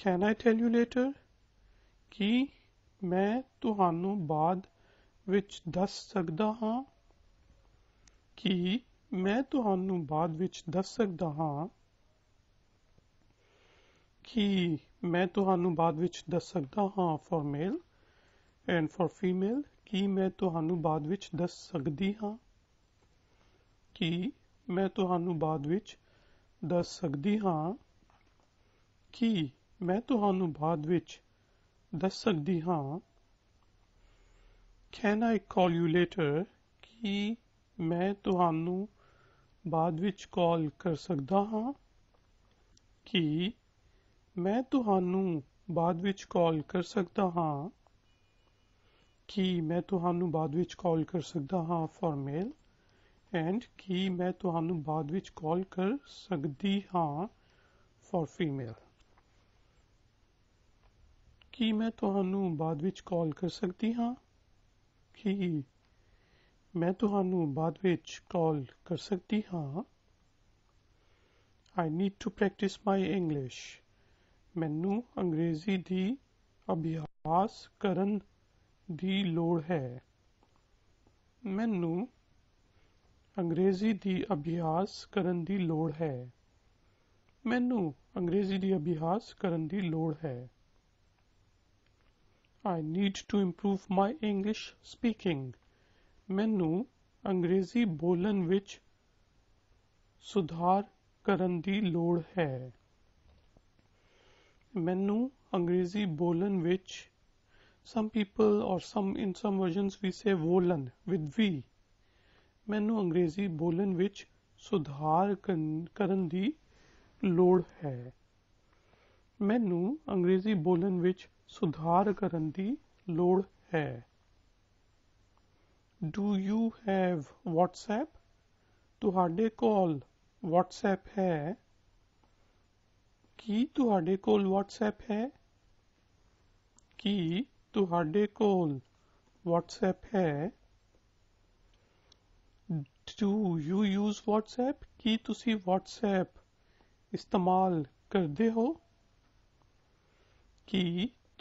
can I tell you later ਕੀ ਮੈਂ ਤੁਹਾਨੂੰ ਬਾਅਦ ਵਿੱਚ ਦੱਸ ਸਕਦਾ ਹਾਂ ਕਿ ਮੈਂ ਤੁਹਾਨੂੰ ਬਾਅਦ ਵਿੱਚ ਦੱਸ ਸਕਦਾ ਹਾਂ ਕਿ ਮੈਂ ਤੁਹਾਨੂੰ ਬਾਅਦ ਵਿੱਚ ਦੱਸ ਸਕਦਾ ਹਾਂ for male and for female ਕਿ ਮੈਂ ਤੁਹਾਨੂੰ ਬਾਅਦ ਵਿੱਚ ਦੱਸ ਸਕਦੀ ਹਾਂ ਕਿ ਮੈਂ ਤੁਹਾਨੂੰ ਬਾਅਦ ਵਿੱਚ ਦੱਸ ਸਕਦੀ ਹਾਂ ਕਿ ਮੈਂ ਤੁਹਾਨੂੰ ਬਾਅਦ ਵਿੱਚ ਦੱਸ ਸਕਦੀ ਹਾਂ can I call you later ਕੀ ਮੈਂ ਤੁਹਾਨੂੰ ਬਾਅਦ ਵਿੱਚ ਕਾਲ ਕਰ ਸਕਦਾ ਹਾਂ ਕੀ ਮੈਂ ਤੁਹਾਨੂੰ ਬਾਅਦ ਵਿੱਚ ਕਾਲ ਕਰ ਸਕਦਾ ਹਾਂ ਕੀ ਮੈਂ ਤੁਹਾਨੂੰ ਬਾਅਦ ਵਿੱਚ ਕਾਲ ਕਰ ਸਕਦਾ ਹਾਂ ਫॉर ਮੇਲ ਐਂਡ ਕੀ ਮੈਂ ਤੁਹਾਨੂੰ ਬਾਅਦ ਵਿੱਚ ਕਾਲ ਕਰ ਸਕਦੀ ਹਾਂ ਫॉर ਫੀਮੇਲ ਕੀ ਮੈਂ ਤੁਹਾਨੂੰ ਬਾਅਦ ਵਿੱਚ ਕਾਲ ਕਰ ਸਕਦੀ ਹਾਂ ਕੀ ਮੈਂ ਤੁਹਾਨੂੰ ਬਾਅਦ ਵਿੱਚ ਕਾਲ ਕਰ ਸਕਦੀ ਹਾਂ I need to practise my English ਮੈਨੂੰ ਅੰਗਰੇਜ਼ੀ ਦੀ ਅਭਿਆਸ ਕਰਨ ਦੀ ਲੋੜ ਹੈ ਮੈਨੂੰ ਅੰਗਰੇਜ਼ੀ ਦੀ ਅਭਿਆਸ ਕਰਨ ਦੀ ਲੋੜ ਹੈ ਮੈਨੂੰ ਅੰਗਰੇਜ਼ੀ ਦੀ ਅਭਿਆਸ ਕਰਨ ਦੀ ਲੋੜ ਹੈ I need to improve my English speaking ਮੈਨੂੰ ਅੰਗਰੇਜ਼ੀ ਬੋਲਣ ਵਿੱਚ ਸੁਧਾਰ ਕਰਨ ਦੀ ਲੋੜ ਹੈ ਮੈਨੂੰ ਅੰਗਰੇਜ਼ੀ ਬੋਲਣ ਵਿੱਚ some people or some in some versions we say ਬੋਲਣ with v ਮੈਨੂੰ ਅੰਗਰੇਜ਼ੀ ਬੋਲਣ ਵਿੱਚ ਸੁਧਾਰ ਕਰਨ ਦੀ ਲੋੜ ਹੈ ਮੈਨੂੰ ਅੰਗਰੇਜ਼ੀ ਬੋਲਣ ਵਿੱਚ सुधार करने की लोड़ है डू यू हैव वट्सएप तुडे कोल वट्सएप है की तुडे कोल वट्सएप है की तुडे कोल वट्सएप है डू यू यूज वट्सएप की तुसी वट्सएप इस्तेमाल करते हो की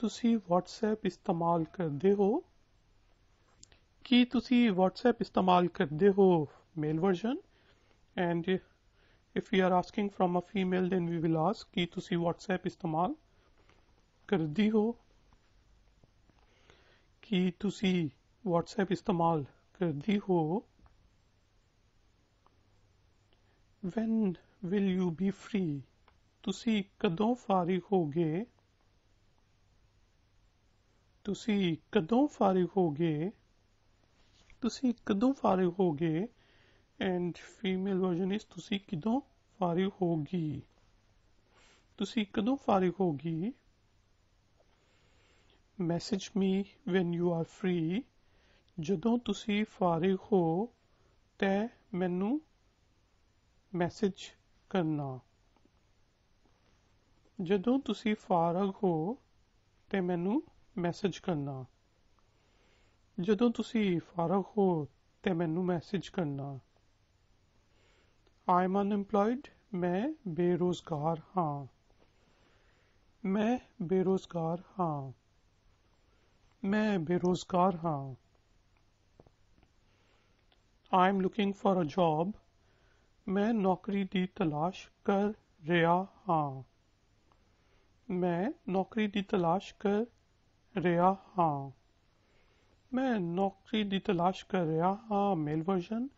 ਤੁਸੀਂ WhatsApp ਇਸਤੇਮਾਲ ਕਰਦੇ ਹੋ ਕੀ ਤੁਸੀਂ WhatsApp ਇਸਤੇਮਾਲ ਕਰਦੇ ਹੋ male version and if we are asking from a female then we will ask ki tusi whatsapp istemal kardi ho ki tusi whatsapp istemal kardi ho when will you be free tusi kadon farig hoge ਤੁਸੀਂ ਕਦੋਂ ਫਾਰਿਗ ਹੋਗੇ ਤੁਸੀਂ ਕਦੋਂ ਫਾਰਿਗ ਹੋਗੇ and female version ਇਸ ਤੁਸੀਂ ਕਦੋਂ ਫਾਰਿਗ ਹੋਗੀ ਤੁਸੀਂ ਕਦੋਂ ਫਾਰਿਗ ਹੋਗੀ message me when you are free ਜਦੋਂ ਤੁਸੀਂ ਫਾਰਿਗ ਹੋ ਤੇ ਮੈਨੂੰ ਮੈਸੇਜ ਕਰਨਾ ਜਦੋਂ ਤੁਸੀਂ ਫਾਰਗ ਹੋ ਤੇ ਮੈਨੂੰ ਮੈਸੇਜ ਕਰਨਾ ਜਦੋਂ ਤੁਸੀਂ ਫਾਰਗ ਹੋ ਤੇ ਮੈਨੂੰ ਮੈਸੇਜ ਕਰਨਾ ਆਈ ਐਮ ਅਨਐਮਪਲੋਇਡ ਮੈਂ ਬੇਰੋਜ਼ਗਾਰ ਹਾਂ ਮੈਂ ਬੇਰੋਜ਼ਗਾਰ ਹਾਂ ਮੈਂ ਬੇਰੋਜ਼ਗਾਰ ਹਾਂ I am looking for a job ਮੈਂ ਨੌਕਰੀ ਦੀ ਤਲਾਸ਼ ਕਰ ਰਿਹਾ ਹਾਂ ਮੈਂ ਨੌਕਰੀ ਦੀ ਤਲਾਸ਼ ਕਰ रहा हाँ मैं नौकरी की तलाश कर रहा हाँ मेल वर्जन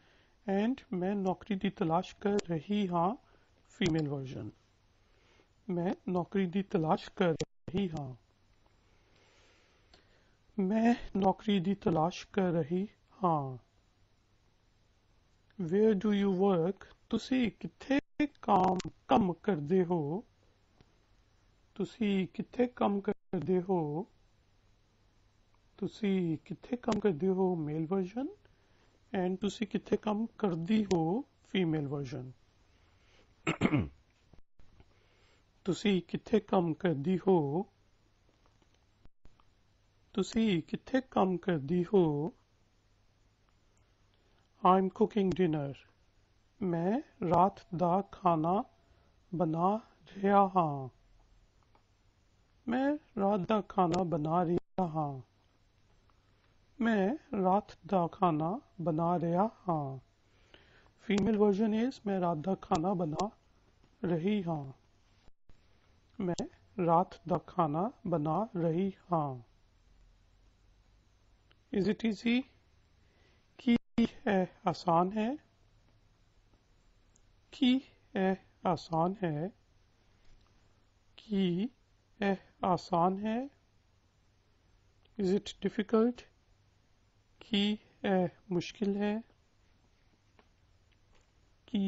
एंड मैं नौकरी की तलाश कर रही हाँ फीमेल वर्जन मैं नौकरी की तलाश कर रही हाँ मैं नौकरी की तलाश कर रही हाँ वेयर डू यू वर्क काम कम कर दे हो तुसी ਤੁਸੀਂ कम कर दे हो ਤੁਸੀਂ ਕਿੱਥੇ ਕੰਮ ਕਰਦੇ ਹੋ ਮੇਲ ਵਰਜ਼ਨ ਐਂਡ ਤੁਸੀਂ ਕਿੱਥੇ ਕੰਮ ਕਰਦੀ ਹੋ ਫੀਮੇਲ ਵਰਜ਼ਨ ਤੁਸੀਂ ਕਿੱਥੇ ਕੰਮ ਕਰਦੀ ਹੋ ਤੁਸੀਂ ਕਿੱਥੇ ਕੰਮ ਕਰਦੀ ਹੋ ਆਮ ਕੁਕਿੰਗ ਡਿਨਰ ਮੈਂ ਰਾਤ ਦਾ ਖਾਣਾ ਬਣਾ ਰਿਹਾ ਹਾਂ ਮੈਂ ਰਾਤ ਦਾ ਖਾਣਾ ਬਣਾ ਰਿਹਾ ਹਾਂ मैं रात का खाना बना रहा हाँ फीमेल वर्जन इज मैं रात का खाना बना रही हाँ मैं रात का खाना बना रही हाँ इज इट इजी की है आसान है की है आसान है की है आसान है इज इट डिफिकल्ट की ए मुश्किल है की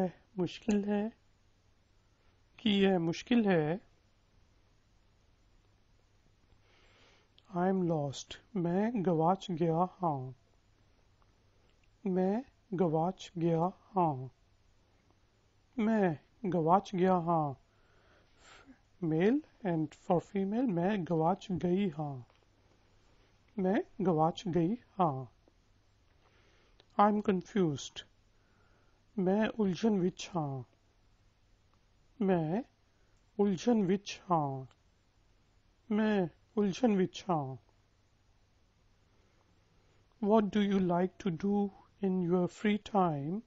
ए मुश्किल है कि ए मुश्किल है आई एम लॉस्ट मैं गवाच गया हाँ मैं गवाच गया हाँ मैं गवाच गया हाँ मेल एंड फॉर फीमेल मैं गवाच गई हाँ मैं गवाच गई हाँ आई एम कंफ्यूज मैं उलझन विच हाँ मैं उलझन विच हाँ मैं उलझन विच हाँ what do you like to do in your free time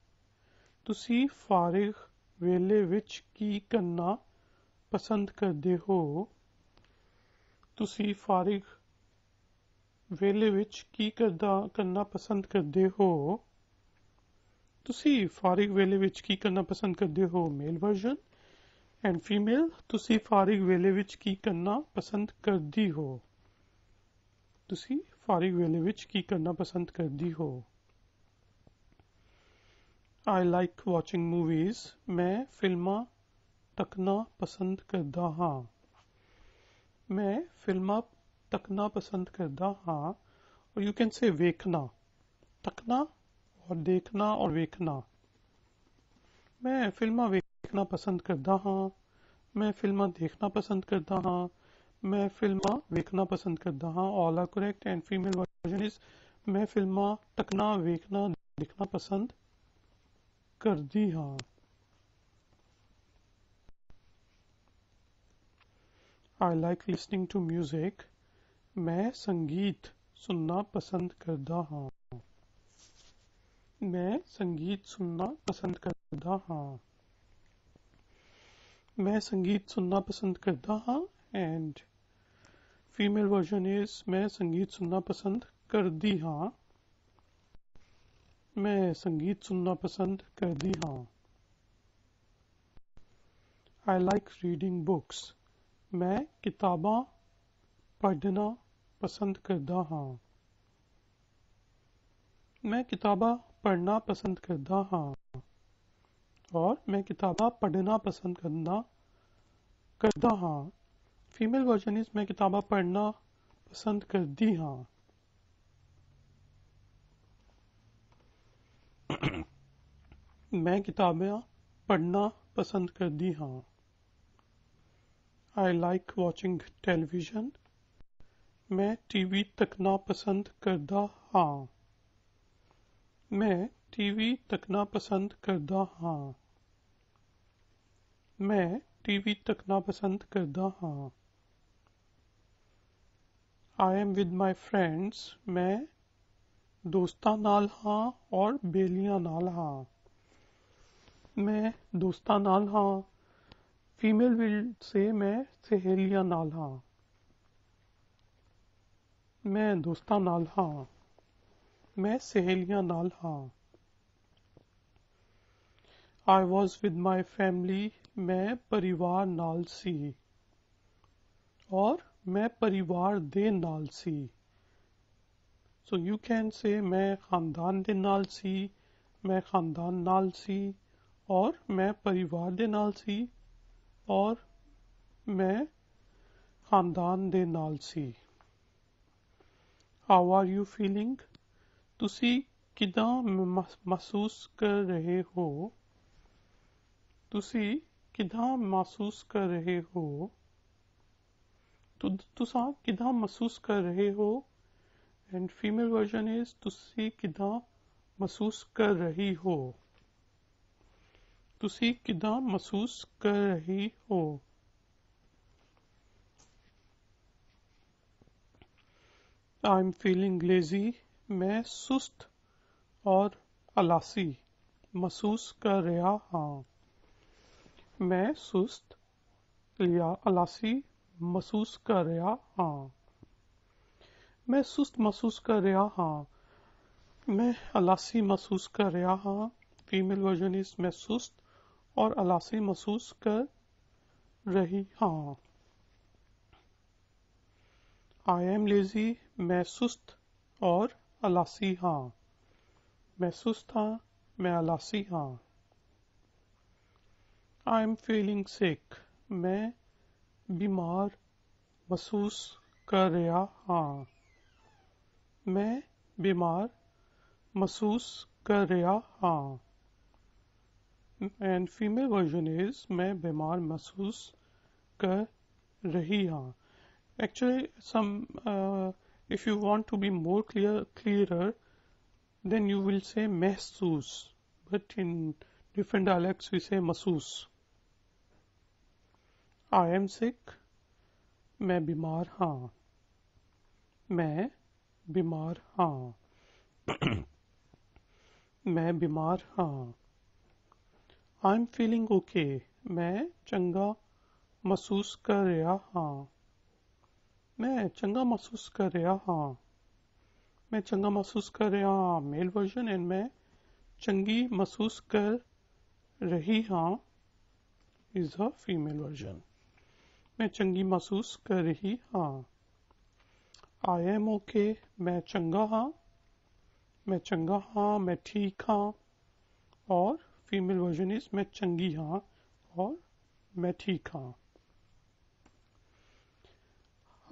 ती फारिग वेले विच की करना पसंद करते हो ती फारिग ਵੇਲੇ ਵਿੱਚ ਕੀ ਕਰਦਾ ਕਰਨਾ ਪਸੰਦ ਕਰਦੇ ਹੋ ਤੁਸੀਂ ਫਾਰਿਗ ਵੇਲੇ ਵਿੱਚ ਕੀ ਕਰਨਾ ਪਸੰਦ ਕਰਦੇ ਹੋ ਮੇਲ ਵਰਜ਼ਨ ਐਂਡ ਫੀਮੇਲ ਤੁਸੀਂ ਫਾਰਿਗ ਵੇਲੇ ਵਿੱਚ ਕੀ ਕਰਨਾ ਪਸੰਦ ਕਰਦੀ ਹੋ ਤੁਸੀਂ ਫਾਰਿਗ ਵੇਲੇ ਵਿੱਚ ਕੀ ਕਰਨਾ ਪਸੰਦ ਕਰਦੀ ਹੋ ਆਈ ਲਾਈਕ ਵਾਚਿੰਗ ਮੂਵੀਜ਼ ਮੈਂ ਫਿਲਮਾਂ ਤੱਕਣਾ ਪਸੰਦ ਕਰਦਾ ਹਾਂ ਮੈਂ ਫਿਲਮਾਂ तकना पसंद करता हाँ और यू कैन से वेखना तकना और देखना और वेखना मैं फिल्म वेखना पसंद करता हाँ मैं फिल्म देखना पसंद करता हाँ मैं फिल्म वेखना पसंद करता हाँ all are correct and female version is मैं फिल्म तकना वेखना देखना पसंद करदी हाँ I like listening to music मैं संगीत सुनना पसंद करता हाँ मैं संगीत सुनना पसंद करता हाँ मैं संगीत सुनना पसंद करता हाँ एंड फीमेल वर्जन इज मैं संगीत सुनना पसंद कर दी हाँ मैं संगीत सुनना पसंद कर दी हाँ आई लाइक रीडिंग बुक्स मैं किताबा पढ़ना पसंद करता हाँ मैं किताबा पढ़ना पसंद करता हाँ और मैं किताबा पढ़ना पसंद करना करता हाँ फीमेल वर्जन इज मैं किताबा पढ़ना पसंद करती हाँ [CLEARS THROAT] मैं किताबें पढ़ना पसंद करती हाँ आई लाइक वॉचिंग टेलीविजन मैं टीवी तकना पसंद करता हाँ मैं टीवी तकना पसंद करता हाँ मैं टीवी तकना पसंद करता हाँ I am with my friends मैं दोस्तों नाल हाँ और बेलियां नाल हाँ मैं दोस्तों नाल हाँ फीमेल विल से मैं सहेलियां नाल हाँ ਮੈਂ ਦੋਸਤਾਂ ਨਾਲ ਹਾਂ ਮੈਂ ਸਹੇਲੀਆਂ ਨਾਲ ਹਾਂ I was with my family मैं परिवार नाल सी और मैं परिवार दे नाल सी सो यू कैन से मैं खानदान दे नाल सी मैं खानदान नाल सी और मैं परिवार दे नाल सी और मैं खानदान दे नाल सी ਹਾਊ ਆਰ ਯੂ ਫੀਲਿੰਗ ਤੁਸੀਂ ਕਿਦਾਂ ਮਹਿਸੂਸ ਕਰ ਰਹੇ ਹੋ ਤੁਸੀਂ ਕਿਦਾਂ ਮਹਿਸੂਸ ਕਰ ਰਹੇ ਹੋ ਤੁਸੀਂ ਕਿਦਾਂ ਮਹਿਸੂਸ ਕਰ ਰਹੇ ਹੋ ਐਂਡ ਫੀਮੇਲ ਵਰਜਨ ਇਜ਼ ਤੁਸੀਂ ਕਿਦਾਂ ਮਹਿਸੂਸ ਕਰ ਰਹੀ ਹੋ ਤੁਸੀਂ ਕਿਦਾਂ ਮਹਿਸੂਸ ਕਰ ਰਹੀ ਹੋ आई एम फीलिंग लेजी मैं सुस्त और अलासी महसूस कर रहा हाँ मैं सुस्त या अलासी महसूस कर रहा हाँ मैं सुस्त महसूस कर रहा हाँ मैं अलासी महसूस कर रहा हाँ फीमेल वर्जन इज मैं सुस्त और अलासी महसूस कर रही हाँ आई एम लेजी मैं सुस्त और अलासी हाँ मैं सुस्त हाँ मैं अलासी हाँ आई एम फीलिंग सिक मैं बीमार महसूस कर रहा हाँ मैं बीमार महसूस कर रहा हाँ एंड फीमेल वर्जन इज मैं बीमार महसूस कर रही हाँ actually some If you want to be more clear, clearer, then you will say mehsoos But in different dialects, we say masus. I am sick. main bimar ha main bimar ha main bimar ha i am feeling okay main changa mehsoos kar raha ha मैं चंगा महसूस कर रहा हाँ मैं चंगा महसूस कर रहा हाँ मेल वर्जन एंड मैं चंगी महसूस कर रही हाँ इज अ फीमेल वर्जन मैं चंगी महसूस कर रही हाँ आई एम ओके मैं चंगा हाँ मैं चंगा हाँ मैं ठीक हाँ और फीमेल वर्जन इज मैं चंगी हाँ और मैं ठीक हाँ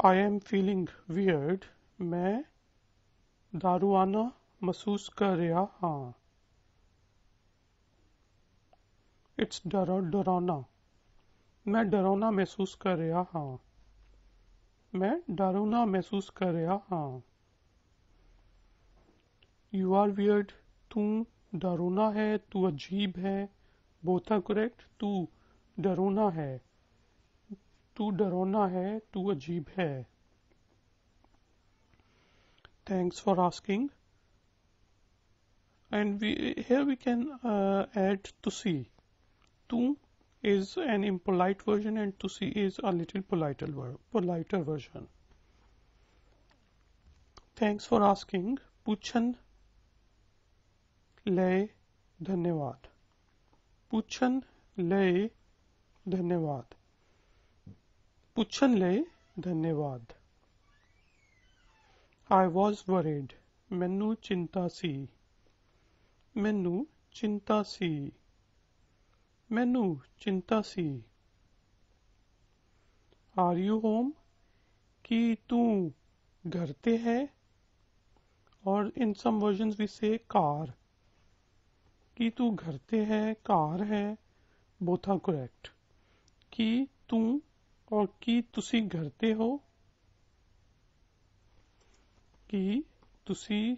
आई एम फीलिंग वियर्ड मैं दारुआना महसूस कर रहा हाँ इट्स डरा डराना मैं डरावना महसूस कर रहा हाँ मैं डरावना महसूस कर रहा हाँ यू आर वियर्ड तू डरोना है तू अजीब है बोथा करेक्ट तू डरोना है तू डरोना है तू अजीब है thanks for asking and here we can add to see तू is an impolite version and तुसी is a little politer version thanks for asking पूछन ले धन्यवाद पूछन ले धन्यवाद पूछन ले धन्यवाद आई वॉज वरिड मैनू चिंता सी मैनू चिंता सी मैनू चिंता सी आर यू होम कि तू घर ते है और in some version we say कार कि तू घर ते है कार है बोथा आर करेक्ट कि तू और की ਤੁਸੀਂ ਘਰ ਤੇ ਹੋ ਕੀ ਤੁਸੀਂ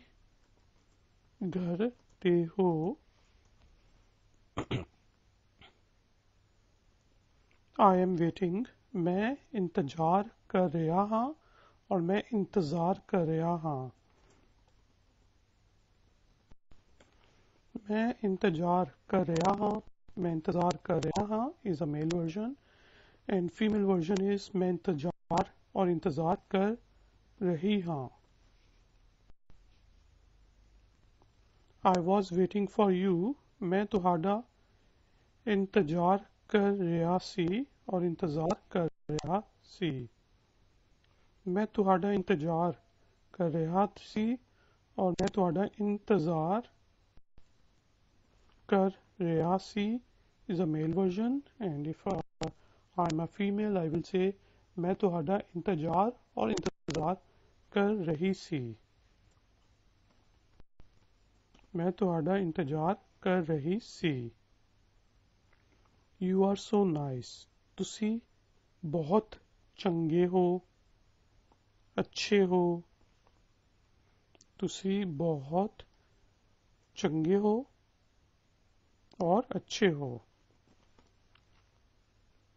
ਘਰ ਤੇ ਹੋ आई एम वेटिंग मैं इंतजार कर रहा हाँ और मैं इंतजार कर रहा हाँ मैं इंतजार कर रहा हाँ मैं इंतजार कर रहा हाँ is a male version and female version is मैं इंतजार और इंतजार कर रही हाँ I was waiting for you मैं तुहाडा इंतजार कर रहा सी और इंतजार कर रहा सी मैं तुहाडा इंतजार कर रहा सी और मैं तुहाडा इंतजार कर रहा सी is a male version and if I am a female I will say मैं तुहाडा इंतजार और इंतजार कर रही सी मैं तुहाडा इंतजार कर रही सी यू आर सो नाइस तुसी बहुत चंगे हो अच्छे हो तुसी बहुत चंगे हो और अच्छे हो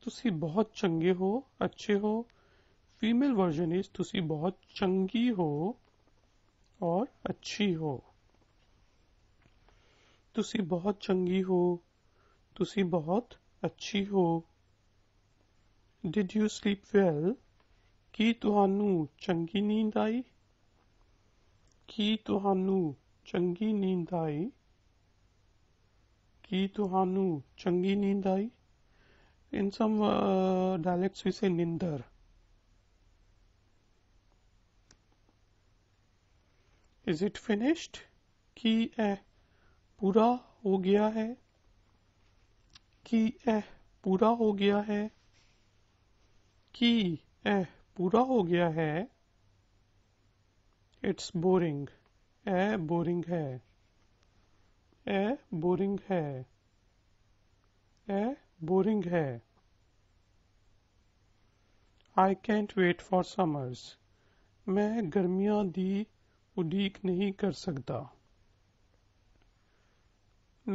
ਤੁਸੀਂ ਬਹੁਤ ਚੰਗੇ ਹੋ ਅੱਛੇ ਹੋ फीमेल वर्जन इज तुसी बहुत चंगी हो और अच्छी हो तुसी बहुत चंगी हो तुसी बहुत अच्छी हो डिड यू स्लीप वेल की ਤੁਹਾਨੂੰ ਚੰਗੀ ਨੀਂਦ ਆਈ ਕੀ ਤੁਹਾਨੂੰ ਚੰਗੀ ਨੀਂਦ ਆਈ ਕੀ ਤੁਹਾਨੂੰ ਚੰਗੀ ਨੀਂਦ ਆਈ In some uh, dialects we say nindar. Is it finished कि ए पूरा हो गया है कि ए पूरा हो गया है कि ए पूरा हो गया है इट्स बोरिंग ए बोरिंग है ए बोरिंग है ए बोरिंग है I can't wait for summers मैं गर्मियां दी उडीक नहीं कर सकता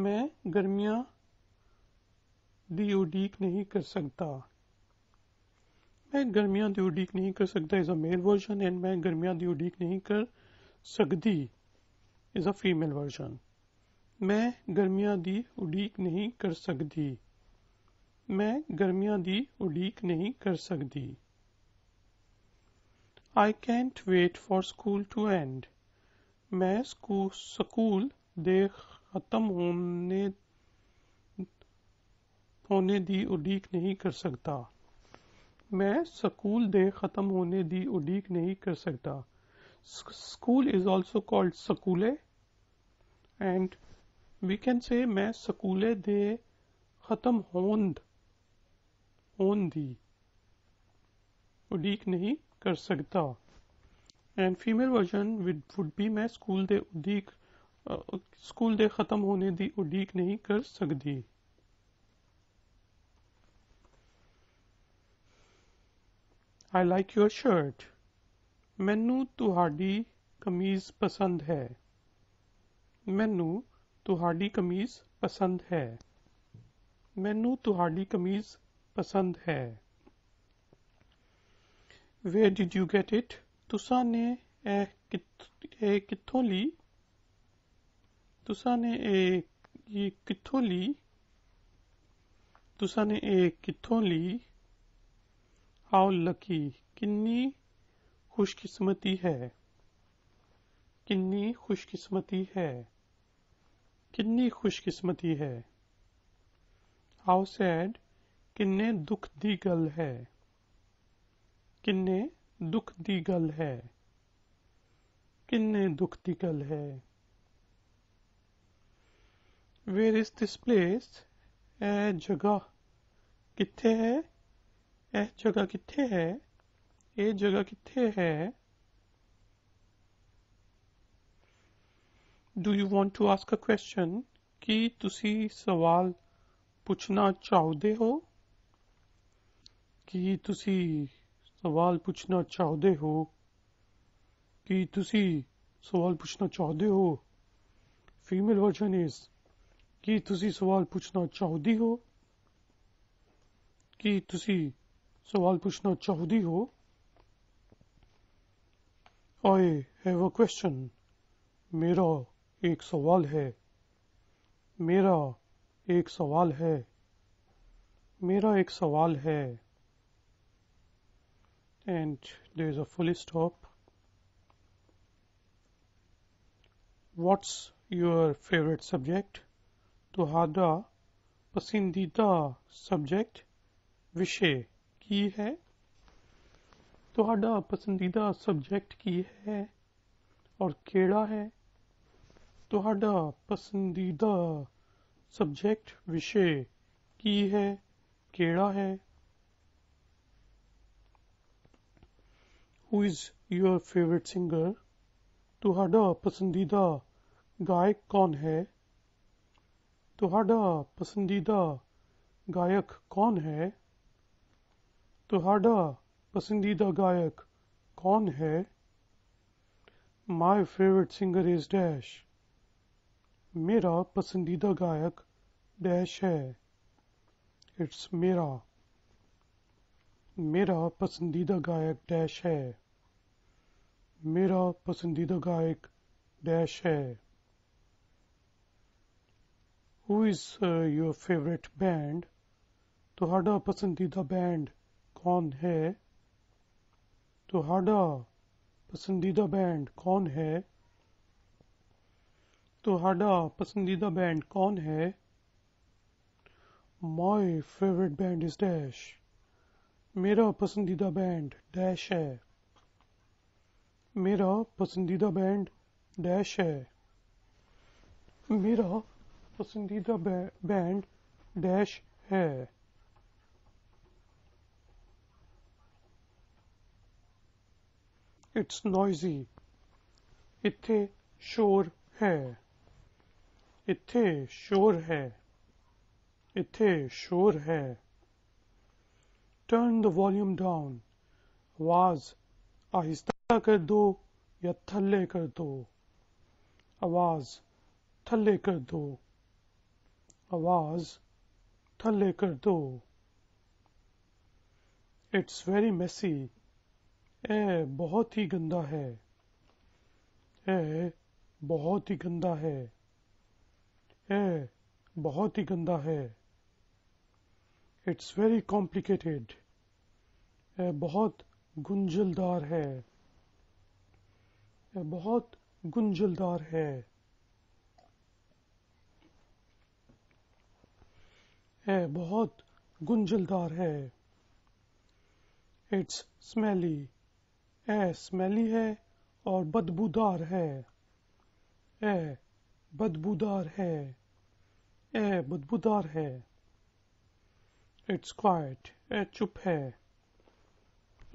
मैं गर्मियां दी उडीक नहीं कर सकता मैं गर्मियां दी उडीक नहीं कर सकता is a male version and मैं गर्मियां दी उडीक नहीं कर सकती इज अ फीमेल वर्जन मैं गर्मियां दी उडीक नहीं कर सकती मैं गर्मियों की उड़ीक नहीं कर सकती I can't wait for school to end मैं स्कूल दे खत्म होने होने दी उडीक नहीं कर सकता मैं स्कूल दे खत्म होने दी उडीक नहीं कर सकता स्कूल इज ऑल्सो कॉल्ड स्कूले एंड वी कैन से मैं स्कूले दे खत्म होंद ओन दी उडीक नहीं कर सकता and female version with would be मैं स्कूल दे उडीक स्कूल uh, दे खत्म होने दी उडीक नहीं कर सकती आई लाइक योर शर्ट मैनू तुहाडी कमीज पसंद है मैनू तुहाडी कमीज पसंद है मैनू तुहाडी कमीज पसंद है where did you get it तुसा ने ए किथों ली तुसा ने ए ये किथों ली तुसा ने ए किथों ली हाउ लकी किन्नी खुशकिस्मती है किन्नी खुशकिस्मती है किन्नी खुशकिस्मती है हाउ सैड ਕਿੰਨੇ ਦੁੱਖ ਦੀ ਗੱਲ ਹੈ ਕਿੰਨੇ ਦੁੱਖ ਦੀ ਗੱਲ ਹੈ ਕਿੰਨੇ ਦੁੱਖ ਦੀ ਗੱਲ ਹੈ ਵੇਅਰ ਇਜ਼ ਥਿਸ ਪਲੇਸ ਇਹ ਜਗ੍ਹਾ ਕਿੱਥੇ ਹੈ ਇਹ ਜਗ੍ਹਾ ਕਿੱਥੇ ਹੈ ਇਹ ਜਗ੍ਹਾ ਕਿੱਥੇ ਹੈ do you want to ask a question ਕੀ ਤੁਸੀਂ ਸਵਾਲ ਪੁੱਛਣਾ ਚਾਹੁੰਦੇ ਹੋ ਕੀ ਤੁਸੀਂ ਸਵਾਲ ਪੁੱਛਣਾ ਚਾਹੁੰਦੇ ਹੋ ਕੀ ਤੁਸੀਂ ਸਵਾਲ ਪੁੱਛਣਾ ਚਾਹੁੰਦੇ ਹੋ ਫੀਮੇਲ ਵਰਜਨ ਇਸ ਕੀ ਤੁਸੀਂ ਸਵਾਲ ਪੁੱਛਣਾ ਚਾਹੁੰਦੀ ਹੋ ਕੀ ਤੁਸੀਂ ਸਵਾਲ ਪੁੱਛਣਾ ਚਾਹੁੰਦੀ ਹੋ ਆਈ ਹੈਵ ਅ ਕੁਐਸਚਨ ਮੇਰਾ एक सवाल है मेरा एक सवाल है मेरा एक सवाल है and there is a full stop what's your favorite subject तुम्हारा पसंदीदा सब्जेक्ट विषय की है ਤੁਹਾਡਾ ਪਸੰਦੀਦਾ ਸਬਜੈਕਟ ਕੀ ਹੈ ਔਰ ਕਿਹੜਾ ਹੈ ਤੁਹਾਡਾ ਪਸੰਦੀਦਾ ਸਬਜੈਕਟ ਵਿਸ਼ੇ ਕੀ ਹੈ ਕਿਹੜਾ ਹੈ who is your favourite singer तुहाडा पसंदीदा गायक कौन है तुहाडा पसंदीदा गायक कौन है तुहाडा पसंदीदा गायक कौन है my favourite singer is dash मेरा पसंदीदा गायक डैश है इट्स मेरा मेरा पसंदीदा गायक डैश है मेरा पसंदीदा गायक डैश है who is your favourite band ਤੁਹਾਡਾ ਪਸੰਦੀਦਾ ਬੈਂਡ ਕੌਣ ਹੈ ਤੁਹਾਡਾ ਪਸੰਦੀਦਾ ਬੈਂਡ ਕੌਣ ਹੈ ਤੁਹਾਡਾ ਪਸੰਦੀਦਾ ਬੈਂਡ ਕੌਣ ਹੈ my favorite band is dash ਮੇਰਾ ਪਸੰਦੀਦਾ ਬੈਂਡ dash ਹੈ मेरा पसंदीदा बैंड डैश है मेरा पसंदीदा बैंड डैश है इट्स नॉइजी इथे शोर है इथे शोर है इथे शोर है टर्न द वॉल्यूम डाउन वाज आहिस्ता थल्ला कर दो या थल्ले कर दो आवाज थल्ले कर दो आवाज थल्ले कर दो इट्स वेरी मेसी ए बहुत ही गंदा है ए बहुत ही गंदा है ए बहुत ही गंदा है इट्स वेरी कॉम्प्लिकेटेड बहुत गुंजलदार है बहुत गुंजलदार है है बहुत गुंजलदार है इट्स स्मेली ए स्मेली है और बदबूदार है ए बदबूदार है ए बदबूदार है इट्स क्वाइट ए चुप है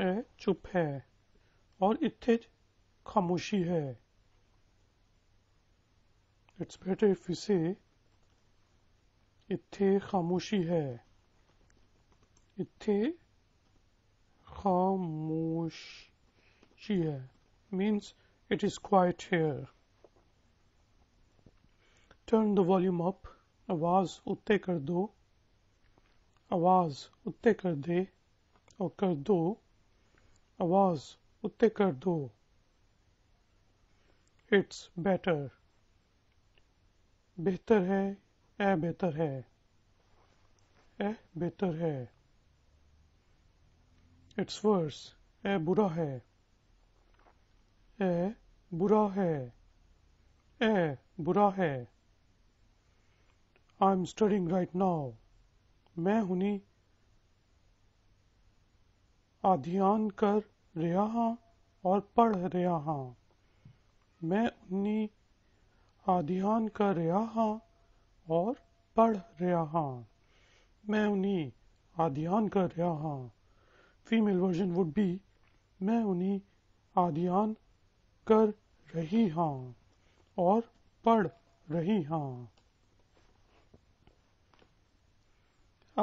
ए चुप है और इथे खामोशी है इट्स बेटर इफ यू से इत्थे खामोशी है इत्थे खामोशी है means it is quiet here turn the volume up आवाज उत्ते कर दो आवाज उत्ते कर दे और कर दो आवाज उत्ते कर दो इट्स बेटर बेहतर है ए बेहतर है ए बेहतर है इट्स वर्स ए बुरा है ए बुरा है ए बुरा है I am studying right now मैं हुनी अध्ययन कर रहा हाँ और पढ़ रहा हाँ मैं उन्नी आदियान कर रहा हाँ और पढ़ रहा हाँ मैं उन्हीं आदियान कर रहा हाँ फीमेल वर्जन वुड बी मैं उन्हीं आदियान कर रही हाँ और पढ़ रही हाँ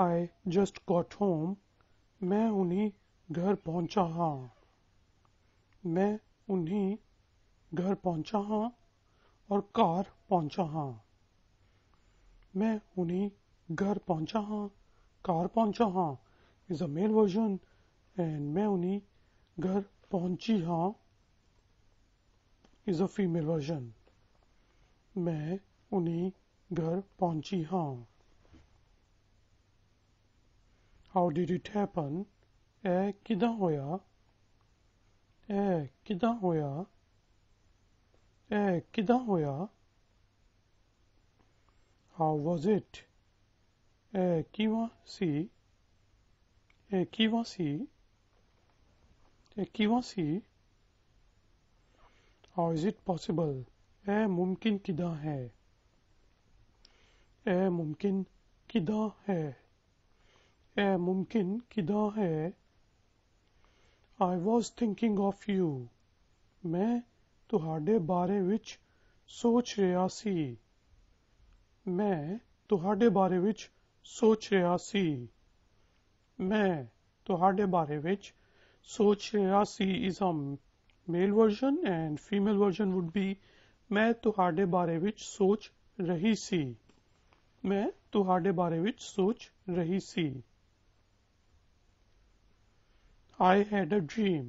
आई जस्ट गॉट होम मैं उन्हीं घर पहुंचा हाँ मैं उन्हीं घर पहुंचा हां और कार पहुंचा हां मैं उन्हें घर पहुंचा हां कार पहुंचा हां is a male version and मैं उन्हें घर पहुंची हां इज अ फीमेल वर्जन मैं उन्हें घर पहुंची हां हाउ डिड इट हैपन ए किदा होया ए किदा होया Eh, ਕਿਦਾਂ ਹੋਇਆ? How was it? Eh, ਕਿਵਾਂ C? Eh, ਕਿਵਾਂ C? Eh, ਕਿਵਾਂ C? How is it possible? Eh, ਮੁਮਕਿਨ ਕਿਦਾਂ ਹੈ? Eh, ਮੁਮਕਿਨ ਕਿਦਾਂ ਹੈ? Eh, ਮੁਮਕਿਨ ਕਿਦਾਂ ਹੈ? I was thinking of you. मैं ਤੁਹਾਡੇ ਬਾਰੇ ਵਿੱਚ ਸੋਚ ਰਿਹਾ ਸੀ ਮੈਂ ਤੁਹਾਡੇ ਬਾਰੇ ਵਿੱਚ ਸੋਚ ਰਿਹਾ ਸੀ ਮੈਂ ਤੁਹਾਡੇ ਬਾਰੇ ਵਿੱਚ ਸੋਚ ਰਿਹਾ ਸੀ is a male version and female version would be ਮੈਂ ਤੁਹਾਡੇ ਬਾਰੇ ਵਿੱਚ ਸੋਚ ਰਹੀ ਸੀ ਮੈਂ ਤੁਹਾਡੇ ਬਾਰੇ ਵਿੱਚ ਸੋਚ ਰਹੀ ਸੀ I had a dream.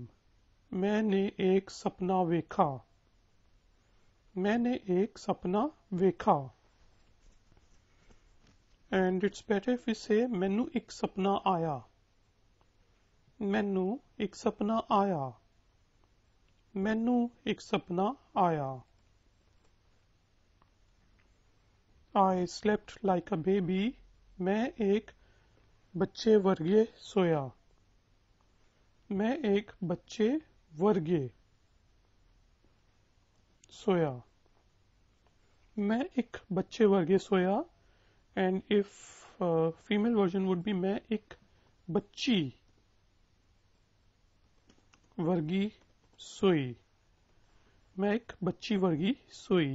मैंने एक सपना देखा मैंने एक सपना वेखा and it's better if say मैनू एक सपना आया मैनू एक सपना आया मैनू एक सपना आया I slept like a baby मैं एक बच्चे वर्गे सोया मैं एक बच्चे वर्गे सोया मैं एक बच्चे वर्गे सोया and if female version would be मैं एक बच्ची वर्गी सोई मैं एक बच्ची वर्गी सोई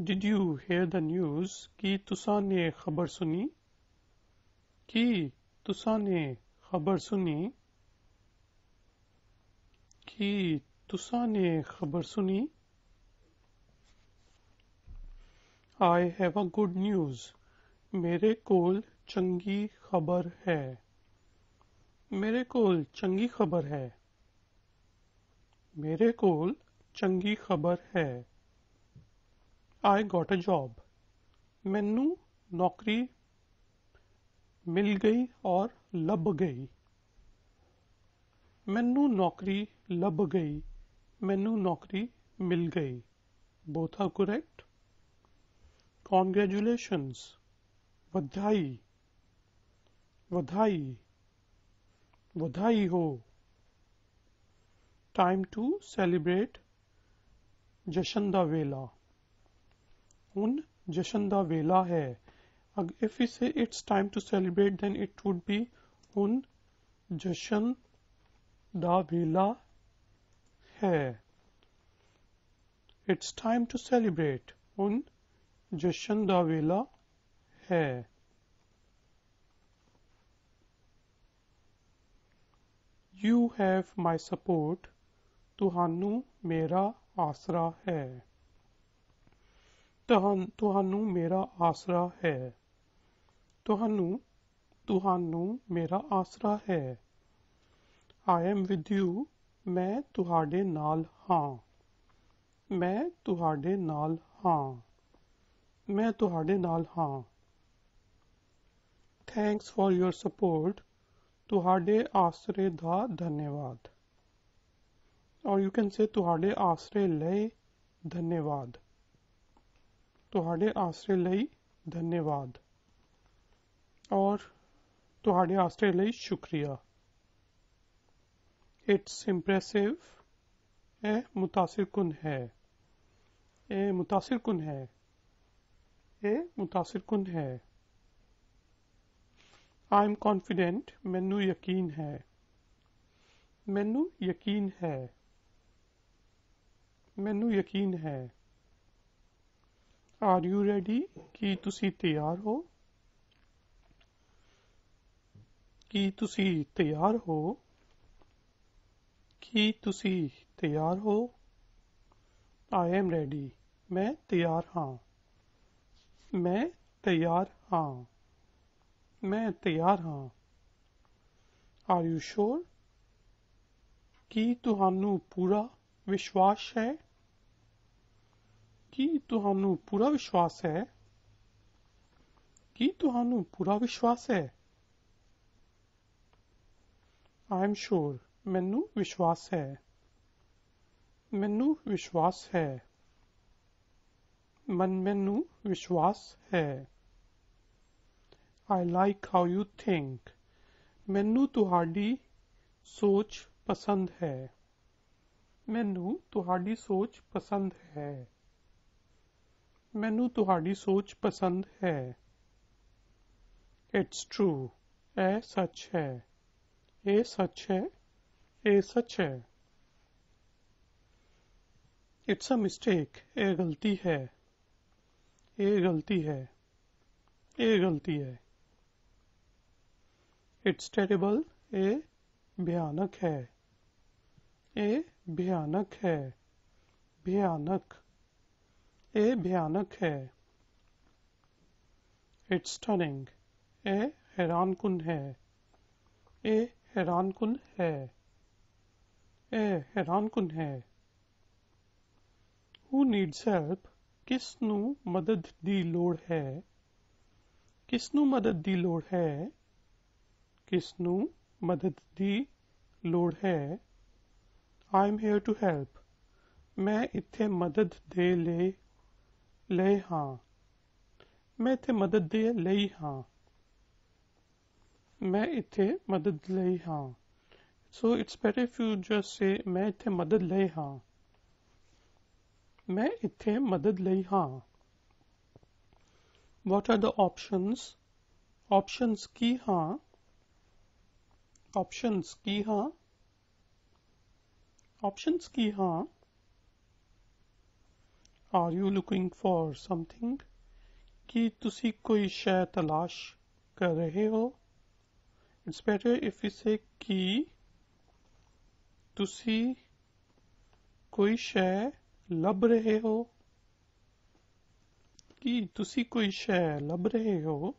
did you hear the news कि तुसा ने खबर सुनी कि तुसा ने खबर सुनी कि तुसा ने खबर सुनी I have a good news मेरे कोल चंगी खबर है मेरे कोल चंगी खबर है मेरे कोल चंगी खबर है आई गॉट अ जॉब मैनू नौकरी मिल गई और लब गई मैनू नौकरी लब गई ਮੈਨੂੰ ਨੌਕਰੀ ਮਿਲ ਗਈ both are correct congratulations ਵਧਾਈ ਵਧਾਈ ਵਧਾਈ ਹੋ time to celebrate ਜਸ਼ਨ ਦਾ ਵੇਲਾ ਹੁਣ ਜਸ਼ਨ ਦਾ ਵੇਲਾ ਹੈ if we say it's time to celebrate then it would be ਹੁਣ ਜਸ਼ਨ ਦਾ ਵੇਲਾ है इट्स टाइम टू सेलिब्रेट उन जशन का वेला है यू हैव माई सपोर्ट तहानू मेरा आसरा है तहानू मेरा आसरा है तहानू तहानू मेरा आसरा है आई एम विद यू मैं तुहाडे नाल हां मैं तुहाडे नाल हां मैं तुहाडे नाल हां थैंक्स फॉर योर सपोर्ट तुहाडे आसरे दा धन्यवाद और यू कैन से तुहाडे आसरे ले धन्यवाद तुहाडे आसरे ले धन्यवाद और तुहाडे आसरे ले शुक्रिया इट्स इम्प्रेसिव ए मुतासर कन है ए मुतासर कन है ए मुतासर कन है आई एम कॉन्फिडेंट मैनू यकीन है मैनू यकीन है मैनू यकीन है आर यू रेडी कि तुसी तैयार हो कि तुसी तैयार हो ਕੀ ਤੁਸੀਂ ਤਿਆਰ ਹੋ ਆਈ ਐਮ ਰੈਡੀ ਮੈਂ ਤਿਆਰ ਹਾਂ ਮੈਂ ਤਿਆਰ ਹਾਂ ਮੈਂ ਤਿਆਰ ਹਾਂ ਆਰ ਯੂ ਸ਼ੋਰ ਕੀ ਤੁਹਾਨੂੰ ਪੂਰਾ ਵਿਸ਼ਵਾਸ ਹੈ ਕੀ ਤੁਹਾਨੂੰ ਪੂਰਾ ਵਿਸ਼ਵਾਸ ਹੈ ਕੀ ਤੁਹਾਨੂੰ ਪੂਰਾ ਵਿਸ਼ਵਾਸ ਹੈ ਆਈ ਐਮ ਸ਼ੋਰ मैनु विश्वास है मैनु विश्वास है मन मैनु विश्वास है I like how you think मैनु तुहाडी सोच पसंद है मैनु तुहाडी सोच पसंद है मैनु तुहाडी सोच पसंद है इट्स ट्रू ए सच है ए सच है ए सच है इट्स अ मिस्टेक ए गलती है ए गलती है ए गलती है इट्स टेरेबल ए भयानक है ए भयानक है भयानक ए भयानक है इट्स टर्निंग ए हैरान कुन है ए हैरान कुन है ए हैरानकुन है हु नीड्स ਹੈਲਪ ਕਿਸ ਨੂੰ ਮਦਦ ਦੀ ਲੋੜ ਹੈ ਕਿਸ ਨੂੰ ਮਦਦ ਦੀ ਲੋੜ ਹੈ ਕਿਸ ਨੂੰ ਮਦਦ ਦੀ ਲੋੜ ਹੈ I am here to help ਮੈਂ ਇੱਥੇ ਮਦਦ ਦੇ ਲਈ ਲਈ ਹਾਂ ਮੈਂ ਇੱਥੇ ਮਦਦ ਦੇ ਲਈ ਹਾਂ ਮੈਂ ਇੱਥੇ ਮਦਦ ਲਈ ਹਾਂ So it's better if you just say मैं इत्थे मदद लई हाँ. मैं इत्थे मदद लई हाँ. What are the options? Options की हाँ. Options की हाँ. Options की हाँ. Are you looking for something? कि तुसी कोई शय तलाश कर रहे हो? It's better if we say की ਤੁਸੀਂ ਕੋਈ ਸ਼ੈ ਲੱਭ ਰਹੇ ਹੋ ਕੀ ਤੁਸੀਂ ਕੋਈ ਸ਼ੈ ਲੱਭ ਰਹੇ ਹੋ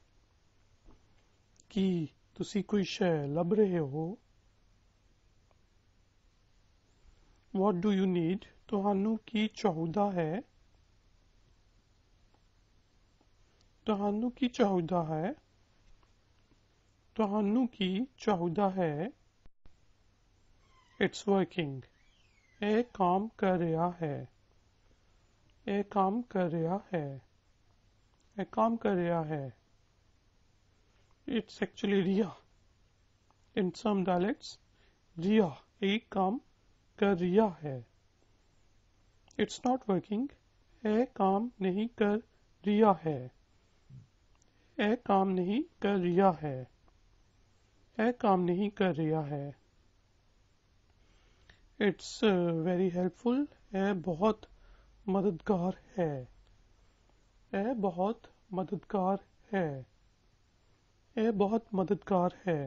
ਕੀ ਤੁਸੀਂ ਕੋਈ ਸ਼ੈ ਲੱਭ ਰਹੇ ਹੋ ਵਾਟ ਡੂ ਯੂ ਨੀਡ ਤੁਹਾਨੂੰ ਕੀ ਚਾਹੁੰਦਾ ਹੈ ਤੁਹਾਨੂੰ ਕੀ ਚਾਹੁੰਦਾ ਹੈ ਤੁਹਾਨੂੰ ਕੀ ਚਾਹੁੰਦਾ ਹੈ इट्स वर्किंग ए काम कर रहा है ए काम कर रहा है ए काम कर रहा है इट्स एक्चुअली रिया इन सम डायलेक्ट्स रिया ए काम कर रिया है इट्स नॉट वर्किंग ए काम नहीं कर रिया है ए काम नहीं कर रिया है ए काम नहीं कर रिया है इट्स वेरी हेल्पफुल यह बहुत मददगार है ए बहुत मददगार है ए बहुत मददगार है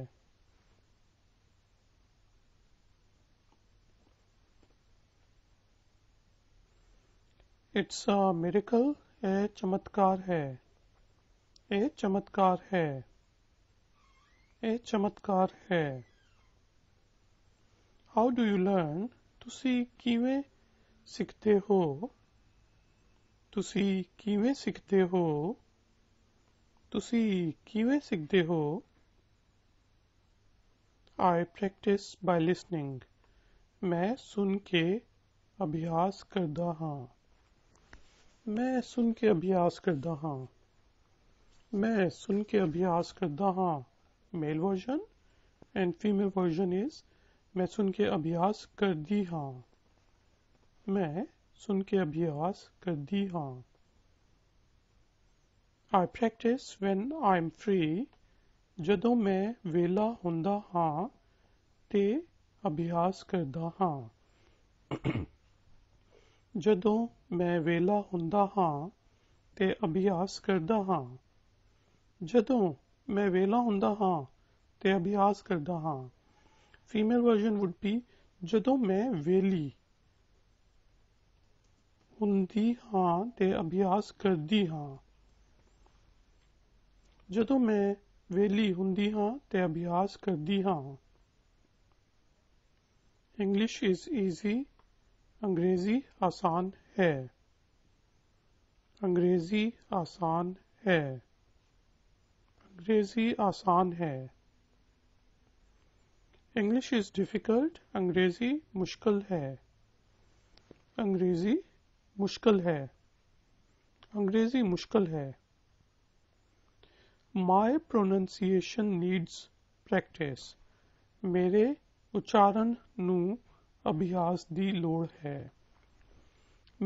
इट्स अ मेरिकल ए चमत्कार है ए चमत्कार है ए चमत्कार है हाउ डू यू लर्न ਤੁਸੀਂ ਕਿਵੇਂ ਸਿੱਖਦੇ ਹੋ ਤੁਸੀਂ ਕਿਵੇਂ ਸਿੱਖਦੇ ਹੋ ਤੁਸੀਂ ਕਿਵੇਂ ਸਿੱਖਦੇ ਹੋ आई प्रैक्टिस बाय लिसनिंग मैं सुन के अभ्यास करता हाँ मैं सुन के अभ्यास करता हाँ मैं सुन के अभ्यास करता हाँ male version and female version is मैं सुन के अभ्यास कर दी हाँ मैं सुन के अभ्यास कर दी हाँ I practice when I am free जो मैं वेला हुंदा हाँ ते अभ्यास करता हाँ जदों मैं वेला हुंदा हाँ ते अभ्यास करता हाँ जदों मैं वेला हों हाँ ते अभ्यास करता हाँ Female version would be ਜਦੋਂ ਮੈਂ ਵਿਹਲੀ ਹੁੰਦੀ ਹਾਂ ਤੇ ਅਭਿਆਸ ਕਰਦੀ ਹਾਂ ਜਦੋਂ ਮੈਂ ਵਿਹਲੀ ਹੁੰਦੀ ਹਾਂ ਤੇ ਅਭਿਆਸ ਕਰਦੀ ਹਾਂ ਇੰਗਲਿਸ਼ ਇਜ਼ ਈਜ਼ੀ अंग्रेजी आसान है अंग्रेजी आसान है अंग्रेजी आसान है इंग्लिश इज डिफिकल्ट अंग्रेजी मुश्किल है अंग्रेजी मुश्किल है अंग्रेजी मुश्किल है माय प्रोनाउंसिएशन नीड्स प्रैक्टिस मेरे उच्चारण नु ਅਭਿਆਸ ਦੀ ਲੋੜ ਹੈ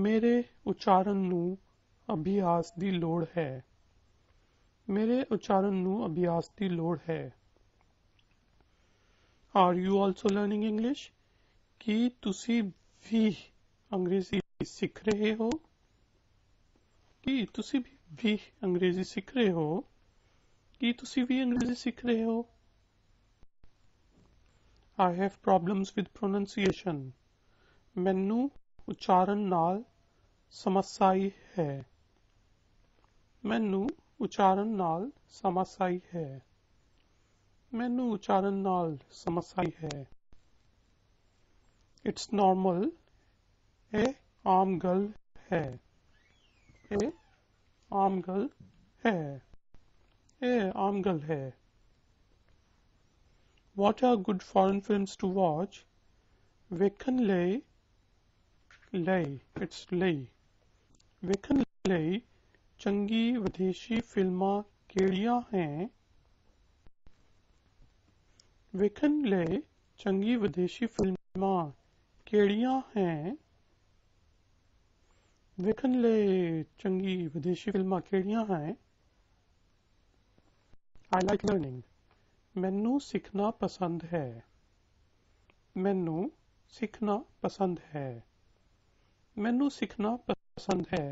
ਮੇਰੇ ਉਚਾਰਨ ਨੂੰ ਅਭਿਆਸ ਦੀ ਲੋੜ ਹੈ ਮੇਰੇ ਉਚਾਰਨ ਨੂੰ ਅਭਿਆਸ ਦੀ ਲੋੜ ਹੈ are you also learning English की ती भी अंग्रेजी सीख रहे हो कि ती भी अंग्रेजी सीख रहे हो कि ती भी अंग्रेजी सीख रहे हो I have problems with pronunciation मैनू उचारन नाल समस्याई है मैनू उच्चारण नाल समस्याई है ਮੈਨੂੰ ਉਚਾਰਨ ਨਾਲ ਸਮੱਸਿਆ ਹੈ ਇਟਸ ਨਾਰਮਲ ਇਹ ਆਮ ਗੱਲ ਹੈ ਇਹ ਆਮ ਗੱਲ ਹੈ ਇਹ ਆਮ ਗੱਲ ਹੈ what are good foreign films to watch ਵੇਖਣ ਲਈ ਲਈ ਇਟਸ ਲਈ ਵੇਖਣ ਲਈ ਚੰਗੀ ਵਿਦੇਸ਼ੀ ਫਿਲਮਾਂ ਕਿਹੜੀਆਂ ਹਨ ਵੇਖਣ ਲਈ ਚੰਗੀ ਵਿਦੇਸ਼ੀ ਫਿਲਮਾਂ ਕਿਹੜੀਆਂ ਹੈ ਵੇਖਣ ਲਈ ਚੰਗੀ ਵਿਦੇਸ਼ੀ ਫਿਲਮਾਂ ਕਿਹੜੀਆਂ ਹੈ I like learning. ਮੈਨੂੰ ਸਿੱਖਣਾ ਪਸੰਦ ਹੈ ਮੈਨੂੰ ਸਿੱਖਣਾ ਪਸੰਦ ਹੈ ਮੈਨੂੰ ਸਿੱਖਣਾ ਪਸੰਦ ਹੈ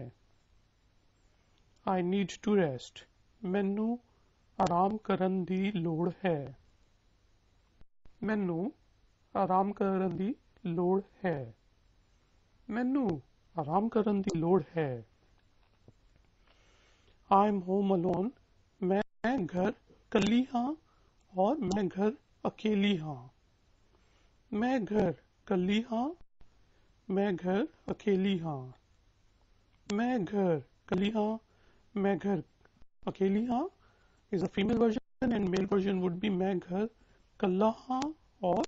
I need to rest. ਮੈਨੂੰ ਆਰਾਮ ਕਰਨ ਦੀ ਲੋੜ ਹੈ ਮੈਨੂੰ ਆਰਾਮ ਕਰਨ ਦੀ ਲੋੜ ਹੈ ਮੈਨੂੰ ਆਰਾਮ ਕਰਨ ਦੀ ਲੋੜ ਹੈ ਆਈ ਐਮ ਹੋਮ ਅਲੋਨ ਮੈਂ ਘਰ ਕੱਲੀ ਹਾਂ और मैं घर अकेली हाँ मैं घर कली हाँ मैं घर अकेली हाँ मैं घर कली हाँ मैं घर अकेली हाँ is a female version and male version would be मैं घर कल्ला हाँ और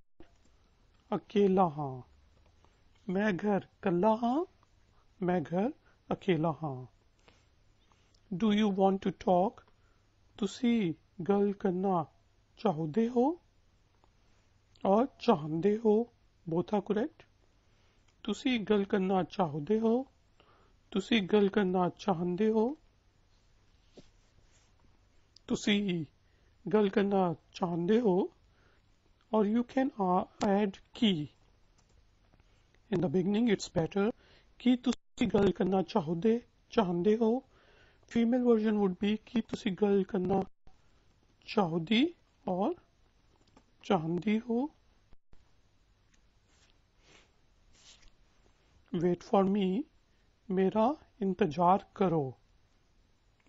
अकेला हाँ मैं घर कल्ला हाँ मैं घर अकेला हाँ do you want to talk तुसी गल करना चाहते हो और चाहते हो बोथा कुरेक्ट तुसी गल करना चाहते हो तुसी गल करना चाहते हो तुसी गल करना चाहते हो or you can add key. In the beginning, it's better. ਕੀ ਤੁਸੀਂ ਗੱਲ ਕਰਨਾ ਚਾਹੁੰਦੇ ਚਾਹੁੰਦੇ ਹੋ ਫੀਮੇਲ ਵਰਜਨ would be ਕੀ ਤੁਸੀਂ ਗੱਲ ਕਰਨਾ ਚਾਹੁੰਦੀ ਔਰ ਚਾਹੁੰਦੀ ਹੋ वेट फॉर मी मेरा इंतजार करो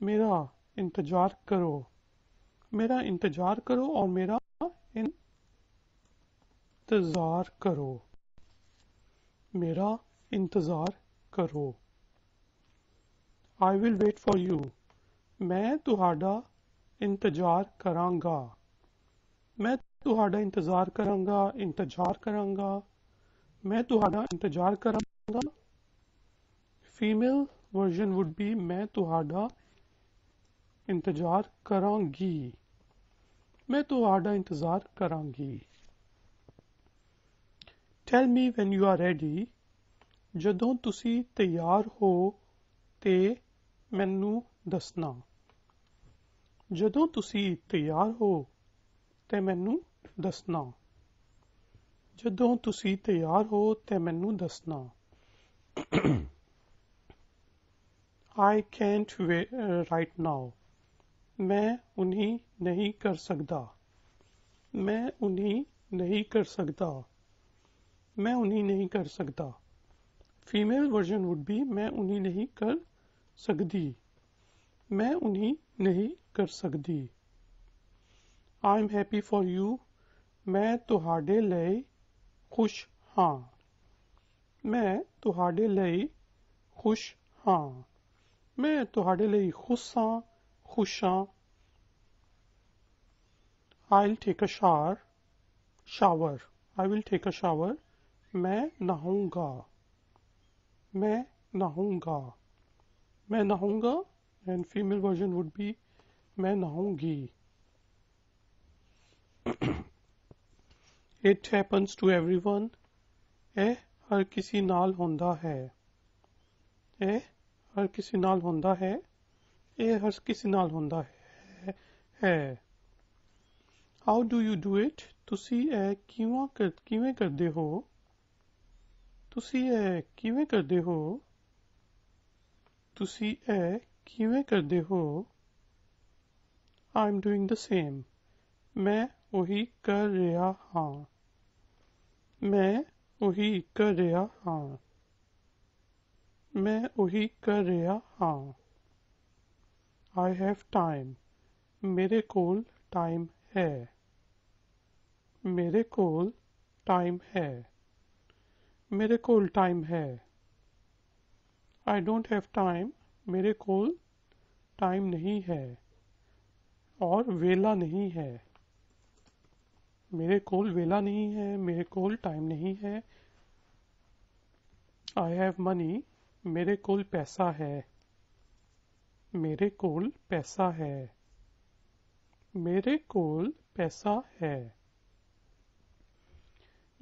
मेरा इंतजार करो मेरा इंतजार करो और मेरा इन इंतजार करो मेरा इंतजार करो I will wait for you मैं तुहाड़ा इंतजार करांगा मैं तुहाड़ा इंतजार करांगा इंतजार करांगा मैं तुहाड़ा इंतजार करांगा फीमेल वर्जन वुड बी मैं तुहाड़ा इंतजार करांगी मैं तुहाड़ा इंतजार करांगी tell me when you are ready ਜਦੋਂ ਤੁਸੀਂ ਤਿਆਰ ਹੋ ਤੇ ਮੈਨੂੰ ਦੱਸਣਾ ਜਦੋਂ ਤੁਸੀਂ ਤਿਆਰ ਹੋ ਤੇ ਮੈਨੂੰ ਦੱਸਣਾ ਜਦੋਂ ਤੁਸੀਂ ਤਿਆਰ ਹੋ ਤੇ ਮੈਨੂੰ ਦੱਸਣਾ I can't wait uh, right now. मैं उन्हीं नहीं कर सकता मैं उन्हीं नहीं कर सकता मैं उन्हीं नहीं कर सकता फीमेल वर्जन वुड बी मैं उन्हीं नहीं कर सकती मैं उन्हीं नहीं कर सकती I am happy for you मैं तुहाडे लिए खुश हाँ मैं तुहाडे लिए खुश हाँ मैं तुहाडे लिए खुश हाँ खुश हाँ I will take a shower shower I will take a shower मैं नहाऊंगा मैं नहाऊंगा मैं नहाऊंगा and female version would be मैं नहाऊंगी it happens to everyone ऐ हर किसी नाल होंदा है ऐ हर किसी नाल होंदा है ऐ हर किसी नाल होंदा है how do you do it तुसी ऐ किवें कर किवें करदे हो ਤੁਸੀਂ ਇਹ ਕਿਵੇਂ ਕਰਦੇ ਹੋ ਤੁਸੀਂ ਇਹ ਕਿਵੇਂ ਕਰਦੇ ਹੋ I am doing the same ਮੈਂ ਉਹੀ ਕਰ ਰਿਹਾ ਹਾਂ ਮੈਂ ਉਹੀ ਕਰ ਰਿਹਾ ਹਾਂ मैं उही कर रहा हाँ आई हैव टाइम मेरे कोल टाइम है मेरे कोल टाइम है मेरे कोल टाइम है आई डोंट हैव टाइम मेरे कोल टाइम नहीं है और वेला नहीं है मेरे कोल वेला नहीं है मेरे कोल टाइम नहीं है आई हैव मनी मेरे कोल पैसा है मेरे कोल पैसा है मेरे कोल पैसा है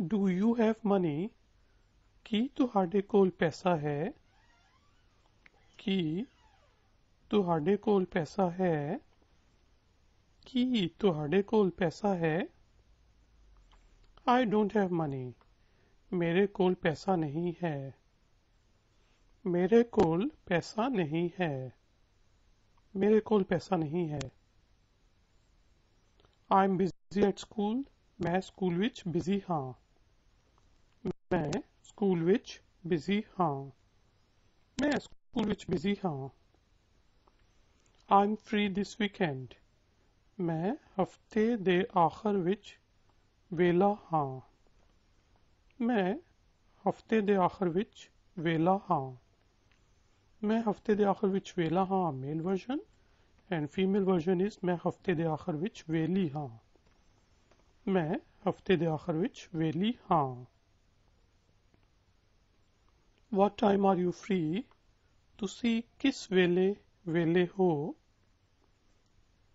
डू यू हैव मनी ਕੀ ਤੁਹਾਡੇ ਕੋਲ ਪੈਸਾ ਹੈ ਕੀ ਤੁਹਾਡੇ ਕੋਲ ਪੈਸਾ ਹੈ ਕੀ ਤੁਹਾਡੇ ਕੋਲ ਪੈਸਾ ਹੈ ਆਈ ਡੋਨਟ ਹੈਵ ਮਨੀ ਮੇਰੇ ਕੋਲ ਪੈਸਾ ਨਹੀਂ ਹੈ मेरे कोल पैसा नहीं है मेरे कोल पैसा नहीं है I am busy at school मैं स्कूल विच बिजी हाँ मैं स्कूल विच बिजी हाँ मैं स्कूल विच बिजी हाँ I am free this weekend मैं हफ्ते दे आखर विच वेला हाँ मैं हफ्ते दे आखर विच वेला हाँ मैं हफ्ते दे आखर विच वेला हाँ male version and female version is मैं हफ्ते दे आखर विच वेली हाँ मैं हफ्ते दे आखर विच वेली हाँ What time are you free? ਤੁਸੀਂ ਕਿਸ ਵੇਲੇ ਵੇਲੇ ਹੋ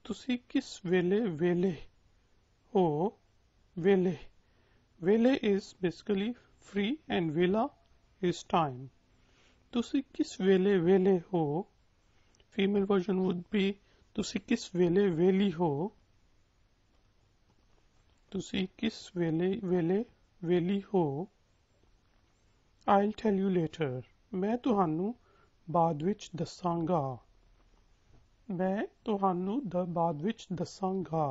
ਤੁਸੀਂ ਕਿਸ ਵੇਲੇ ਵੇਲੇ ਹੋ ਵੇਲੇ ਵੇਲੇ is basically free and vela is time ਤੁਸੀਂ ਕਿਸ ਵੇਲੇ ਵੇਲੇ ਹੋ female version would be ਤੁਸੀਂ ਕਿਸ ਵੇਲੇ ਵੇਲੀ ਹੋ ਤੁਸੀਂ ਕਿਸ ਵੇਲੇ ਵੇਲੇ ਵੇਲੀ ਹੋ ਆਈ'ਲ ਟੈਲ ਯੂ ਲੇਟਰ ਮੈਂ ਤੁਹਾਨੂੰ ਬਾਅਦ ਵਿੱਚ ਦੱਸਾਂਗਾ ਮੈਂ ਤੁਹਾਨੂੰ ਬਾਅਦ ਵਿੱਚ ਦੱਸਾਂਗਾ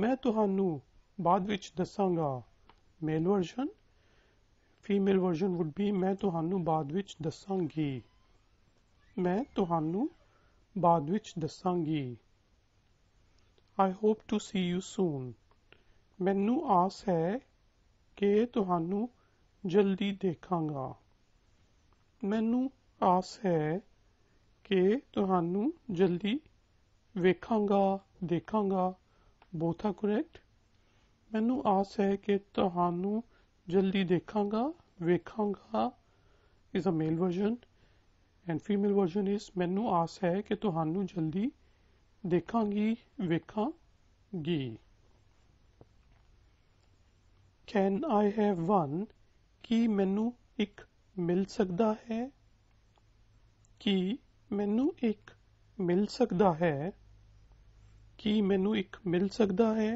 ਮੈਂ ਤੁਹਾਨੂੰ ਬਾਅਦ ਵਿੱਚ ਦੱਸਾਂਗਾ male version female version would be ਮੈਂ ਤੁਹਾਨੂੰ ਬਾਅਦ ਵਿੱਚ ਦੱਸਾਂਗੀ ਮੈਂ ਤੁਹਾਨੂੰ ਬਾਅਦ ਵਿੱਚ ਦੱਸਾਂਗੀ I hope to see you soon ਮੈਨੂੰ ਆਸ ਹੈ ਕਿ ਤੁਹਾਨੂੰ ਜਲਦੀ ਦੇਖਾਂਗਾ ਮੈਨੂੰ ਆਸ ਹੈ ਕਿ ਤੁਹਾਨੂੰ ਜਲਦੀ ਵੇਖਾਂਗਾ ਦੇਖਾਂਗਾ ਬੋਥ ਆ ਕਰੈਕਟ ਮੈਨੂੰ ਆਸ ਹੈ ਕਿ ਤੁਹਾਨੂੰ ਜਲਦੀ ਦੇਖਾਂਗਾ ਵੇਖਾਂਗਾ is a male version and female version is ਮੈਨੂੰ ਆਸ ਹੈ ਕਿ ਤੁਹਾਨੂੰ ਜਲਦੀ ਦੇਖਾਂਗੀ ਵੇਖਾਂਗੀ ਕੈਨ ਆਈ ਹੈਵ ਵਨ ਕੀ ਮੈਨੂੰ ਇੱਕ ਮਿਲ ਸਕਦਾ ਹੈ ਕੀ ਮੈਨੂੰ ਇੱਕ ਮਿਲ ਸਕਦਾ ਹੈ ਕੀ ਮੈਨੂੰ ਇੱਕ ਮਿਲ ਸਕਦਾ ਹੈ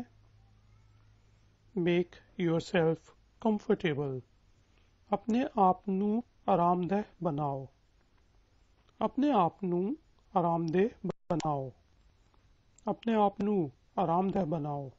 ਮੇਕ yourself comfortable ਆਪਣੇ ਆਪ ਨੂੰ ਆਰਾਮਦਾਇਕ ਬਣਾਓ ਆਪਣੇ ਆਪ ਨੂੰ ਆਰਾਮਦਾਇਕ ਬਣਾਓ ਆਪਣੇ ਆਪ ਨੂੰ ਆਰਾਮਦਾਇਕ ਬਣਾਓ